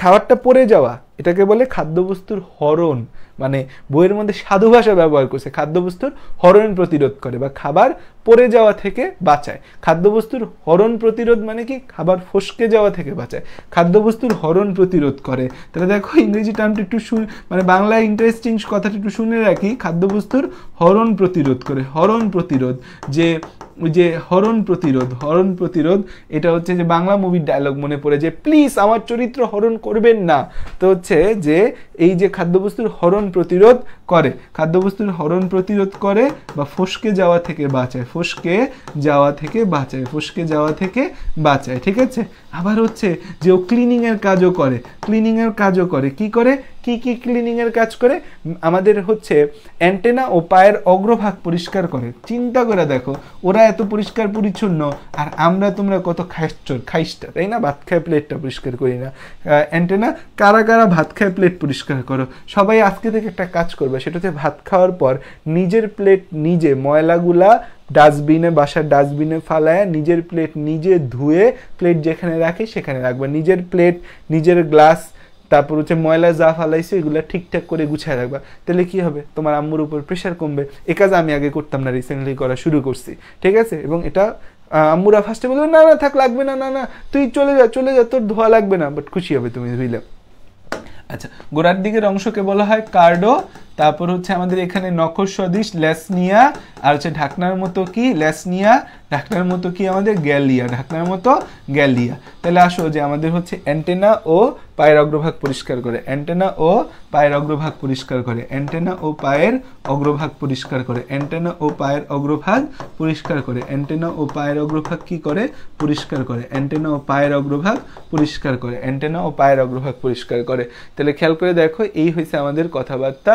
Speaker 1: খাবারটা পড়ে যাওয়া এটাকে বলে খাদ্যবস্তুর হরণ মানে বইয়ের মধ্যে সাধু ভাষা ব্যবহার করছে খাদ্যবস্তুর হরণ প্রতিরোধ করে বা খাবার পড়ে যাওয়া থেকে বাঁচায় খাদ্যবস্তুর হরণ প্রতিরোধ মানে কি খাবার ফসকে যাওয়া থেকে বাঁচায় খাদ্যবস্তুর হরণ প্রতিরোধ করে তাহলে দেখো ইংরেজি টার্মটা একটু শুন মানে বাংলা ইন্টারেস্টিং কথাটা একটু শুনে রাখি খাদ্যবস্তুর হরণ প্রতিরোধ করে হরণ প্রতিরোধ যে যে হরণ প্রতিরোধ হরণ প্রতিরোধ এটা হচ্ছে যে বাংলা মুভির ডায়লগ মনে পড়ে যে প্লিজ আমার চরিত্র হরণ করবেন না তো হচ্ছে হচ্ছে যে এই যে খাদ্যবস্তুর হরণ প্রতিরোধ করে খাদ্যবস্তুর হরণ প্রতিরোধ করে বা ফসকে যাওয়া থেকে বাঁচায় ফসকে যাওয়া থেকে বাঁচায় ফসকে যাওয়া থেকে বাঁচায় ঠিক আছে আবার হচ্ছে যে ও ক্লিনিংয়ের কাজও করে ক্লিনিংয়ের কাজও করে কি করে কি কি ক্লিনিংয়ের কাজ করে আমাদের হচ্ছে অ্যান্টেনা ও পায়ের অগ্রভাগ পরিষ্কার করে চিন্তা করে দেখো ওরা এত পরিষ্কার পরিচ্ছন্ন আর আমরা তোমরা কত খাইচোর খাইসটা তাই না ভাত খায় প্লেটটা পরিষ্কার করি না অ্যান্টেনা কারা কারা ভাত খায় প্লেট পরিষ্কার করো সবাই আজকে থেকে একটা কাজ করবে সেটা হচ্ছে ভাত খাওয়ার পর নিজের প্লেট নিজে ময়লাগুলা ডাস্টবিনে বাসার ডাস্টবিনে ফালায় নিজের প্লেট নিজে ধুয়ে প্লেট যেখানে রাখে সেখানে রাখবে নিজের প্লেট নিজের গ্লাস তারপর হচ্ছে ময়লা যা ফালাইছো এগুলো ঠিকঠাক করে গুছায় রাখবা তাহলে কি হবে তোমার আম্মুর উপর প্রেশার কমবে এ কাজ আমি আগে করতাম না রিসেন্টলি করা শুরু করছি ঠিক আছে এবং এটা আম্মুরা ফার্স্টে বলবে না না থাক লাগবে না না না তুই চলে যা চলে যা তোর ধোয়া লাগবে না বাট খুশি হবে তুমি ধুইলে আচ্ছা গোড়ার দিকের অংশকে বলা হয় কার্ডো তারপর হচ্ছে আমাদের এখানে নখর সদৃশ ল্যাসনিয়া আর হচ্ছে ঢাকনার মতো কি ল্যাসনিয়া ঢাকনার মতো কি আমাদের গ্যালিয়া ঢাকনার মতো গ্যালিয়া তাহলে আসো যে আমাদের হচ্ছে অ্যান্টেনা ও পায়ের অগ্রভাগ পরিষ্কার করে অ্যান্টেনা ও পায়ের অগ্রভাগ পরিষ্কার করে অ্যান্টেনা ও পায়ের অগ্রভাগ পরিষ্কার করে অ্যান্টেনা ও পায়ের অগ্রভাগ পরিষ্কার করে অ্যান্টেনা ও পায়ের অগ্রভাগ কি করে পরিষ্কার করে অ্যান্টেনা ও পায়ের অগ্রভাগ পরিষ্কার করে অ্যান্টেনা ও পায়ের অগ্রভাগ পরিষ্কার করে তাহলে খেয়াল করে দেখো এই হয়েছে আমাদের কথাবার্তা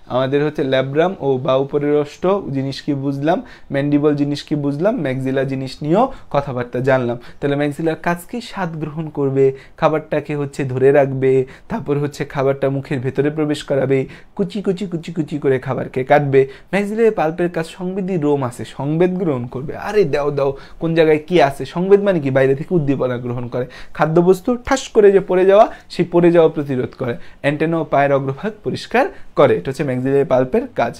Speaker 1: আমাদের হচ্ছে ল্যাব্রাম ও বা বাউপরিরষ্ট জিনিস কি বুঝলাম ম্যান্ডিবল জিনিস কি বুঝলাম ম্যাগজিলা জিনিস নিয়েও কথাবার্তা জানলাম তাহলে ম্যাগজিলার কাজ কি স্বাদ গ্রহণ করবে খাবারটাকে হচ্ছে ধরে রাখবে তারপর হচ্ছে খাবারটা মুখের ভেতরে প্রবেশ করাবে কুচি কুচি কুচি কুচি করে খাবারকে কাটবে ম্যাক্সিলের পাল্পের কাজ সংবেদী রোম আছে সংবেদ গ্রহণ করবে আরে দাও দাও কোন জায়গায় কি আছে সংবেদ মানে কি বাইরে থেকে উদ্দীপনা গ্রহণ করে খাদ্যবস্তু ঠাস করে যে পড়ে যাওয়া সেই পড়ে যাওয়া প্রতিরোধ করে অ্যান্টেনো পায়ের অগ্রভাগ পরিষ্কার করে এটা হচ্ছে ম্যাক্সিলারি পাল্পের কাজ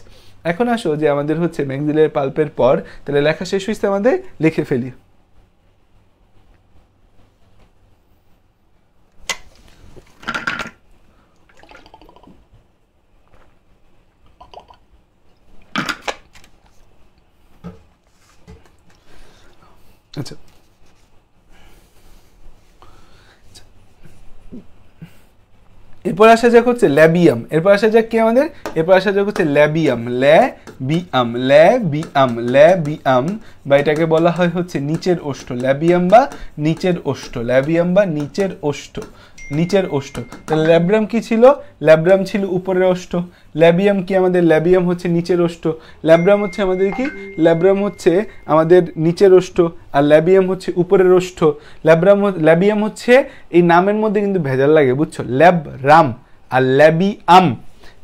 Speaker 1: এখন আসো যে আমাদের হচ্ছে ম্যাক্সিলারি পাল্পের পর তাহলে লেখা শেষ হয়েছে আমাদের লিখে ফেলি আচ্ছা এরপর আসা যাক হচ্ছে ল্যাবিয়াম এরপর আসা যাক কি আমাদের এরপর আসা যাক হচ্ছে ল্যাবিয়াম ল্যাবিয়াম ল্যাবিয়াম ল্যাবিয়াম বা এটাকে বলা হয় হচ্ছে নিচের ওষ্ঠ ল্যাবিয়াম বা নিচের ওষ্ঠ ল্যাবিয়াম বা নিচের ওষ্ঠ নিচের অষ্ট তাহলে ল্যাব্রাম কি ছিল ল্যাব্রাম ছিল উপরের অষ্ট ল্যাবিয়াম কি আমাদের ল্যাবিয়াম হচ্ছে নিচের অষ্ট ল্যাব্রাম হচ্ছে আমাদের কি ল্যাব্রাম হচ্ছে আমাদের নিচের ওষ্ঠ আর ল্যাবিয়াম হচ্ছে উপরের ওষ্ঠ ল্যাব্রাম ল্যাবিয়াম হচ্ছে এই নামের মধ্যে কিন্তু ভেজাল লাগে বুঝছো ল্যাব রাম আর ল্যাবিয়াম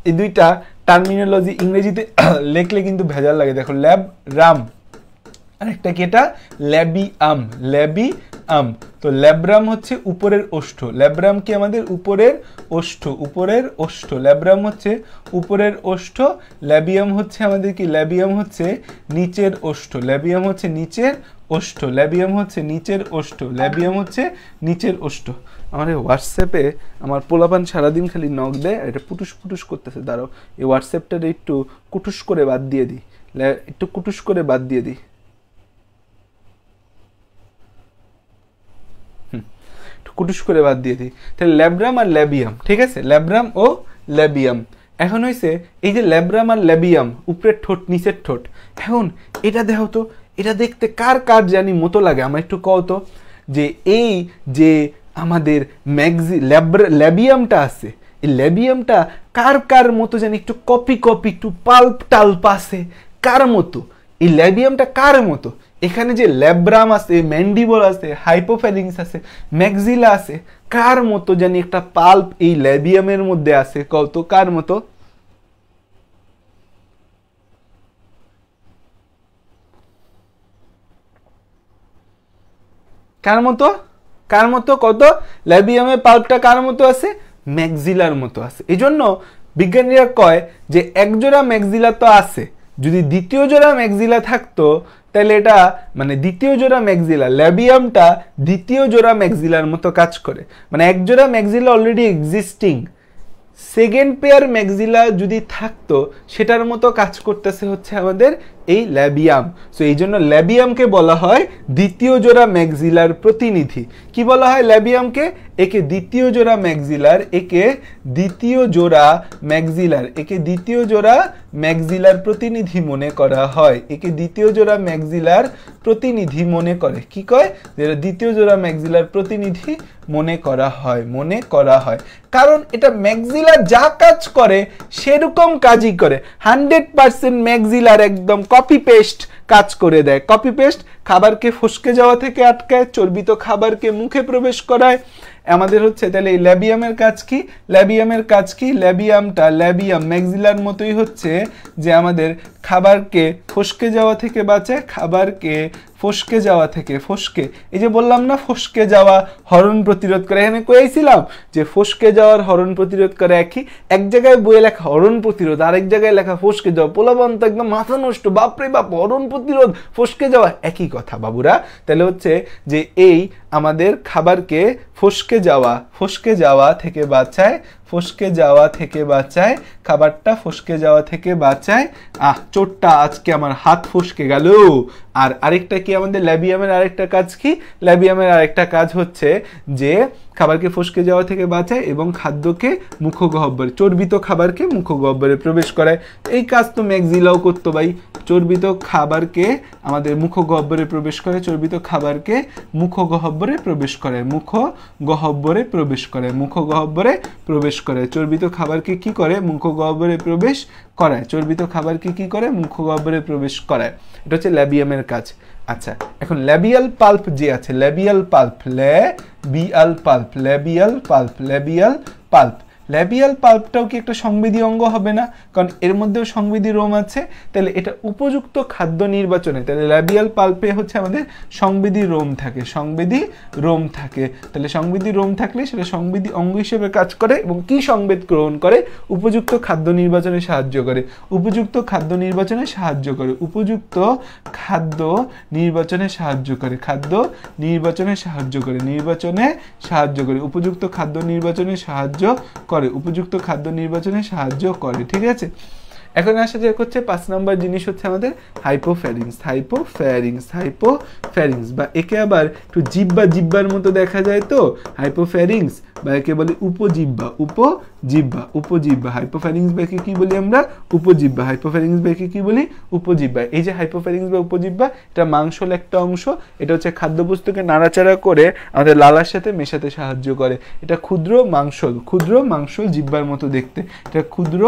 Speaker 1: এই দুইটা টার্মিনোলজি ইংরেজিতে লেখলে কিন্তু ভেজাল লাগে দেখো ল্যাব রাম আরেকটা কি এটা ল্যাবিয়াম ল্যাবিয়াম তো ল্যাব্রাম হচ্ছে উপরের ওষ্ঠ ল্যাব্রাম কি আমাদের উপরের ওষ্ঠ উপরের ওষ্ঠ ল্যাব্রাম হচ্ছে উপরের ওষ্ঠ ল্যাবিয়াম হচ্ছে আমাদের কি ল্যাবিয়াম হচ্ছে নিচের ওষ্ঠ ল্যাবিয়াম হচ্ছে নিচের ওষ্ঠ ল্যাবিয়াম হচ্ছে নিচের ওষ্ঠ ল্যাবিয়াম হচ্ছে নিচের ওষ্ঠ আমার এই হোয়াটসঅ্যাপে আমার পোলাপান সারাদিন খালি নখ দেয় এটা পুটুস পুটুস করতেছে দাঁড়াও এই হোয়াটসঅ্যাপটা একটু কুটুস করে বাদ দিয়ে দিই একটু কুটুস করে বাদ দিয়ে দিই কুটুস করে বাদ দিয়ে দিই তাহলে ল্যাব্রাম আর ল্যাবিয়াম ঠিক আছে ল্যাব্রাম ও ল্যাবিয়াম এখন হয়েছে এই যে ল্যাব্রাম আর ল্যাবিয়াম উপরের ঠোঁট নিচের ঠোঁট এখন এটা দেখো তো এটা দেখতে কার কার জানি মতো লাগে আমার একটু কও তো যে এই যে আমাদের ম্যাগজি ল্যাবিয়ামটা আছে এই ল্যাবিয়ামটা কার কার মতো জানি একটু কপি কপি একটু পাল্প টাল্প আছে কার মতো এই ল্যাবিয়ামটা কার মতো এখানে যে ল্যাব্রাম আছে ম্যান্ডিবল আছে হাইপোফেলিংস আছে ম্যাক্সিলা আছে কার মতো জানি একটা পাল্প এই ল্যাবিয়ামের মধ্যে আছে কত কার মতো কার মতো কার মতো কত ল্যাবিয়ামে পাল্পটা কার মতো আছে ম্যাক্সিলার মতো আছে এই জন্য বিজ্ঞানীরা কয় যে একজোড়া ম্যাক্সিলা তো আছে যদি দ্বিতীয় জোড়া ম্যাক্সিলা থাকতো তাহলে এটা মানে দ্বিতীয় জোড়া ম্যাক্সিলা ল্যাবিয়ামটা দ্বিতীয় জোড়া ম্যাক্সিলার মতো কাজ করে মানে এক জোড়া maxilla already existing second pair maxilla যদি থাকতো সেটার মতো কাজ করতেছে হচ্ছে আমাদের এই ল্যাবিয়াম সো এই জন্য ল্যাবিয়ামকে বলা হয় দ্বিতীয় জোড়া ম্যাক্সিলার প্রতিনিধি কি বলা হয় ল্যাবিয়ামকে একে দ্বিতীয় জোড়া ম্যাকজিলার একে দ্বিতীয় জোড়া ম্যাকজিলার একে দ্বিতীয় জোড়া ম্যাকজিলার প্রতিনিধি মনে করা হয় একে দ্বিতীয় জোড়া ম্যাকজিলার প্রতিনিধি মনে করে কি কয় যে দ্বিতীয় জোড়া ম্যাকজিলার প্রতিনিধি মনে করা হয় মনে করা হয় কারণ এটা ম্যাকজিলার যা কাজ করে সেরকম কাজই করে হান্ড্রেড পারসেন্ট ম্যাকজিলার একদম কপি পেস্ট কাজ করে দেয় কপি পেস্ট খাবারকে ফসকে যাওয়া থেকে আটকায় চর্বিত খাবারকে মুখে প্রবেশ করায় আমাদের হচ্ছে তাহলে এই ল্যাবিয়ামের কাজ কি ল্যাবিয়ামের কাজ কি ল্যাবিয়ামটা ল্যাবিয়াম ম্যাকজিলার মতোই হচ্ছে যে আমাদের খাবারকে ফসকে যাওয়া থেকে বাঁচায় খাবারকে ফসকে যাওয়া থেকে ফসকে এই যে বললাম না ফসকে যাওয়া হরণ প্রতিরোধ করে এখানে কয়েছিলাম যে ফসকে যাওয়ার হরণ প্রতিরোধ করে একই এক জায়গায় বইয়ে লেখা হরণ প্রতিরোধ আরেক জায়গায় লেখা ফসকে যাওয়া পোলাবন্ত তো একদম মাথা নষ্ট বাপরে বাপ হরণ প্রতিরোধ ফসকে যাওয়া একই কথা বাবুরা তাহলে হচ্ছে যে এই আমাদের খাবারকে ফসকে যাওয়া ফসকে যাওয়া থেকে বাঁচায় ফসকে যাওয়া থেকে বাঁচায় খাবারটা ফসকে যাওয়া থেকে বাঁচায় আহ চোটটা আজকে আমার হাত ফসকে গেল আর আরেকটা কি আমাদের ল্যাবিয়ামের আরেকটা কাজ কি ল্যাবিয়ামের আরেকটা কাজ হচ্ছে যে খাবারকে ফসকে যাওয়া থেকে বাঁচায় এবং খাদ্যকে মুখগহ্বরে চর্বিত খাবারকে মুখগহ্বরে প্রবেশ করায় এই কাজ তো ম্যাগজিলাও করতো ভাই চর্বিত খাবারকে আমাদের মুখগহ্বরে প্রবেশ করে চর্বিত খাবারকে মুখগহ্বরে গহব্বরে প্রবেশ করে মুখ গহব্বরে প্রবেশ করে মুখ গহব্বরে প্রবেশ করে চর্বিত খাবারকে কি করে মুখ গহব্বরে প্রবেশ করায় চর্বিত খাবারকে কি করে মুখ গহব্বরে প্রবেশ করায় এটা হচ্ছে ল্যাবিয়ামের কাজ আচ্ছা এখন ল্যাবিয়াল পাল্প যে আছে labial palp labial palp labial palp labial palp labial palp কি একটা সংবিধি অঙ্গ হবে না কারণ এর মধ্যেও সংবিধি রোম আছে তাহলে এটা উপযুক্ত খাদ্য নির্বাচনে তাহলে ল্যাবিয়াল পাল্পে হচ্ছে আমাদের সংবিধি রোম থাকে সংবিধি রোম থাকে তাহলে সংবিধি রোম থাকলে সেটা সংবিধি অঙ্গ হিসেবে কাজ করে এবং কি সংবেদ গ্রহণ করে উপযুক্ত খাদ্য নির্বাচনে সাহায্য করে উপযুক্ত খাদ্য নির্বাচনে সাহায্য করে উপযুক্ত খাদ্য নির্বাচনে সাহায্য করে খাদ্য নির্বাচনে সাহায্য করে নির্বাচনে সাহায্য করে উপযুক্ত খাদ্য নির্বাচনে সাহায্য করে করে উপযুক্ত খাদ্য নির্বাচনে সাহায্য করে ঠিক আছে এখন আসা যাক হচ্ছে পাঁচ নম্বর জিনিস হচ্ছে আমাদের হাইপোফ্যারিংস হাইপোফ্যারিংস হাইপোফ্যারিংস বা একে আবার একটু জিব্বা জিব্বার মতো দেখা যায় তো হাইপোফ্যারিংস বা একে বলে উপজিব্বা উপ জিব্বা উপজিব্বা হাইপোফ্যারিংস ব্যাকে কি বলি আমরা উপজিব্বা হাইপোফ্যারিংস ব্যাকে কি বলি উপজিব্বা এই যে হাইপোফ্যারিংস বা উপজিব্বা এটা মাংসল একটা অংশ এটা হচ্ছে খাদ্যবস্তুকে নাড়াচাড়া করে আমাদের লালার সাথে মেশাতে সাহায্য করে এটা ক্ষুদ্র মাংসল ক্ষুদ্র মাংসল জিব্বার মতো দেখতে এটা ক্ষুদ্র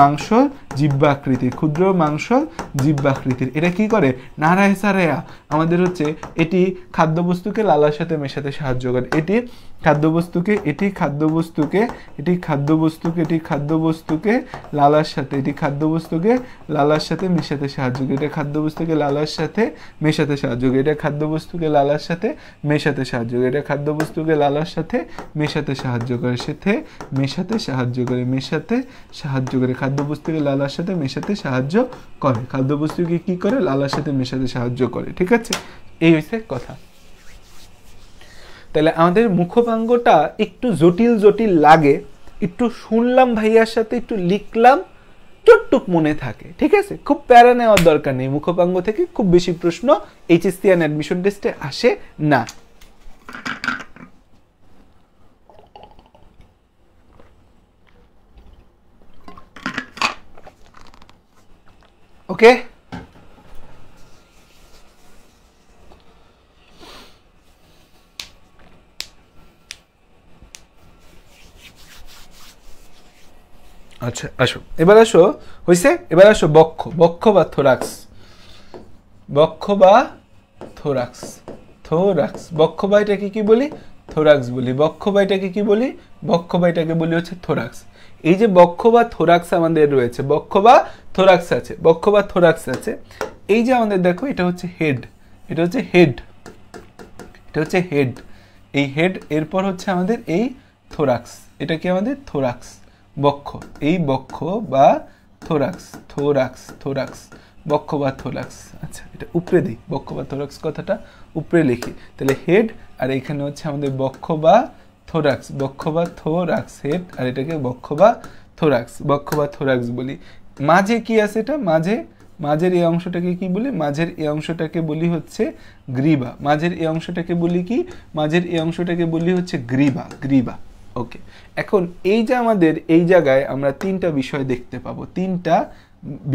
Speaker 1: মাংসল জিব্বাকৃতির ক্ষুদ্র মাংসল জিব্বাকৃতির এটা কি করে নারায় সারায়া আমাদের হচ্ছে এটি খাদ্যবস্তুকে লালার সাথে মেশাতে সাহায্য করে এটি খাদ্যবস্তুকে এটি খাদ্যবস্তুকে এটি খাদ্যবস্তুকে এটি খাদ্যবস্তুকে লালার সাথে এটি খাদ্যবস্তুকে লালার সাথে মেশাতে সাহায্য করে এটা খাদ্যবস্তুকে লালার সাথে মেশাতে সাহায্য করে এটা খাদ্যবস্তুকে লালার সাথে মেশাতে সাহায্য করে এটা খাদ্যবস্তুকে লালার সাথে মেশাতে সাহায্য করে সাথে মেশাতে সাহায্য করে মেশাতে সাহায্য করে খাদ্যবস্তুকে লালার সাথে মেশাতে সাহায্য করে খাদ্যবস্তুকে কি করে লালার সাথে মেশাতে সাহায্য করে ঠিক আছে আছে এই হয়েছে কথা তাহলে আমাদের মুখপাঙ্গটা একটু জটিল জটিল লাগে একটু শুনলাম ভাইয়ার সাথে একটু লিখলাম চটটুক মনে থাকে ঠিক আছে খুব প্যারা নেওয়ার দরকার নেই মুখপাঙ্গ থেকে খুব বেশি প্রশ্ন এইচএসসি অ্যান্ড অ্যাডমিশন টেস্টে আসে না ওকে আচ্ছা আসো এবার আসো হয়েছে এবার আসো বক্ষ বক্ষ বা থোরাক্স বক্ষ বা থোরাক্স থোরাক্স বক্ষ বা এটাকে কী বলি থোরাক্স বলি বক্ষ বা এটাকে কী বলি বক্ষ বা এটাকে বলি হচ্ছে থোরাক্স এই যে বক্ষ বা থোরাক্স আমাদের রয়েছে বক্ষ বা থোরাক্স আছে বক্ষ বা থোরাক্স আছে এই যে আমাদের দেখো এটা হচ্ছে হেড এটা হচ্ছে হেড এটা হচ্ছে হেড এই হেড এরপর হচ্ছে আমাদের এই থোরাক্স এটা কি আমাদের থোরাক্স বক্ষ এই বক্ষ বা থোরাক্স থোরাক্স থোরাক্স বক্ষ বা থোরাক্স আচ্ছা এটা উপরে দিই বক্ষ বা থোরাক্স কথাটা উপরে লিখি তাহলে হেড আর এখানে হচ্ছে আমাদের বক্ষ বা থোরাক্স বক্ষ বা থোরাক্স হেড আর এটাকে বক্ষ বা থোরাক্স বক্ষ বা থোরাক্স বলি মাঝে কি আছে এটা মাঝে মাঝের এই অংশটাকে কি বলি মাঝের এই অংশটাকে বলি হচ্ছে গ্রীবা মাঝের এই অংশটাকে বলি কি মাঝের এই অংশটাকে বলি হচ্ছে গ্রীবা গ্রীবা ওকে এখন এই যে আমাদের এই জায়গায় আমরা তিনটা বিষয় দেখতে পাবো তিনটা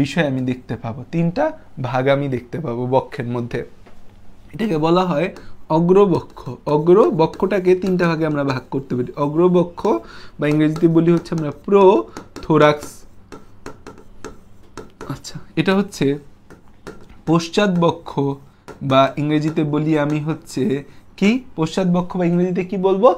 Speaker 1: বিষয় আমি দেখতে পাবো তিনটা ভাগ আমি দেখতে পাবো বক্ষের মধ্যে এটাকে বলা হয় অগ্রবক্ষ অগ্রবক্ষটাকে তিনটা ভাগে আমরা ভাগ করতে পারি অগ্রবক্ষ বা ইংরেজিতে বলি হচ্ছে আমরা প্রো থোরাক্স আচ্ছা এটা হচ্ছে পশ্চাৎবক্ষ বা ইংরেজিতে বলি আমি হচ্ছে কি পশ্চাৎবক্ষ বা ইংরেজিতে কি বলবো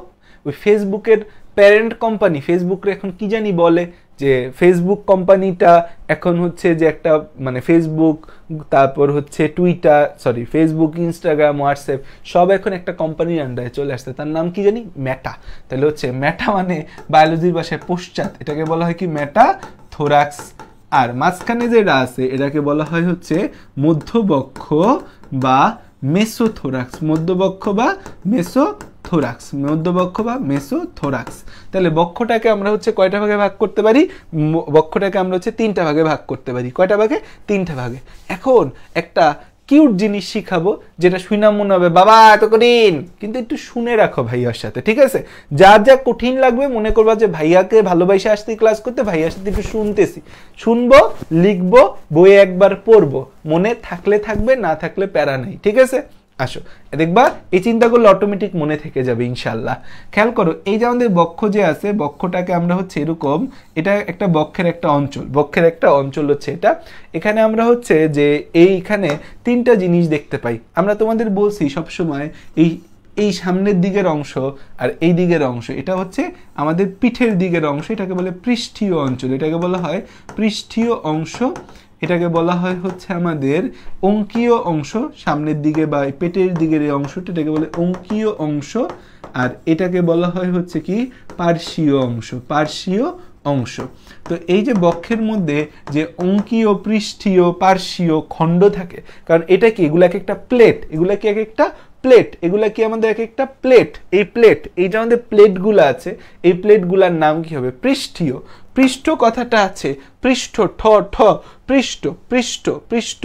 Speaker 1: ওই ফেসবুকের প্যারেন্ট কোম্পানি ফেসবুকরে এখন কি জানি বলে যে ফেসবুক কোম্পানিটা এখন হচ্ছে যে একটা মানে ফেসবুক তারপর হচ্ছে Twitter sorry Facebook Instagram WhatsApp সব এখন একটা কোম্পানির আন্ডারে চলে আসছে তার নাম কি জানি ম্যাটা তাহলে হচ্ছে ম্যাটা মানে বায়োলজির ভাষায় পশ্চাৎ এটাকে বলা হয় কি ম্যাটা থোরাক্স আর মাঝখানে যেটা আছে এটাকে বলা হয় হচ্ছে মধ্যবক্ষ বা মেসোথোরাক্স মধ্যবক্ষ বা মেসো থোরাক্স মধ্যবক্ষ বা মেসো থোরাক্স তাহলে বক্ষটাকে আমরা হচ্ছে কয়টা ভাগে ভাগ করতে পারি বক্ষটাকে আমরা হচ্ছে তিনটা ভাগে ভাগ করতে পারি কয়টা ভাগে তিনটা ভাগে এখন একটা কিউট জিনিস শিখাবো যেটা শুনাম মনে হবে বাবা এত কঠিন কিন্তু একটু শুনে রাখো ভাইয়ার সাথে ঠিক আছে যা যা কঠিন লাগবে মনে করবা যে ভাইয়াকে ভালোবাসে আসতে ক্লাস করতে ভাইয়ার সাথে একটু শুনতেছি শুনবো লিখবো বইয়ে একবার পড়বো মনে থাকলে থাকবে না থাকলে প্যারা নেই ঠিক আছে আসো দেখবা এই চিন্তাগুলো অটোমেটিক মনে থেকে যাবে ইনশাল্লাহ খেয়াল করো এই যে আমাদের বক্ষ যে আছে বক্ষটাকে আমরা হচ্ছে এরকম এটা একটা বক্ষের একটা অঞ্চল বক্ষের একটা অঞ্চল হচ্ছে এটা এখানে আমরা হচ্ছে যে এইখানে তিনটা জিনিস দেখতে পাই আমরা তোমাদের বলছি সবসময় এই এই সামনের দিকের অংশ আর এই দিকের অংশ এটা হচ্ছে আমাদের পিঠের দিকের অংশ এটাকে বলে পৃষ্ঠীয় অঞ্চল এটাকে বলা হয় পৃষ্ঠীয় অংশ এটাকে বলা হয় হচ্ছে আমাদের অঙ্কীয় অংশ সামনের দিকে বা পেটের দিকের এই অংশটা এটাকে বলে অঙ্কীয় অংশ আর এটাকে বলা হয় হচ্ছে কি পার্শ্বীয় অংশ পার্শ্বীয় অংশ তো এই যে বক্ষের মধ্যে যে অঙ্কীয় পৃষ্ঠীয় পার্শ্বীয় খণ্ড থাকে কারণ এটা কি এগুলো এক একটা প্লেট এগুলো কি এক একটা প্লেট এগুলো কি আমাদের এক একটা প্লেট এই প্লেট এই যে আমাদের প্লেটগুলো আছে এই প্লেটগুলোর নাম কি হবে পৃষ্ঠীয় পৃষ্ঠ কথাটা আছে পৃষ্ঠ ঠ ঠ পৃষ্ঠ পৃষ্ঠ পৃষ্ঠ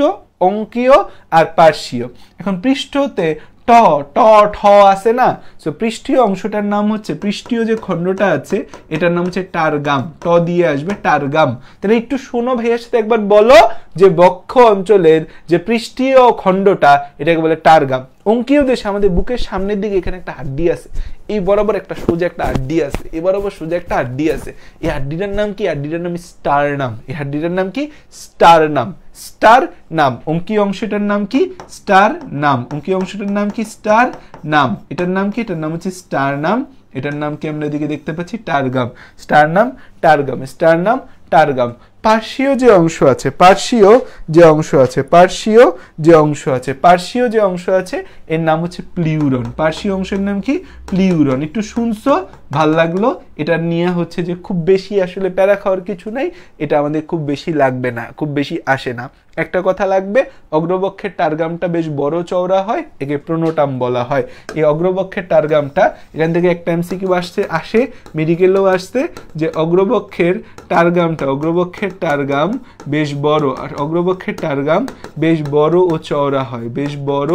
Speaker 1: অঙ্কীয় আর পার্শ্বীয় এখন পৃষ্ঠতে ট ট ঠ আছে না সো পৃষ্ঠীয় অংশটার নাম হচ্ছে পৃষ্ঠীয় যে খণ্ডটা আছে এটার নাম হচ্ছে টারগাম ট দিয়ে আসবে টারগাম তাহলে একটু শোনো ভাইয়ের সাথে একবার বলো যে বক্ষ অঞ্চলের যে পৃষ্ঠীয় খণ্ডটা এটাকে বলে টারগাম অঙ্কীয় দেশে আমাদের বুকের সামনের দিকে এখানে একটা হাড্ডি আছে এই বরাবর একটা সোজা একটা হাড্ডি আছে এই বরাবর সোজা একটা হাড্ডি আছে এই হাড্ডিটার নাম কি হাড্ডিটার নাম স্টারনাম এই হাড্ডিটার নাম কি স্টারনাম স্টার নাম অঙ্কীয় অংশটার নাম কি স্টার নাম অঙ্কীয় অংশটার নাম কি স্টার নাম এটার নাম কি এটার নাম হচ্ছে স্টার নাম এটার নাম কি আমরা এদিকে দেখতে পাচ্ছি tergum sternum tergum sternum tergum পার্শ্বীয় যে অংশ আছে পার্শ্বীয় যে অংশ আছে পার্শ্বীয় যে অংশ আছে পার্শ্বীয় যে অংশ আছে এর নাম হচ্ছে প্লিউরন পার্শ্বীয় অংশের নাম কি প্লিউরন একটু শুনছো ভাল লাগলো এটা নিয়ে হচ্ছে যে খুব বেশি আসলে প্যারা খাওয়ার কিছু নাই এটা আমাদের খুব বেশি লাগবে না খুব বেশি আসে না একটা কথা লাগবে অগ্রবক্ষের টারগামটা বেশ বড় চওড়া হয় একে প্রোনোটাম বলা হয় এই অগ্রবক্ষের টারগামটা এখান থেকে একটা এমসিকিউ আসছে আসে মেডিকেলেও আসছে যে অগ্রবক্ষের টারগামটা অগ্রবক্ষের টারগাম বেশ বড় আর অগ্রবক্ষের টারগাম বেশ বড় ও চওড়া হয় বেশ বড়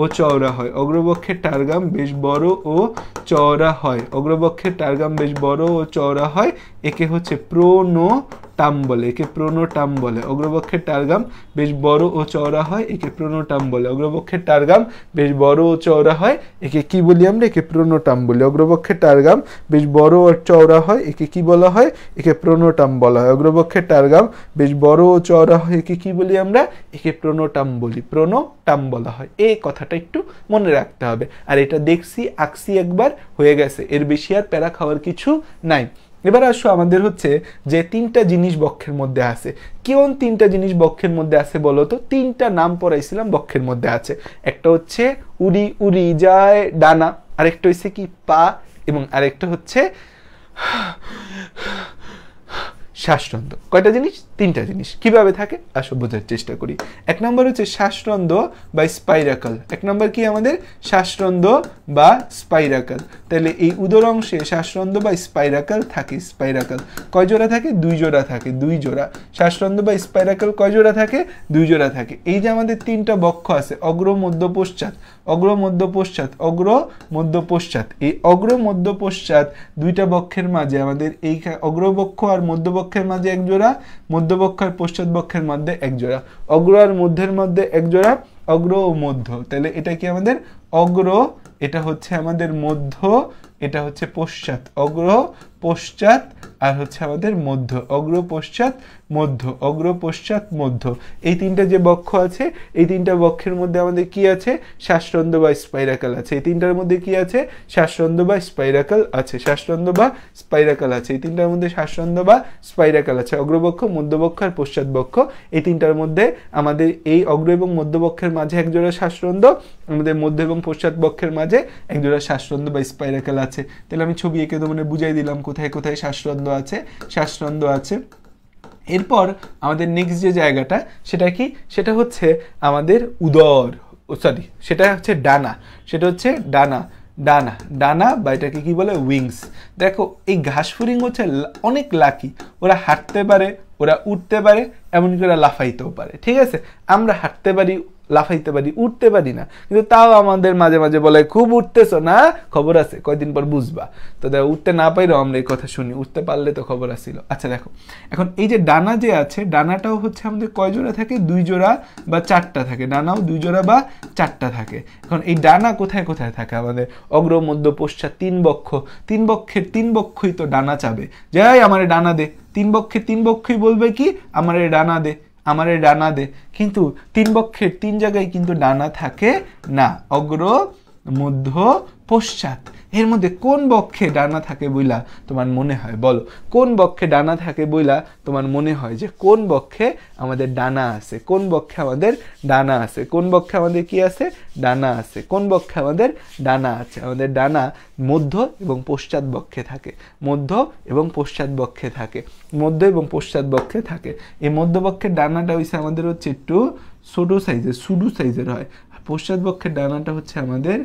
Speaker 1: ও চওড়া হয় অগ্রবক্ষের টার্গাম বেশ বড় ও চওড়া হয় অগ্রবক্ষের টার্গাম বেশ বড় ও চওড়া হয় একে হচ্ছে প্রোনো টাম বলে একে প্রোনোটাম বলে অগ্রবক্ষের টার্গাম বেশ বড় ও চওড়া হয় একে প্রোনোটাম বলে অগ্রবক্ষের টার্গাম বেশ বড় ও চওড়া হয় একে কি বলি আমরা একে প্রোনোটাম বলি অগ্রবক্ষের টার্গাম বেশ বড় ও চওড়া হয় একে কি বলা হয় একে প্রোনোটাম বলা হয় অগ্রবক্ষের টার্গাম বেশ বড় ও চওড়া হয় একে কি বলি আমরা একে প্রোনোটাম বলি প্রোনোটাম বলা হয় এই কথাটা একটু মনে রাখতে হবে আর এটা দেখছি আঁকছি একবার হয়ে গেছে এর বেশি আর প্যারা খাওয়ার কিছু নাই এবার আসো আমাদের হচ্ছে যে তিনটা জিনিস বক্ষের মধ্যে আছে কেমন তিনটা জিনিস বক্ষের মধ্যে আছে বলো তো তিনটা নাম পড়াইছিলাম বক্ষের মধ্যে আছে একটা হচ্ছে উড়ি উড়ি যায় ডানা আরেকটা হচ্ছে কি পা এবং আরেকটা হচ্ছে শ্বাসরন্ধ কয়টা জিনিস তিনটা জিনিস কিভাবে থাকে আসো বোঝার চেষ্টা করি এক নম্বর হচ্ছে শ্বাসরন্ধ বা স্পাইরাকাল এক নম্বর কি আমাদের শ্বাসরন্ধ বা স্পাইরাকাল তাহলে এই উদর অংশে শ্বাসরন্ধ বা স্পাইরাকাল থাকে স্পাইরাকাল কয় জোড়া থাকে দুই জোড়া থাকে দুই জোড়া শ্বাসরন্ধ বা স্পাইরাকাল কয় জোড়া থাকে দুই জোড়া থাকে এই যে আমাদের তিনটা বক্ষ আছে অগ্র মধ্য পশ্চাৎ অগ্র মধ্য পশ্চাৎ অগ্র মধ্য পশ্চাৎ এই অগ্র মধ্য পশ্চাৎ দুইটা বক্ষের মাঝে আমাদের এই অগ্রবক্ষ আর মধ্যবক্ষের মাঝে এক জোড়া মধ্যবক্ষ আর পশ্চাৎ বক্ষের মধ্যে এক জোড়া অগ্র আর মধ্যের মধ্যে এক জোড়া অগ্র ও মধ্য তাহলে এটা কি আমাদের অগ্র এটা হচ্ছে আমাদের মধ্য এটা হচ্ছে পশ্চাৎ অগ্র পশ্চাৎ আর হচ্ছে আমাদের মধ্য অগ্র পশ্চাৎ মধ্য অগ্র পশ্চাৎ মধ্য এই তিনটা যে বক্ষ আছে এই তিনটা বক্ষের মধ্যে আমাদের কি আছে শ্বাসরন্ধ্র বা স্পাইরাকাল আছে এই তিনটার মধ্যে কি আছে শ্বাসরন্ধ্র বা স্পাইরাকাল আছে শ্বাসরন্ধ্র বা স্পাইরাকাল আছে এই তিনটার মধ্যে শ্বাসরন্ধ্র বা স্পাইরাকাল আছে অগ্রবক্ষ মধ্যবক্ষ আর পশ্চাৎ বক্ষ এই তিনটার মধ্যে আমাদের এই অগ্র এবং মধ্যবক্ষের মাঝে একজোড়া শ্বাসরন্ধ্র আমাদের মধ্য এবং পশ্চাৎ বক্ষের মাঝে একজোড়া শ্বাসরন্ধ্র বা স্পাইরাকাল আছে তাহলে আমি ছবি এঁকে তো মানে বুঝাই দিলাম কোথায় কোথায় শ্বাসরন্ধ্র আছে শ্বাসরন্ধ্র আছে এরপর আমাদের নেক্সট যে জায়গাটা সেটা কি সেটা হচ্ছে আমাদের উদর সরি সেটা হচ্ছে ডানা সেটা হচ্ছে ডানা ডানা ডানা বা এটাকে কী বলে উইংস দেখো এই ঘাস ফুরিং হচ্ছে অনেক লাকি ওরা হাঁটতে পারে ওরা উঠতে পারে এমনকি ওরা লাফাইতেও পারে ঠিক আছে আমরা হাঁটতে পারি লাফাইতে পারি উঠতে পারি না কিন্তু তাও আমাদের মাঝে মাঝে বলে খুব উঠতেছো না খবর আছে কয়দিন পর বুঝবা তো দেখো উঠতে না পাইলেও আমরা এই কথা শুনি উঠতে পারলে তো খবর আসছিল আচ্ছা দেখো এখন এই যে ডানা যে আছে ডানাটাও হচ্ছে আমাদের কয় জোড়া থাকে দুই জোড়া বা চারটা থাকে ডানাও দুই জোড়া বা চারটা থাকে এখন এই ডানা কোথায় কোথায় থাকে আমাদের অগ্র মধ্য পশ্চাৎ তিন বক্ষ তিন বক্ষের তিন বক্ষই তো ডানা চাবে যাই আমার ডানা দে তিন বক্ষে তিন বক্ষই বলবে কি আমার ডানা দে আমারে ডানা দে কিন্তু তিন বক্ষের তিন জায়গায় কিন্তু ডানা থাকে না অগ্র মধ্য পশ্চাৎ এর মধ্যে কোন বক্ষে ডানা থাকে বইলা তোমার মনে হয় বলো কোন বক্ষে ডানা থাকে বইলা তোমার মনে হয় যে কোন বক্ষে আমাদের ডানা আছে কোন বক্ষে আমাদের ডানা আছে কোন বক্ষে আমাদের কি আছে ডানা আছে কোন বক্ষে আমাদের ডানা আছে আমাদের ডানা মধ্য এবং পশ্চাৎ বক্ষে থাকে মধ্য এবং পশ্চাৎ বক্ষে থাকে মধ্য এবং পশ্চাৎ বক্ষে থাকে এই মধ্যবক্ষের ডানাটা হচ্ছে আমাদের হচ্ছে একটু ছোটো সাইজের সুডু সাইজের হয় বক্ষের ডানাটা হচ্ছে আমাদের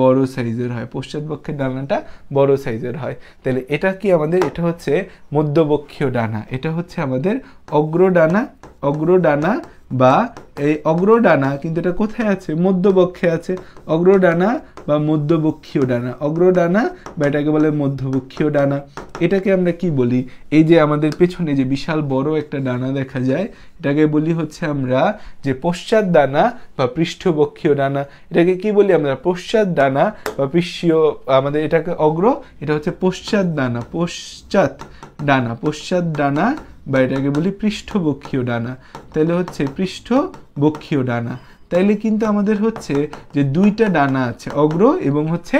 Speaker 1: বড় সাইজের হয় পশ্চাৎপক্ষের ডানাটা বড় সাইজের হয় তাহলে এটা কি আমাদের এটা হচ্ছে মধ্যপক্ষীয় ডানা এটা হচ্ছে আমাদের অগ্রডানা অগ্রডানা বা এই অগ্রডানা কিন্তু এটা কোথায় আছে মধ্যবক্ষে আছে অগ্রডানা বা মধ্যবক্ষীয় ডানা অগ্রডানা বা এটাকে বলে মধ্যবক্ষীয় ডানা এটাকে আমরা কি বলি এই যে আমাদের পেছনে যে বিশাল বড় একটা ডানা দেখা যায় এটাকে বলি হচ্ছে আমরা যে পশ্চাৎ ডানা বা পৃষ্ঠবক্ষীয় ডানা এটাকে কি বলি আমরা পশ্চাৎ ডানা বা পৃষ্ঠীয় আমাদের এটাকে অগ্র এটা হচ্ছে পশ্চাৎ ডানা পশ্চাৎ ডানা পশ্চাৎ ডানা বা এটাকে বলি পৃষ্ঠবক্ষীয় ডানা তাহলে হচ্ছে পৃষ্ঠবক্ষীয় ডানা তাইলে কিন্তু আমাদের হচ্ছে যে দুইটা ডানা আছে অগ্র এবং হচ্ছে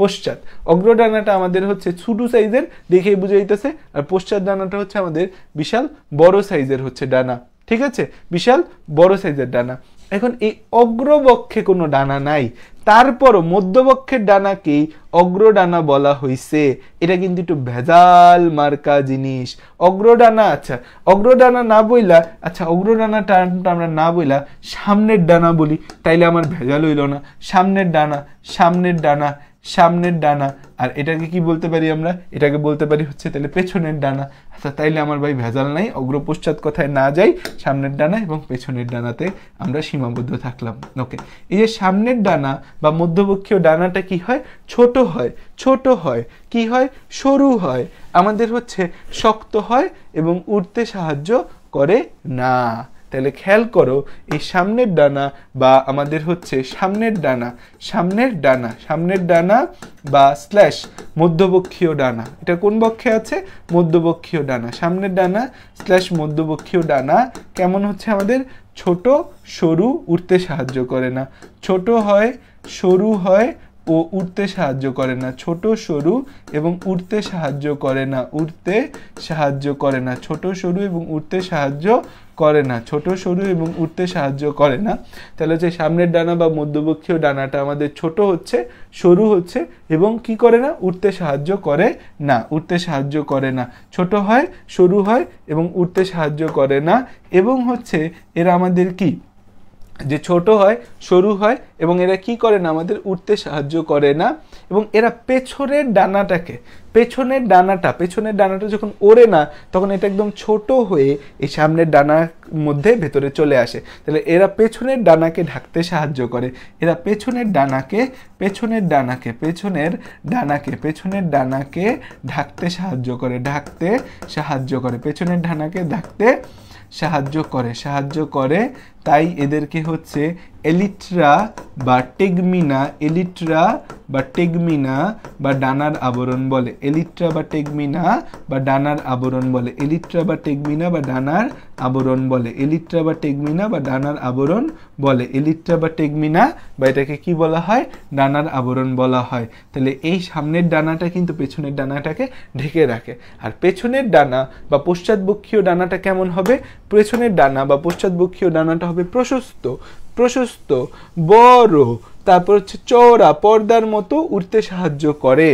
Speaker 1: পশ্চাৎ অগ্র ডানাটা আমাদের হচ্ছে ছোটো সাইজের দেখেই বুঝে যেতেছে আর পশ্চাৎ ডানাটা হচ্ছে আমাদের বিশাল বড় সাইজের হচ্ছে ডানা ঠিক আছে বিশাল বড় সাইজের ডানা এখন এই অগ্রবক্ষে কোনো ডানা নাই তারপর মধ্যপক্ষের ডানাকেই অগ্রডানা বলা হইছে এটা কিন্তু একটু ভেজাল মার্কা জিনিস অগ্রডানা আচ্ছা অগ্রডানা না বইলা আচ্ছা অগ্রডানা টার্মটা আমরা না বইলা সামনের ডানা বলি তাইলে আমার ভেজাল হইল না সামনের ডানা সামনের ডানা সামনের ডানা আর এটাকে কি বলতে পারি আমরা এটাকে বলতে পারি হচ্ছে তাহলে পেছনের ডানা আচ্ছা তাইলে আমার ভাই ভেজাল নাই অগ্রপশ্চাৎ কথায় না যাই সামনের ডানা এবং পেছনের ডানাতে আমরা সীমাবদ্ধ থাকলাম ওকে এই যে সামনের ডানা বা মধ্যপক্ষীয় ডানাটা কি হয় ছোট হয় ছোট হয় কি হয় সরু হয় আমাদের হচ্ছে শক্ত হয় এবং উঠতে সাহায্য করে না তাহলে খেয়াল করো এই সামনের ডানা বা আমাদের হচ্ছে সামনের ডানা সামনের ডানা সামনের ডানা বা স্ল্যাশ মধ্যপক্ষীয় ডানা এটা কোন বক্ষে আছে মধ্যপক্ষীয় ডানা সামনের ডানা স্ল্যাশ মধ্যপক্ষীয় ডানা কেমন হচ্ছে আমাদের ছোট সরু উঠতে সাহায্য করে না ছোট হয় সরু হয় ও উঠতে সাহায্য করে না ছোট সরু এবং উঠতে সাহায্য করে না উঠতে সাহায্য করে না ছোট সরু এবং উঠতে সাহায্য করে না ছোট সরু এবং উঠতে সাহায্য করে না তাহলে হচ্ছে সামনের ডানা বা মধ্যপক্ষীয় ডানাটা আমাদের ছোট হচ্ছে সরু হচ্ছে এবং কি করে না উঠতে সাহায্য করে না উঠতে সাহায্য করে না ছোট হয় সরু হয় এবং উঠতে সাহায্য করে না এবং হচ্ছে এরা আমাদের কি যে ছোট হয় সরু হয় এবং এরা কি করে না আমাদের উঠতে সাহায্য করে না এবং এরা পেছনের ডানাটাকে পেছনের ডানাটা পেছনের ডানাটা যখন ওড়ে না তখন এটা একদম ছোট হয়ে এই সামনের ডানার মধ্যে ভেতরে চলে আসে তাহলে এরা পেছনের ডানাকে ঢাকতে সাহায্য করে এরা পেছনের ডানাকে পেছনের ডানাকে পেছনের ডানাকে পেছনের ডানাকে ঢাকতে সাহায্য করে ঢাকতে সাহায্য করে পেছনের ডানাকে ঢাকতে সাহায্য করে সাহায্য করে তাই এদেরকে হচ্ছে এলিট্রা বা টেগমিনা এলিট্রা বা টেগমিনা বা ডানার আবরণ বলে এলিট্রা বা টেগমিনা বা ডানার আবরণ বলে এলিট্রা বা টেগমিনা বা ডানার আবরণ বলে এলিট্রা বা টেগমিনা বা ডানার আবরণ বলে এলিট্রা বা টেগমিনা বা এটাকে কী বলা হয় ডানার আবরণ বলা হয় তাহলে এই সামনের ডানাটা কিন্তু পেছনের ডানাটাকে ঢেকে রাখে আর পেছনের ডানা বা পশ্চাৎবক্ষীয় ডানাটা কেমন হবে পেছনের ডানা বা পশ্চাৎবক্ষীয় ডানাটা হবে প্রশস্ত প্রশস্ত বড় তারপর হচ্ছে চওড়া পর্দার মতো উঠতে সাহায্য করে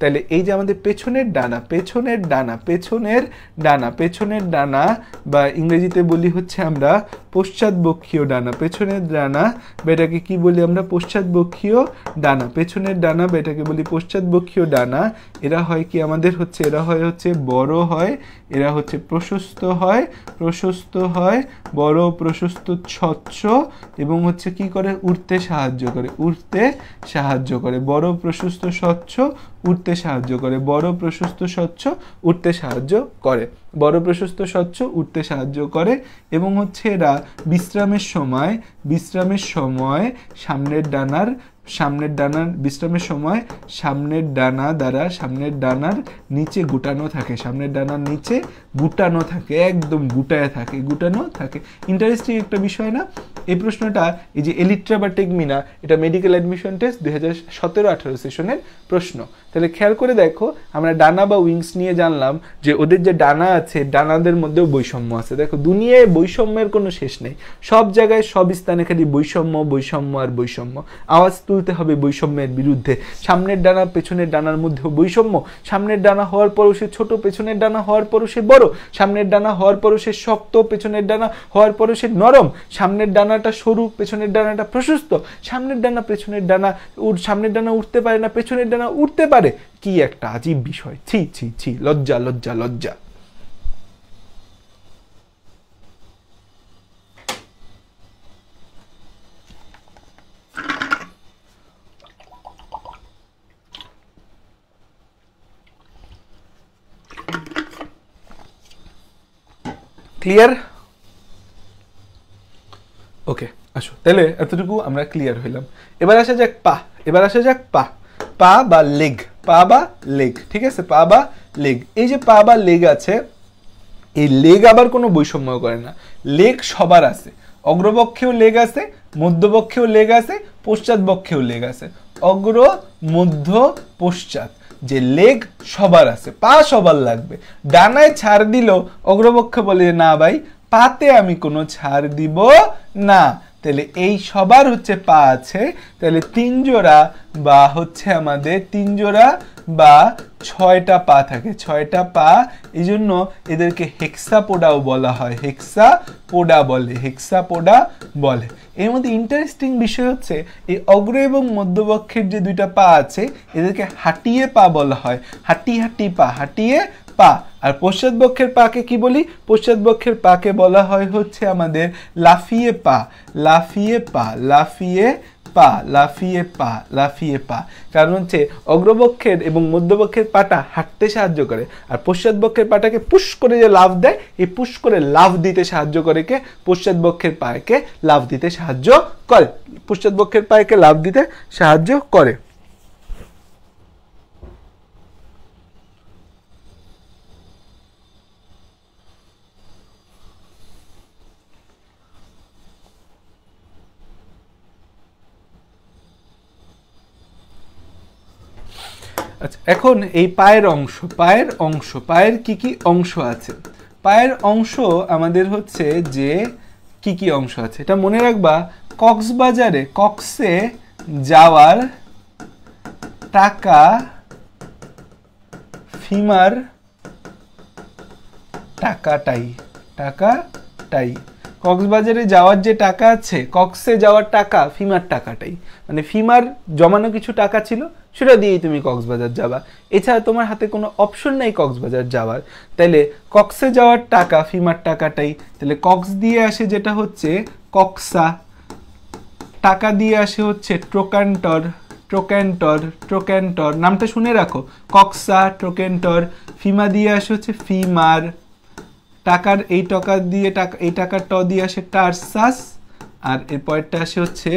Speaker 1: তাহলে এই যে আমাদের পেছনের ডানা পেছনের ডানা পেছনের ডানা পেছনের ডানা বা ইংরেজিতে বলি হচ্ছে আমরা পশ্চাৎবক্ষীয় ডানা পেছনের ডানা বেটাকে কি বলি আমরা পশ্চাৎবক্ষীয় ডানা পেছনের ডানা বেটাকে বলি পশ্চাৎবক্ষীয় ডানা এরা হয় কি আমাদের হচ্ছে এরা হয় হচ্ছে বড় হয় এরা হচ্ছে প্রশস্ত হয় প্রশস্ত হয় বড় প্রশস্ত স্বচ্ছ এবং হচ্ছে কি করে উঠতে সাহায্য করে উঠতে সাহায্য করে বড় প্রশস্ত স্বচ্ছ উঠতে সাহায্য করে বড় প্রশস্ত স্বচ্ছ উঠতে সাহায্য করে বড় প্রশস্ত স্বচ্ছ উঠতে সাহায্য করে এবং হচ্ছে এরা বিশ্রামের সময় বিশ্রামের সময় সামনের ডানার সামনের ডানার বিশ্রামের সময় সামনের ডানা দ্বারা সামনের ডানার নিচে গুটানো থাকে সামনের ডানার নিচে গুটানো থাকে একদম গুটায় থাকে গুটানো থাকে ইন্টারেস্টিং একটা বিষয় না এই প্রশ্নটা এই যে এলিট্রা বা টেকমিনা এটা মেডিকেল অ্যাডমিশন টেস্ট দুই হাজার সতেরো আঠারো সেশনের প্রশ্ন তাহলে খেয়াল করে দেখো আমরা ডানা বা উইংস নিয়ে জানলাম যে ওদের যে ডানা আছে ডানাদের মধ্যেও বৈষম্য আছে দেখো দুনিয়ায় বৈষম্যের কোনো শেষ নেই সব জায়গায় সব স্থানে খালি বৈষম্য বৈষম্য আর বৈষম্য আওয়াজ তুলতে হবে বৈষম্যের বিরুদ্ধে সামনের ডানা পেছনের ডানার মধ্যেও বৈষম্য সামনের ডানা হওয়ার পরও সে ছোট পেছনের ডানা হওয়ার পরও সে বড় করো সামনের ডানা হওয়ার পরও সে শক্ত পেছনের ডানা হওয়ার পরও সে নরম সামনের ডানাটা সরু পেছনের ডানাটা প্রশস্ত সামনের ডানা পেছনের ডানা সামনের ডানা উঠতে পারে না পেছনের ডানা উঠতে পারে কি একটা আজীব বিষয় ছি ছি ছি লজ্জা লজ্জা লজ্জা ক্লিয়ার ওকে আসো তাহলে এতটুকু আমরা ক্লিয়ার হইলাম এবার আসা যাক পা এবার আসা যাক পা পা বা লেগ পা বা লেগ ঠিক আছে পা বা লেগ এই যে পা বা লেগ আছে এই লেগ আবার কোনো বৈষম্য করে না লেগ সবার আছে অগ্রপক্ষেও লেগ আছে মধ্যপক্ষেও লেগ আছে পশ্চাৎপক্ষেও লেগ আছে অগ্র মধ্য পশ্চাৎ যে লেগ সবার আছে পা সবার লাগবে ডানায় ছাড় দিল অগ্রপক্ষ বলে না ভাই পাতে আমি কোনো ছাড় দিব না তাহলে এই সবার হচ্ছে পা আছে তাহলে তিনজোড়া বা হচ্ছে আমাদের তিনজোড়া বা ছয়টা পা থাকে ছয়টা পা এই জন্য এদেরকে হেক্সাপোডাও বলা হয় হেক্সাপোডা বলে হেক্সাপোডা বলে এর মধ্যে ইন্টারেস্টিং বিষয় হচ্ছে এই অগ্র এবং মধ্যপক্ষের যে দুইটা পা আছে এদেরকে হাঁটিয়ে পা বলা হয় হাঁটি হাঁটি পা হাঁটিয়ে পা আর পশ্চাৎবক্ষের পাকে কি বলি পশ্চাৎবক্ষের পাকে বলা হয় হচ্ছে আমাদের লাফিয়ে পা লাফিয়ে পা লাফিয়ে পা লাফিয়ে পা লাফিয়ে পা কারণ হচ্ছে অগ্রবক্ষের এবং মধ্যবক্ষের পাটা হাঁটতে সাহায্য করে আর পশ্চাৎবক্ষের পাটাকে পুশ করে যে লাভ দেয় এই পুশ করে লাভ দিতে সাহায্য করে কে পশ্চাৎবক্ষের পায়কে লাভ দিতে সাহায্য করে পশ্চাৎবক্ষের পায়কে লাভ দিতে সাহায্য করে আচ্ছা এখন এই পায়ের অংশ পায়ের অংশ পায়ের কি কি অংশ আছে পায়ের অংশ আমাদের হচ্ছে যে কি কি অংশ আছে এটা মনে রাখবা কক্সবাজারে কক্সে যাওয়ার টাকা ফিমার টাকাটাই টাকাটাই কক্সবাজারে যাওয়ার যে টাকা আছে কক্সে যাওয়ার টাকা ফিমার টাকাটাই মানে ফিমার জমানো কিছু টাকা ছিল সেটা দিয়েই তুমি কক্সবাজার যাবা এছাড়া তোমার হাতে কোনো অপশন নাই কক্সবাজার যাওয়ার তাইলে কক্সে যাওয়ার টাকা ফিমার টাকাটাই তাহলে কক্স দিয়ে আসে যেটা হচ্ছে কক্সা টাকা দিয়ে আসে হচ্ছে ট্রোকান্টর ট্রোক্যান্টর ট্রোক্যান্টর নামটা শুনে রাখো কক্সা ট্রোকেন্টর ফিমা দিয়ে আসে হচ্ছে ফিমার টাকার এই টাকা দিয়ে টাকা এই টাকার ট দিয়ে আসে টার্সাস আর এরপরটা আসে হচ্ছে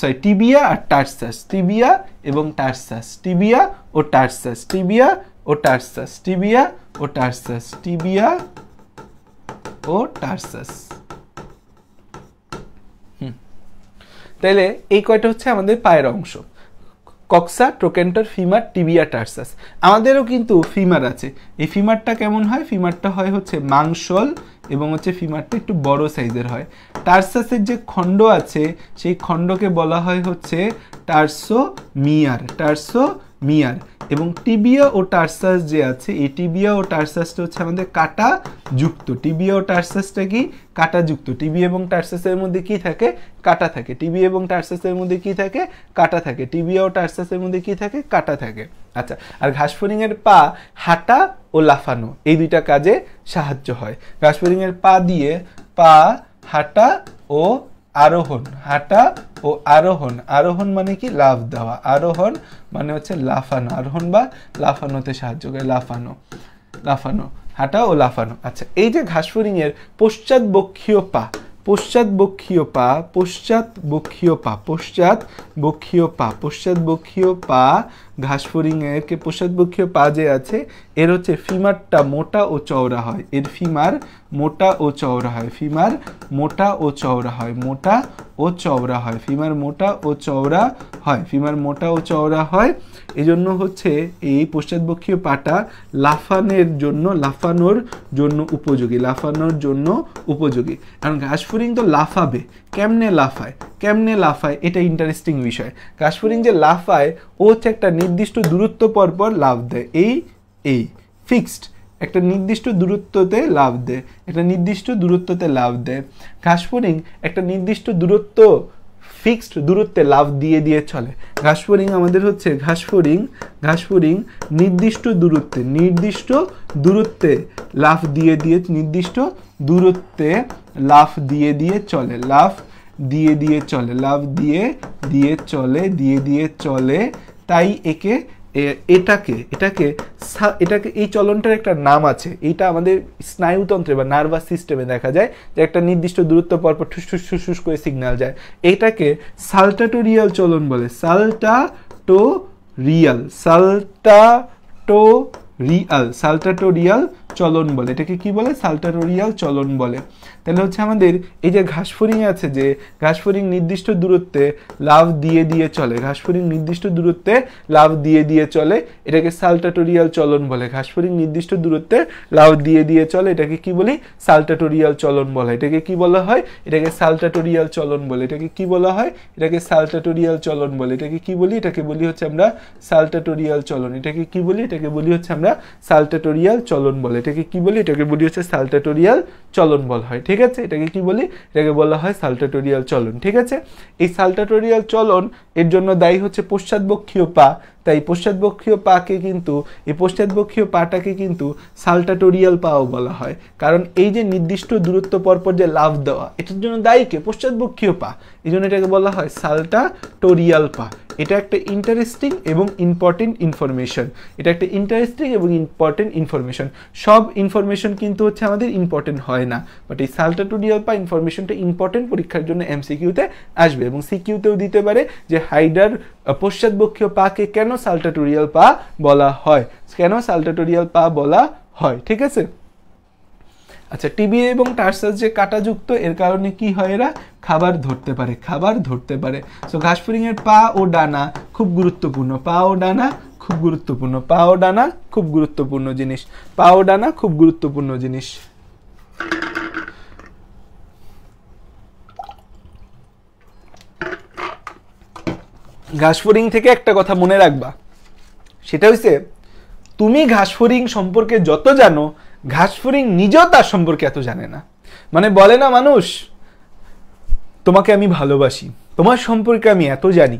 Speaker 1: সরি টিবিয়া আর টার্সাস টিবিয়া এবং টার্সাস টিবিয়া ও টার্সাস টিবিয়া ও টার্সাস টিবিয়া ও টার্সাস টিবিয়া ও টার্সাস তাহলে এই কয়টা হচ্ছে আমাদের পায়ের অংশ কক্সা ট্রোকেন্টার ফিমার টিবিয়া টার্সাস আমাদেরও কিন্তু ফিমার আছে এই ফিমারটা কেমন হয় ফিমারটা হয় হচ্ছে মাংসল এবং হচ্ছে ফিমারটা একটু বড় সাইজের হয় টার্সাসের যে খণ্ড আছে সেই খণ্ডকে বলা হয় হচ্ছে টার্সো মিয়ার টার্সো মিয়ার এবং টিবিয়া ও টার্সাস যে আছে এই টিবিয়া ও টার্সাসটা হচ্ছে আমাদের কাটা যুক্ত টিবিয়া ও টার্সাসটা কি কাটা যুক্ত টিবি এবং টার্সাসের মধ্যে কি থাকে কাটা থাকে টিবি এবং টার্সাসের মধ্যে কি থাকে কাটা থাকে টিবিয়া ও টার্সাসের মধ্যে কি থাকে কাটা থাকে আচ্ছা আর ঘাসফড়িংয়ের পা হাঁটা ও লাফানো এই দুইটা কাজে সাহায্য হয় ঘাসফরিংয়ের পা দিয়ে পা হাঁটা ও আরোহণ হাঁটা ও আরোহণ আরোহণ মানে কি লাভ দেওয়া আরোহণ মানে হচ্ছে লাফানো আরোহণ বা লাফানোতে সাহায্য করে লাফানো লাফানো হাঁটা ও লাফানো আচ্ছা এই যে ঘাসফড়িংয়ের পশ্চাৎবক্ষীয় পা পশ্চাৎবক্ষীয় পা পশ্চাৎবক্ষীয় পা পশ্চাৎবক্ষীয় পা পশ্চাৎবক্ষীয় পা ঘাসফড়িং এরকে প্রসাদবক্ষীয় পা যে আছে এর হচ্ছে ফিমারটা মোটা ও চওড়া হয় এর ফিমার মোটা ও চওড়া হয় ফিমার মোটা ও চওড়া হয় মোটা ও চওড়া হয় ফিমার মোটা ও চওড়া হয় ফিমার মোটা ও চওড়া হয় এজন্য হচ্ছে এই পশ্চাৎবক্ষীয় পাটা লাফানের জন্য লাফানোর জন্য উপযোগী লাফানোর জন্য উপযোগী কারণ ঘাসফড়িং তো লাফাবে কেমনে লাফায় কেমনে লাফায় এটা ইন্টারেস্টিং বিষয় ঘাসফড়িং যে লাফায় ও হচ্ছে একটা নির্দিষ্ট দূরত্ব পরপর লাভ দেয় এই এই ফিক্সড একটা নির্দিষ্ট দূরত্বতে লাভ দেয় একটা নির্দিষ্ট দূরত্বতে লাভ দেয় ঘাসফড়িং একটা নির্দিষ্ট দূরত্ব ফিক্সড দূরত্বে লাভ দিয়ে দিয়ে চলে ঘাসফড়িং আমাদের হচ্ছে ঘাসফড়িং ঘাসফড়িং নির্দিষ্ট দূরত্বে নির্দিষ্ট দূরত্বে লাভ দিয়ে দিয়ে নির্দিষ্ট দূরত্বে লাভ দিয়ে দিয়ে চলে লাভ দিয়ে দিয়ে চলে লাভ দিয়ে দিয়ে চলে দিয়ে দিয়ে চলে তাই একে এটাকে এটাকে এটাকে এই চলনটার একটা নাম আছে এটা আমাদের স্নায়ুতন্ত্রে বা নার্ভাস সিস্টেমে দেখা যায় যে একটা নির্দিষ্ট দূরত্ব পরপর ঠুস ঠুস ঠুস ঠুস করে সিগন্যাল যায় এটাকে সাল্টাটোরিয়াল চলন বলে সাল্টাটো রিয়াল সাল্টাটো রিয়াল সালটাটোরিয়াল চলন বলে এটাকে কি বলে সাল্টাটোরিয়াল চলন বলে তাহলে হচ্ছে আমাদের এই যে ঘাসফড়িং আছে যে ঘাসফড়িং নির্দিষ্ট দূরত্বে লাভ দিয়ে দিয়ে চলে ঘাসফড়িং নির্দিষ্ট দূরত্বে লাভ দিয়ে দিয়ে চলে এটাকে সালটাটোরিয়াল চলন বলে ঘাসফড়িং নির্দিষ্ট দূরত্বে লাভ দিয়ে দিয়ে চলে এটাকে কি বলি সালটাটোরিয়াল চলন বলে এটাকে কি বলা হয় এটাকে সালটাটোরিয়াল চলন বলে এটাকে কি বলা হয় এটাকে সালটাটোরিয়াল চলন বলে এটাকে কি বলি এটাকে বলি হচ্ছে আমরা সালটাটোরিয়াল চলন এটাকে কি বলি এটাকে বলি হচ্ছে আমরা সালটাটোরিয়াল চলন বলে এটাকে কি বলি এটাকে বলি হচ্ছে সালটাটোরিয়াল চলন বল হয় ঠিক আছে এটাকে কি বলি এটাকে বলা হয় সাল্টাটোরিয়াল চলন ঠিক আছে এই সাল্টাটোরিয়াল চলন এর জন্য দায়ী হচ্ছে পশ্চাৎবক্ষীয় পা তাই পশ্চাৎবক্ষীয় পাকে কিন্তু এই পশ্চাৎবক্ষীয় পাটাকে কিন্তু সাল্টাটোরিয়াল পাও বলা হয় কারণ এই যে নির্দিষ্ট দূরত্ব পরপর যে লাভ দেওয়া এটার জন্য দায়ীকে কে পশ্চাৎবক্ষীয় পা এই জন্য এটাকে বলা হয় সাল্টাটোরিয়াল পা এটা একটা ইন্টারেস্টিং এবং ইম্পর্টেন্ট ইনফরমেশন এটা একটা ইন্টারেস্টিং এবং ইম্পর্টেন্ট ইনফরমেশন সব ইনফরমেশন কিন্তু হচ্ছে আমাদের ইম্পর্টেন্ট হয় না বাট এই সাল্টাটোরিয়াল পা ইনফরমেশনটা ইম্পর্টেন্ট পরীক্ষার জন্য এমসিকিউতে আসবে এবং সিকিউতেও দিতে পারে যে হাইডার পশ্চাৎবক্ষীয় পাকে কেন সালটাটোরিয়াল পা বলা হয় কেন সালটাটোরিয়াল পা বলা হয় ঠিক আছে আচ্ছা টিবি এবং টার্সাস যে কাটাযুক্ত এর কারণে কি হয় এরা খাবার ধরতে পারে খাবার ধরতে পারে সো ঘাসফড়িংয়ের পা ও ডানা খুব গুরুত্বপূর্ণ পা ও ডানা খুব গুরুত্বপূর্ণ পা ও ডানা খুব গুরুত্বপূর্ণ জিনিস পা ও ডানা খুব গুরুত্বপূর্ণ জিনিস ঘাসফড়িং থেকে একটা কথা মনে রাখবা সেটা হচ্ছে তুমি ঘাসফড়িং সম্পর্কে যত জানো ঘাসফড়িং নিজেও তার সম্পর্কে এত জানে না মানে বলে না মানুষ তোমাকে আমি ভালোবাসি তোমার সম্পর্কে আমি এত জানি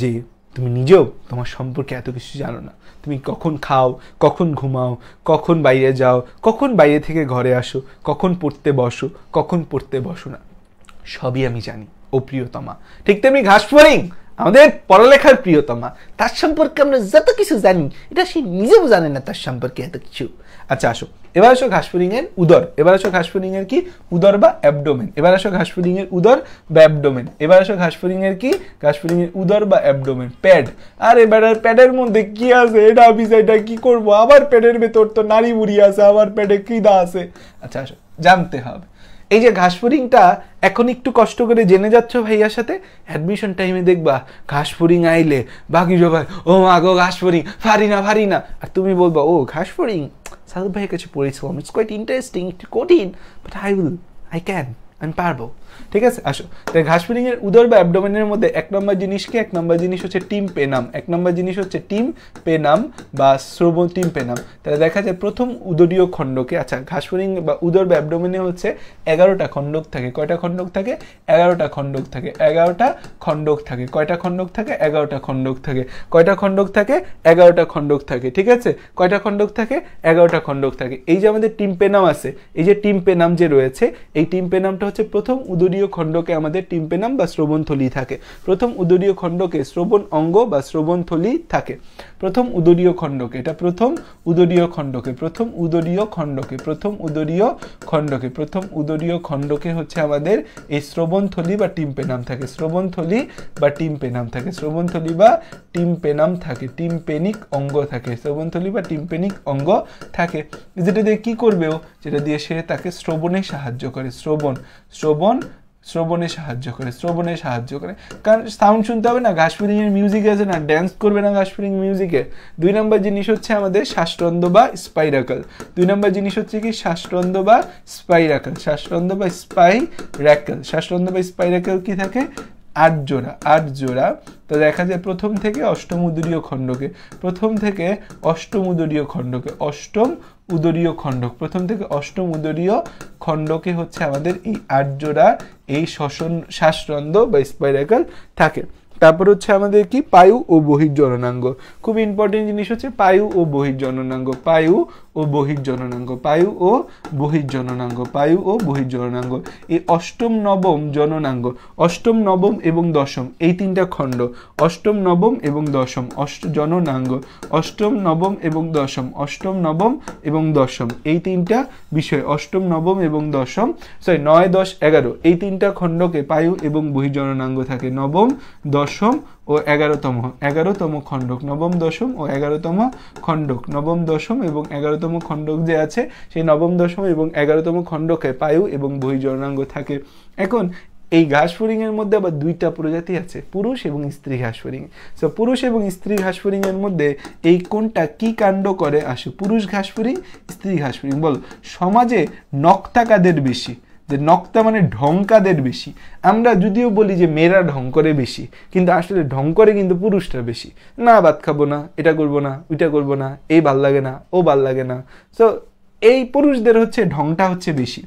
Speaker 1: যে তুমি নিজেও তোমার সম্পর্কে এত কিছু জানো না তুমি কখন খাও কখন ঘুমাও কখন বাইরে যাও কখন বাইরে থেকে ঘরে আসো কখন পড়তে বসো কখন পড়তে বসো না সবই আমি জানি ও প্রিয়তমা ঠিক তেমনি ঘাসফড়িং আমাদের পড়ালেখার প্রিয়তমা তার সম্পর্কে আমরা যত কিছু জানি এটা সে নিজেও জানে না তার সম্পর্কে এত কিছু আচ্ছা আসো এবার আসো ঘাসফুরিংয়ের উদর এবার আসো ঘাসফুরিংয়ের কি উদর বা অ্যাবডোমেন এবার আসো ঘাসফুরিংয়ের উদর বা অ্যাবডোমেন এবার আসো ঘাসফুরিংয়ের কি ঘাসফুরিংয়ের উদর বা অ্যাবডোমেন প্যাড আর এবার প্যাডের মধ্যে কি আছে এটা আমি এটা কি করব আবার প্যাডের ভেতর তো নারী বুড়ি আছে আবার প্যাডে কিদা আছে আচ্ছা আসো জানতে হবে এই যে ঘাস এখন একটু কষ্ট করে জেনে যাচ্ছ ভাইয়ার সাথে অ্যাডমিশন টাইমে দেখবা ঘাস আইলে বাকি জোগাই ও মা গো ঘাস পুরিং ফারি না ফারি না আর তুমি বলবা ও ঘাস পুরিং ভাইয়ের কাছে পড়েছিলাম ইটস কোয়াইট ইন্টারেস্টিং একটু কঠিন but I will I can আমি পারবো ঠিক আছে আসো তাই ঘাস ফিডিংয়ের উদর বা অ্যাবডোমেনের মধ্যে এক নম্বর জিনিস কি এক নম্বর জিনিস হচ্ছে টিম পেনাম এক নম্বর জিনিস হচ্ছে টিম পেনাম বা শ্রব টিম পেনাম তাহলে দেখা যায় প্রথম উদরীয় খণ্ডকে আচ্ছা ঘাস ফিডিং বা উদর বা অ্যাবডোমেনে হচ্ছে এগারোটা খণ্ডক থাকে কয়টা খণ্ডক থাকে এগারোটা খণ্ডক থাকে এগারোটা খণ্ডক থাকে কয়টা খণ্ডক থাকে এগারোটা খণ্ডক থাকে কয়টা খণ্ডক থাকে এগারোটা খণ্ডক থাকে ঠিক আছে কয়টা খণ্ডক থাকে এগারোটা খণ্ডক থাকে এই যে আমাদের টিম পেনাম আছে এই যে টিম পেনাম যে রয়েছে এই টিম পেনামটা হচ্ছে প্রথম উদর উদরীয় খণ্ডকে আমাদের টিম্পেনাম বা শ্রবণথলি থাকে প্রথম উদরীয় খণ্ডকে শ্রবণ অঙ্গ বা শ্রবণথলি থাকে প্রথম উদরীয় খণ্ডকে এটা প্রথম উদরীয় খণ্ডকে প্রথম উদরীয় খণ্ডকে প্রথম উদরীয় খণ্ডকে প্রথম উদরীয় খণ্ডকে হচ্ছে আমাদের এই শ্রবণথলি বা টিম পেনাম থাকে শ্রবণথলি বা টিম পেনাম থাকে শ্রবণথলি বা টিম পেনাম থাকে টিম পেনিক অঙ্গ থাকে শ্রবণথলি বা টিম্পেনিক অঙ্গ থাকে যেটা দিয়ে কী করবেও যেটা দিয়ে সে তাকে শ্রবণে সাহায্য করে শ্রবণ শ্রবণ শ্রবণে সাহায্য করে শ্রবণে সাহায্য করে কারণ সাউন্ড শুনতে হবে না ঘাসফিরিংয়ের মিউজিক আছে না ড্যান্স করবে না ঘাসফিরিং মিউজিকে দুই নম্বর জিনিস হচ্ছে আমাদের শ্বাসরন্ধ্র বা স্পাইরাকল দুই নম্বর জিনিস হচ্ছে কি শ্বাসরন্ধ্র বা স্পাইরাকল শ্বাসরন্ধ্র বা স্পাইরাকল শ্বাসরন্ধ্র বা স্পাইরাকল কি থাকে আট জোড়া আট জোড়া তো দেখা যায় প্রথম থেকে উদরীয় খণ্ডকে প্রথম থেকে উদরীয় খণ্ডকে অষ্টম উদরীয় খণ্ডক প্রথম থেকে অষ্টম উদরীয় খণ্ডকে হচ্ছে আমাদের এই আর্যরা এই শ্বসন শ্বাসরন্ধ্র বা স্পাইরাইকাল থাকে তারপর হচ্ছে আমাদের কি পায়ু ও বহির্জননাঙ্গ খুব ইম্পর্টেন্ট জিনিস হচ্ছে পায়ু ও বহির্জননাঙ্গ পায়ু ও বহির্জননাঙ্গ পায়ু ও বহির্জননাঙ্গ পায়ু ও বহির্জননাঙ্গ এই অষ্টম নবম জননাঙ্গ অষ্টম নবম এবং দশম এই তিনটা খণ্ড অষ্টম নবম এবং দশম অষ্ট জননাঙ্গ অষ্টম নবম এবং দশম অষ্টম নবম এবং দশম এই তিনটা বিষয় অষ্টম নবম এবং দশম সরি নয় দশ এগারো এই তিনটা খণ্ডকে পায়ু এবং বহির্জননাঙ্গ থাকে নবম দশম ও এগারোতম এগারোতম খণ্ডক নবম দশম ও এগারোতম খণ্ডক নবম দশম এবং এগারোতম খণ্ডক যে আছে সেই নবম দশম এবং এগারোতম খণ্ডকে পায়ু এবং বহি জর্ণাঙ্গ থাকে এখন এই ঘাস ফরিংয়ের মধ্যে আবার দুইটা প্রজাতি আছে পুরুষ এবং স্ত্রী ঘাস ফরিং সো পুরুষ এবং স্ত্রী ঘাস ফরিংয়ের মধ্যে এই কোনটা কি কাণ্ড করে আসে পুরুষ ঘাস ফরিং স্ত্রী ঘাস ফরিং বল সমাজে নক্তা কাদের বেশি যে নক্তা মানে ঢঙ্কাদের বেশি আমরা যদিও বলি যে মেয়েরা ঢং করে বেশি কিন্তু আসলে ঢং করে কিন্তু পুরুষরা বেশি না ভাত খাবো না এটা করবো না ওইটা করবো না এই ভাল লাগে না ও ভাল লাগে না সো এই পুরুষদের হচ্ছে ঢংটা হচ্ছে বেশি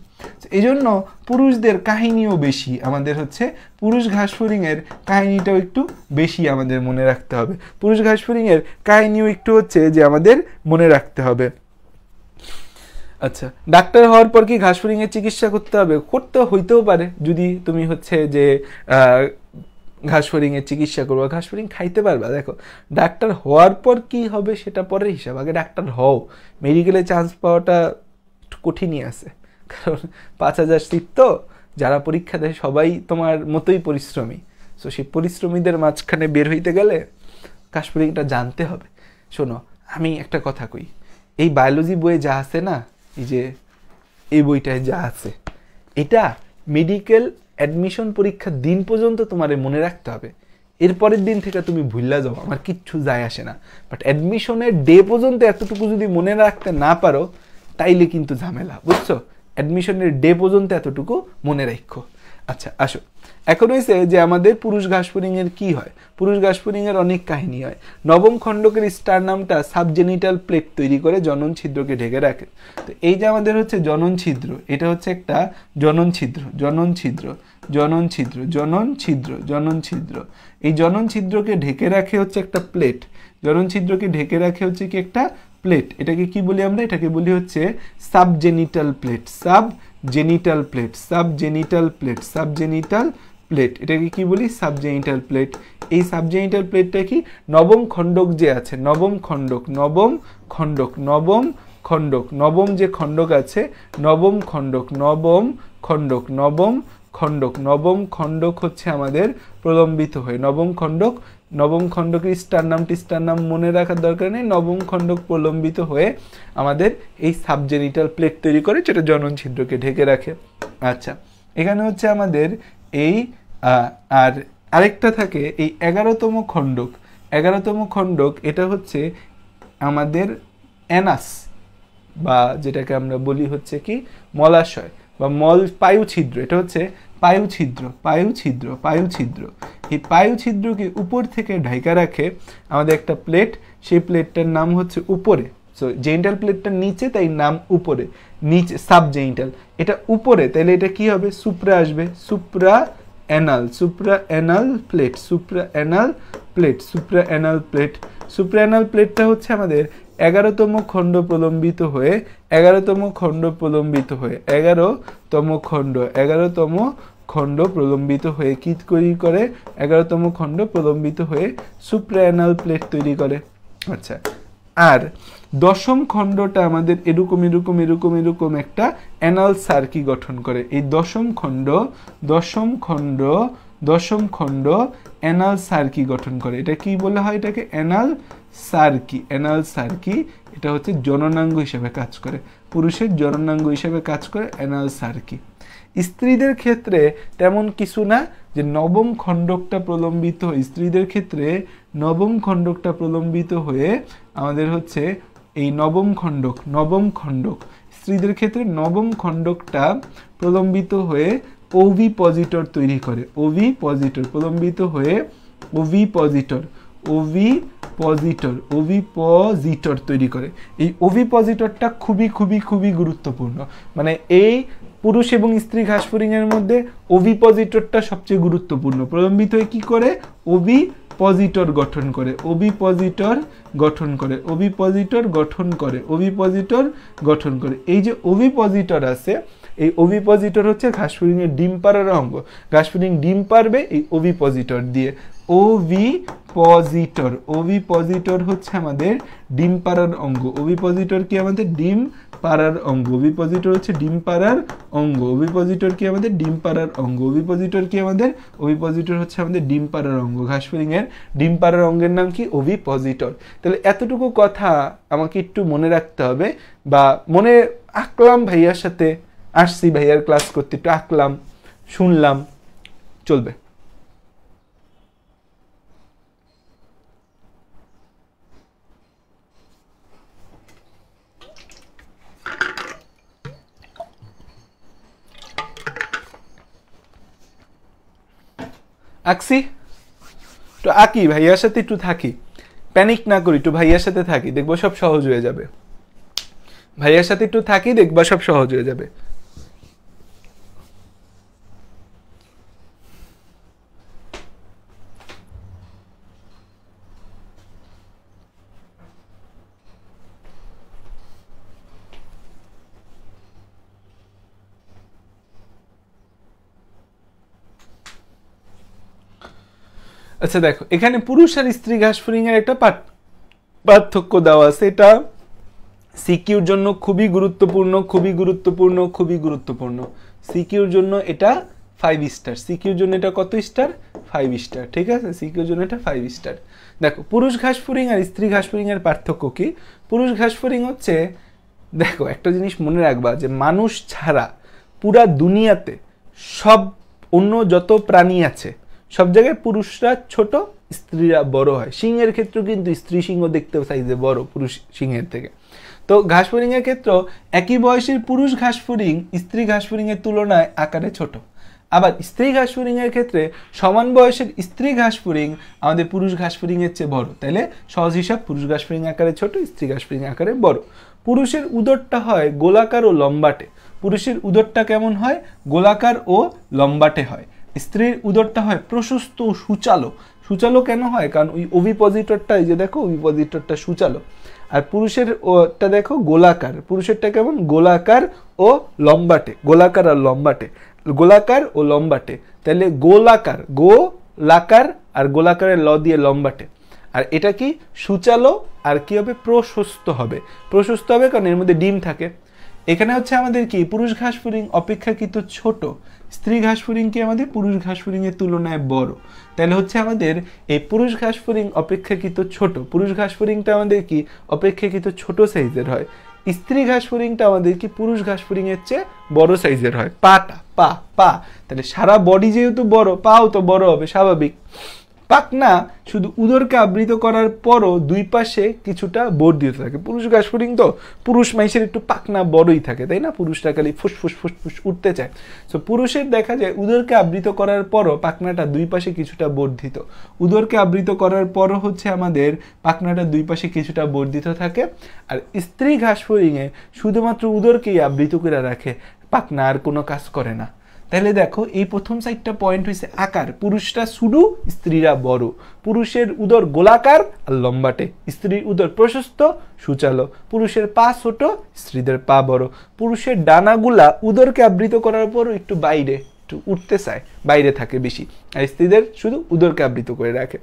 Speaker 1: এই জন্য পুরুষদের কাহিনীও বেশি আমাদের হচ্ছে পুরুষ ঘাসফুরিংয়ের কাহিনীটাও একটু বেশি আমাদের মনে রাখতে হবে পুরুষ ঘাসফুরিংয়ের কাহিনীও একটু হচ্ছে যে আমাদের মনে রাখতে হবে আচ্ছা ডাক্তার হওয়ার পর কি এর চিকিৎসা করতে হবে করতে হইতেও পারে যদি তুমি হচ্ছে যে এর চিকিৎসা করবো ঘাসফড়িং খাইতে পারবা দেখো ডাক্তার হওয়ার পর কি হবে সেটা পরের হিসাব আগে ডাক্তার হও মেডিকেলে চান্স পাওয়াটা কঠিনই আছে কারণ পাঁচ হাজার সিট তো যারা পরীক্ষা দেয় সবাই তোমার মতোই পরিশ্রমী সো সেই পরিশ্রমীদের মাঝখানে বের হইতে গেলে কাশ্মীরিংটা জানতে হবে শোনো আমি একটা কথা কই এই বায়োলজি বইয়ে যা আছে না এই যে এই বইটায় যা আছে এটা মেডিকেল অ্যাডমিশন পরীক্ষার দিন পর্যন্ত তোমারে মনে রাখতে হবে এরপরের দিন থেকে তুমি ভুললা যাও আমার কিচ্ছু যায় আসে না বাট অ্যাডমিশনের ডে পর্যন্ত এতটুকু যদি মনে রাখতে না পারো তাইলে কিন্তু ঝামেলা বুঝছো অ্যাডমিশনের ডে পর্যন্ত এতটুকু মনে রাখো আচ্ছা আসো এখন হয়েছে যে আমাদের পুরুষ ঘাসপুরিংয়ের কি হয় পুরুষ ঘাসপুরিংয়ের অনেক কাহিনী হয় নবম খণ্ডকের স্টার নামটা সাবজেনিটাল প্লেট তৈরি করে জনন ছিদ্রকে ঢেকে রাখে তো এই যে আমাদের হচ্ছে জনন ছিদ্র এটা হচ্ছে একটা জনন ছিদ্র জনন ছিদ্র জনন ছিদ্র জনন ছিদ্র জনন ছিদ্র এই জনন ছিদ্রকে ঢেকে রাখে হচ্ছে একটা প্লেট জনন ছিদ্রকে ঢেকে রাখে হচ্ছে কি একটা প্লেট এটাকে কি বলি আমরা এটাকে বলি হচ্ছে subgenital plate subgenital plate subgenital plate subgenital plate plate এটাকে কি বলি সাবজেনিটাল প্লেট এই সাবজেনিটাল প্লেটটা কি নবম খণ্ডক যে আছে নবম খণ্ডক নবম খণ্ডক নবম খণ্ডক নবম যে খণ্ডক আছে নবম খণ্ডক নবম খণ্ডক নবম খণ্ডক নবম খণ্ডক হচ্ছে আমাদের প্রলম্বিত হয়ে নবম খণ্ডক নবম খণ্ডকের স্টার নাম টিস্টার নাম মনে রাখার দরকার নেই নবম খণ্ডক প্রলম্বিত হয়ে আমাদের এই সাবজেনিটাল প্লেট তৈরি করে যেটা জনন ছিদ্রকে ঢেকে রাখে আচ্ছা এখানে হচ্ছে আমাদের এই আর আরেকটা থাকে এই এগারোতম খণ্ডক এগারোতম খণ্ডক এটা হচ্ছে আমাদের অ্যানাস বা যেটাকে আমরা বলি হচ্ছে কি মলাশয় বা মল পায়ু ছিদ্র এটা হচ্ছে পায়ু ছিদ্র পায়ু ছিদ্র পায়ু ছিদ্র এই পায়ু ছিদ্রকে উপর থেকে ঢাইকা রাখে আমাদের একটা প্লেট সেই প্লেটটার নাম হচ্ছে উপরে সো জেন্টাল প্লেটটার নিচে তাই নাম উপরে নিচে সাব জেন্টাল এটা উপরে তাহলে এটা কি হবে সুপ্রা আসবে supra anal supra anal plate supra anal plate supra anal plate supra anal প্লেটটা হচ্ছে আমাদের এগারোতম খণ্ড প্রলম্বিত হয়ে এগারোতম খণ্ড প্রলম্বিত হয়ে এগারোতম খণ্ড এগারোতম খণ্ড প্রলম্বিত হয়ে কী করি করে এগারোতম খণ্ড প্রলম্বিত হয়ে সুপ্রায়নাল প্লেট তৈরি করে আচ্ছা আর দশম খণ্ডটা আমাদের এরকম এরকম এরকম এরকম একটা অ্যানাল সার্কি গঠন করে এই দশম খণ্ড দশম খণ্ড দশম খণ্ড অ্যানাল সার্কি গঠন করে এটা কি বলা হয় এটাকে অ্যানাল সার্কি অ্যানাল সার্কি এটা হচ্ছে জননাঙ্গ হিসেবে কাজ করে পুরুষের জননাঙ্গ হিসেবে কাজ করে অ্যানাল সার্কি স্ত্রীদের ক্ষেত্রে তেমন কিছু না যে নবম খণ্ডকটা প্রলম্বিত স্ত্রীদের ক্ষেত্রে নবম খণ্ডকটা প্রলম্বিত হয়ে আমাদের হচ্ছে এই নবম খণ্ডক নবম খণ্ডক স্ত্রীদের ক্ষেত্রে নবম খণ্ডকটা প্রলম্বিত হয়ে ওভি পজিটর তৈরি করে ওভি পজিটর প্রলম্বিত হয়ে ওভি পজিটর ওভি পজিটর ওভি পজিটর তৈরি করে এই ওভিপজিটরটা খুবই খুবই খুবই গুরুত্বপূর্ণ মানে এই পুরুষ এবং স্ত্রী ঘাসফরিংয়ের মধ্যে ওভিপজিটরটা সবচেয়ে গুরুত্বপূর্ণ প্রলম্বিত হয়ে কী করে ওভি পজিটর গঠন করে ওবিপজিটর গঠন করে ওবিপজিটর গঠন করে ওবিপজিটর গঠন করে এই যে ওবিপজিটর আছে এই ওভিপজিটর হচ্ছে ঘাসফড়িংয়ের ডিম পাড়ার অঙ্গ ঘাসফুরিং ডিম পারবে এই ওভিপজিটর দিয়ে ওভি পজিটর হচ্ছে আমাদের ডিম পাড়ার অঙ্গ ওভিপজিটর কি আমাদের ডিম পাড়ার অঙ্গ অভিপজিটর হচ্ছে ডিম পাড়ার অঙ্গ অভিপজিটর কি আমাদের ডিম পাড়ার অঙ্গ অভিপজিটর কি আমাদের অভিপজিটর হচ্ছে আমাদের ডিম পাড়ার অঙ্গ ঘাসফড়িংয়ের ডিম পাড়ার অঙ্গের নাম কি অভিপজিটর তাহলে এতটুকু কথা আমাকে একটু মনে রাখতে হবে বা মনে আঁকলাম ভাইয়ার সাথে আসছি ভাইয়ার ক্লাস করতে একটু আঁকলাম শুনলাম চলবে আঁকছি একটু আঁকি ভাইয়ার সাথে একটু থাকি প্যানিক না করি একটু ভাইয়ার সাথে থাকি দেখবো সব সহজ হয়ে যাবে ভাইয়ার সাথে একটু থাকি দেখবা সব সহজ হয়ে যাবে আচ্ছা দেখো এখানে পুরুষ আর স্ত্রী ঘাস ফরিংয়ের একটা পার্থক্য দেওয়া আছে এটা সিকিউর জন্য খুবই গুরুত্বপূর্ণ খুবই গুরুত্বপূর্ণ খুবই গুরুত্বপূর্ণ সিকিউর জন্য এটা ফাইভ স্টার সিকিউর জন্য এটা কত স্টার ফাইভ স্টার ঠিক আছে সিকিউর জন্য এটা ফাইভ স্টার দেখো পুরুষ ঘাসফড়িং আর স্ত্রী ঘাসফড়িংয়ের পার্থক্য কি পুরুষ ঘাসফড়িং হচ্ছে দেখো একটা জিনিস মনে রাখবা যে মানুষ ছাড়া পুরা দুনিয়াতে সব অন্য যত প্রাণী আছে সব জায়গায় পুরুষরা ছোট স্ত্রীরা বড় হয় সিংহের ক্ষেত্রেও কিন্তু স্ত্রী সিংহ দেখতেও সাইজে বড় পুরুষ সিংহের থেকে তো ঘাসফড়িংয়ের ক্ষেত্রেও একই বয়সের পুরুষ ঘাসফড়িং স্ত্রী ঘাসফড়িংয়ের তুলনায় আকারে ছোট আবার স্ত্রী ঘাস ঘাসফড়িংয়ের ক্ষেত্রে সমান বয়সের স্ত্রী ঘাসফড়িং আমাদের পুরুষ ঘাসফড়িংয়ের চেয়ে বড় তাহলে সহজ হিসাব পুরুষ ঘাসফড়িং আকারে ছোট স্ত্রী ঘাস ঘাসফড়িং আকারে বড় পুরুষের উদরটা হয় গোলাকার ও লম্বাটে পুরুষের উদরটা কেমন হয় গোলাকার ও লম্বাটে হয় স্ত্রীর উদরটা হয় প্রশস্ত সুচালো সুচালো কেন হয় কারণ ওই ওভিপজিটরটা এই যে দেখো ওভিপজিটরটা সুচালো আর পুরুষের ওটা দেখো গোলাকার পুরুষেরটা কেমন গোলাকার ও লম্বাটে গোলাকার আর লম্বাটে গোলাকার ও লম্বাটে তাহলে গোলাকার গো লাকার আর গোলাকারের ল দিয়ে লম্বাটে আর এটা কি সুচালো আর কি হবে প্রশস্ত হবে প্রশস্ত হবে কারণ এর মধ্যে ডিম থাকে এখানে হচ্ছে আমাদের কি পুরুষ ঘাস ফড়িং অপেক্ষাকৃত ছোট স্ত্রী ঘাস কি আমাদের পুরুষ ঘাস ফড়িংয়ের তুলনায় বড় তাহলে হচ্ছে আমাদের এই পুরুষ ঘাস ফড়িং অপেক্ষাকৃত ছোট পুরুষ ঘাস ফড়িংটা আমাদের কি অপেক্ষাকৃত ছোট সাইজের হয় স্ত্রী ঘাস ফড়িংটা আমাদের কি পুরুষ ঘাস ফড়িংয়ের চেয়ে বড় সাইজের হয় পাটা পা পা তাহলে সারা বডি যেহেতু বড় পাও তো বড় হবে স্বাভাবিক পাখনা শুধু উদরকে আবৃত করার পরও দুই পাশে কিছুটা দিতে থাকে পুরুষ গাছফড়িং তো পুরুষ মাইসের একটু পাখনা বড়ই থাকে তাই না পুরুষটা খালি ফুসফুস ফুসফুস উঠতে চায় সো পুরুষের দেখা যায় উদরকে আবৃত করার পরও পাখনাটা দুই পাশে কিছুটা বর্ধিত উদরকে আবৃত করার পরও হচ্ছে আমাদের পাখনাটা দুই পাশে কিছুটা বর্ধিত থাকে আর স্ত্রী ঘাসফড়িংয়ে শুধুমাত্র উদরকেই আবৃত করে রাখে পাখনা আর কোনো কাজ করে না তাহলে দেখো এই প্রথম সাইডটা পয়েন্ট হয়েছে আকার পুরুষরা শুধু স্ত্রীরা বড় পুরুষের উদর গোলাকার আর লম্বাটে স্ত্রীর উদর প্রশস্ত সুচালো পুরুষের পা ছোট স্ত্রীদের পা বড় পুরুষের ডানাগুলা উদরকে আবৃত করার পরও একটু বাইরে একটু উঠতে চায় বাইরে থাকে বেশি আর স্ত্রীদের শুধু উদরকে আবৃত করে রাখে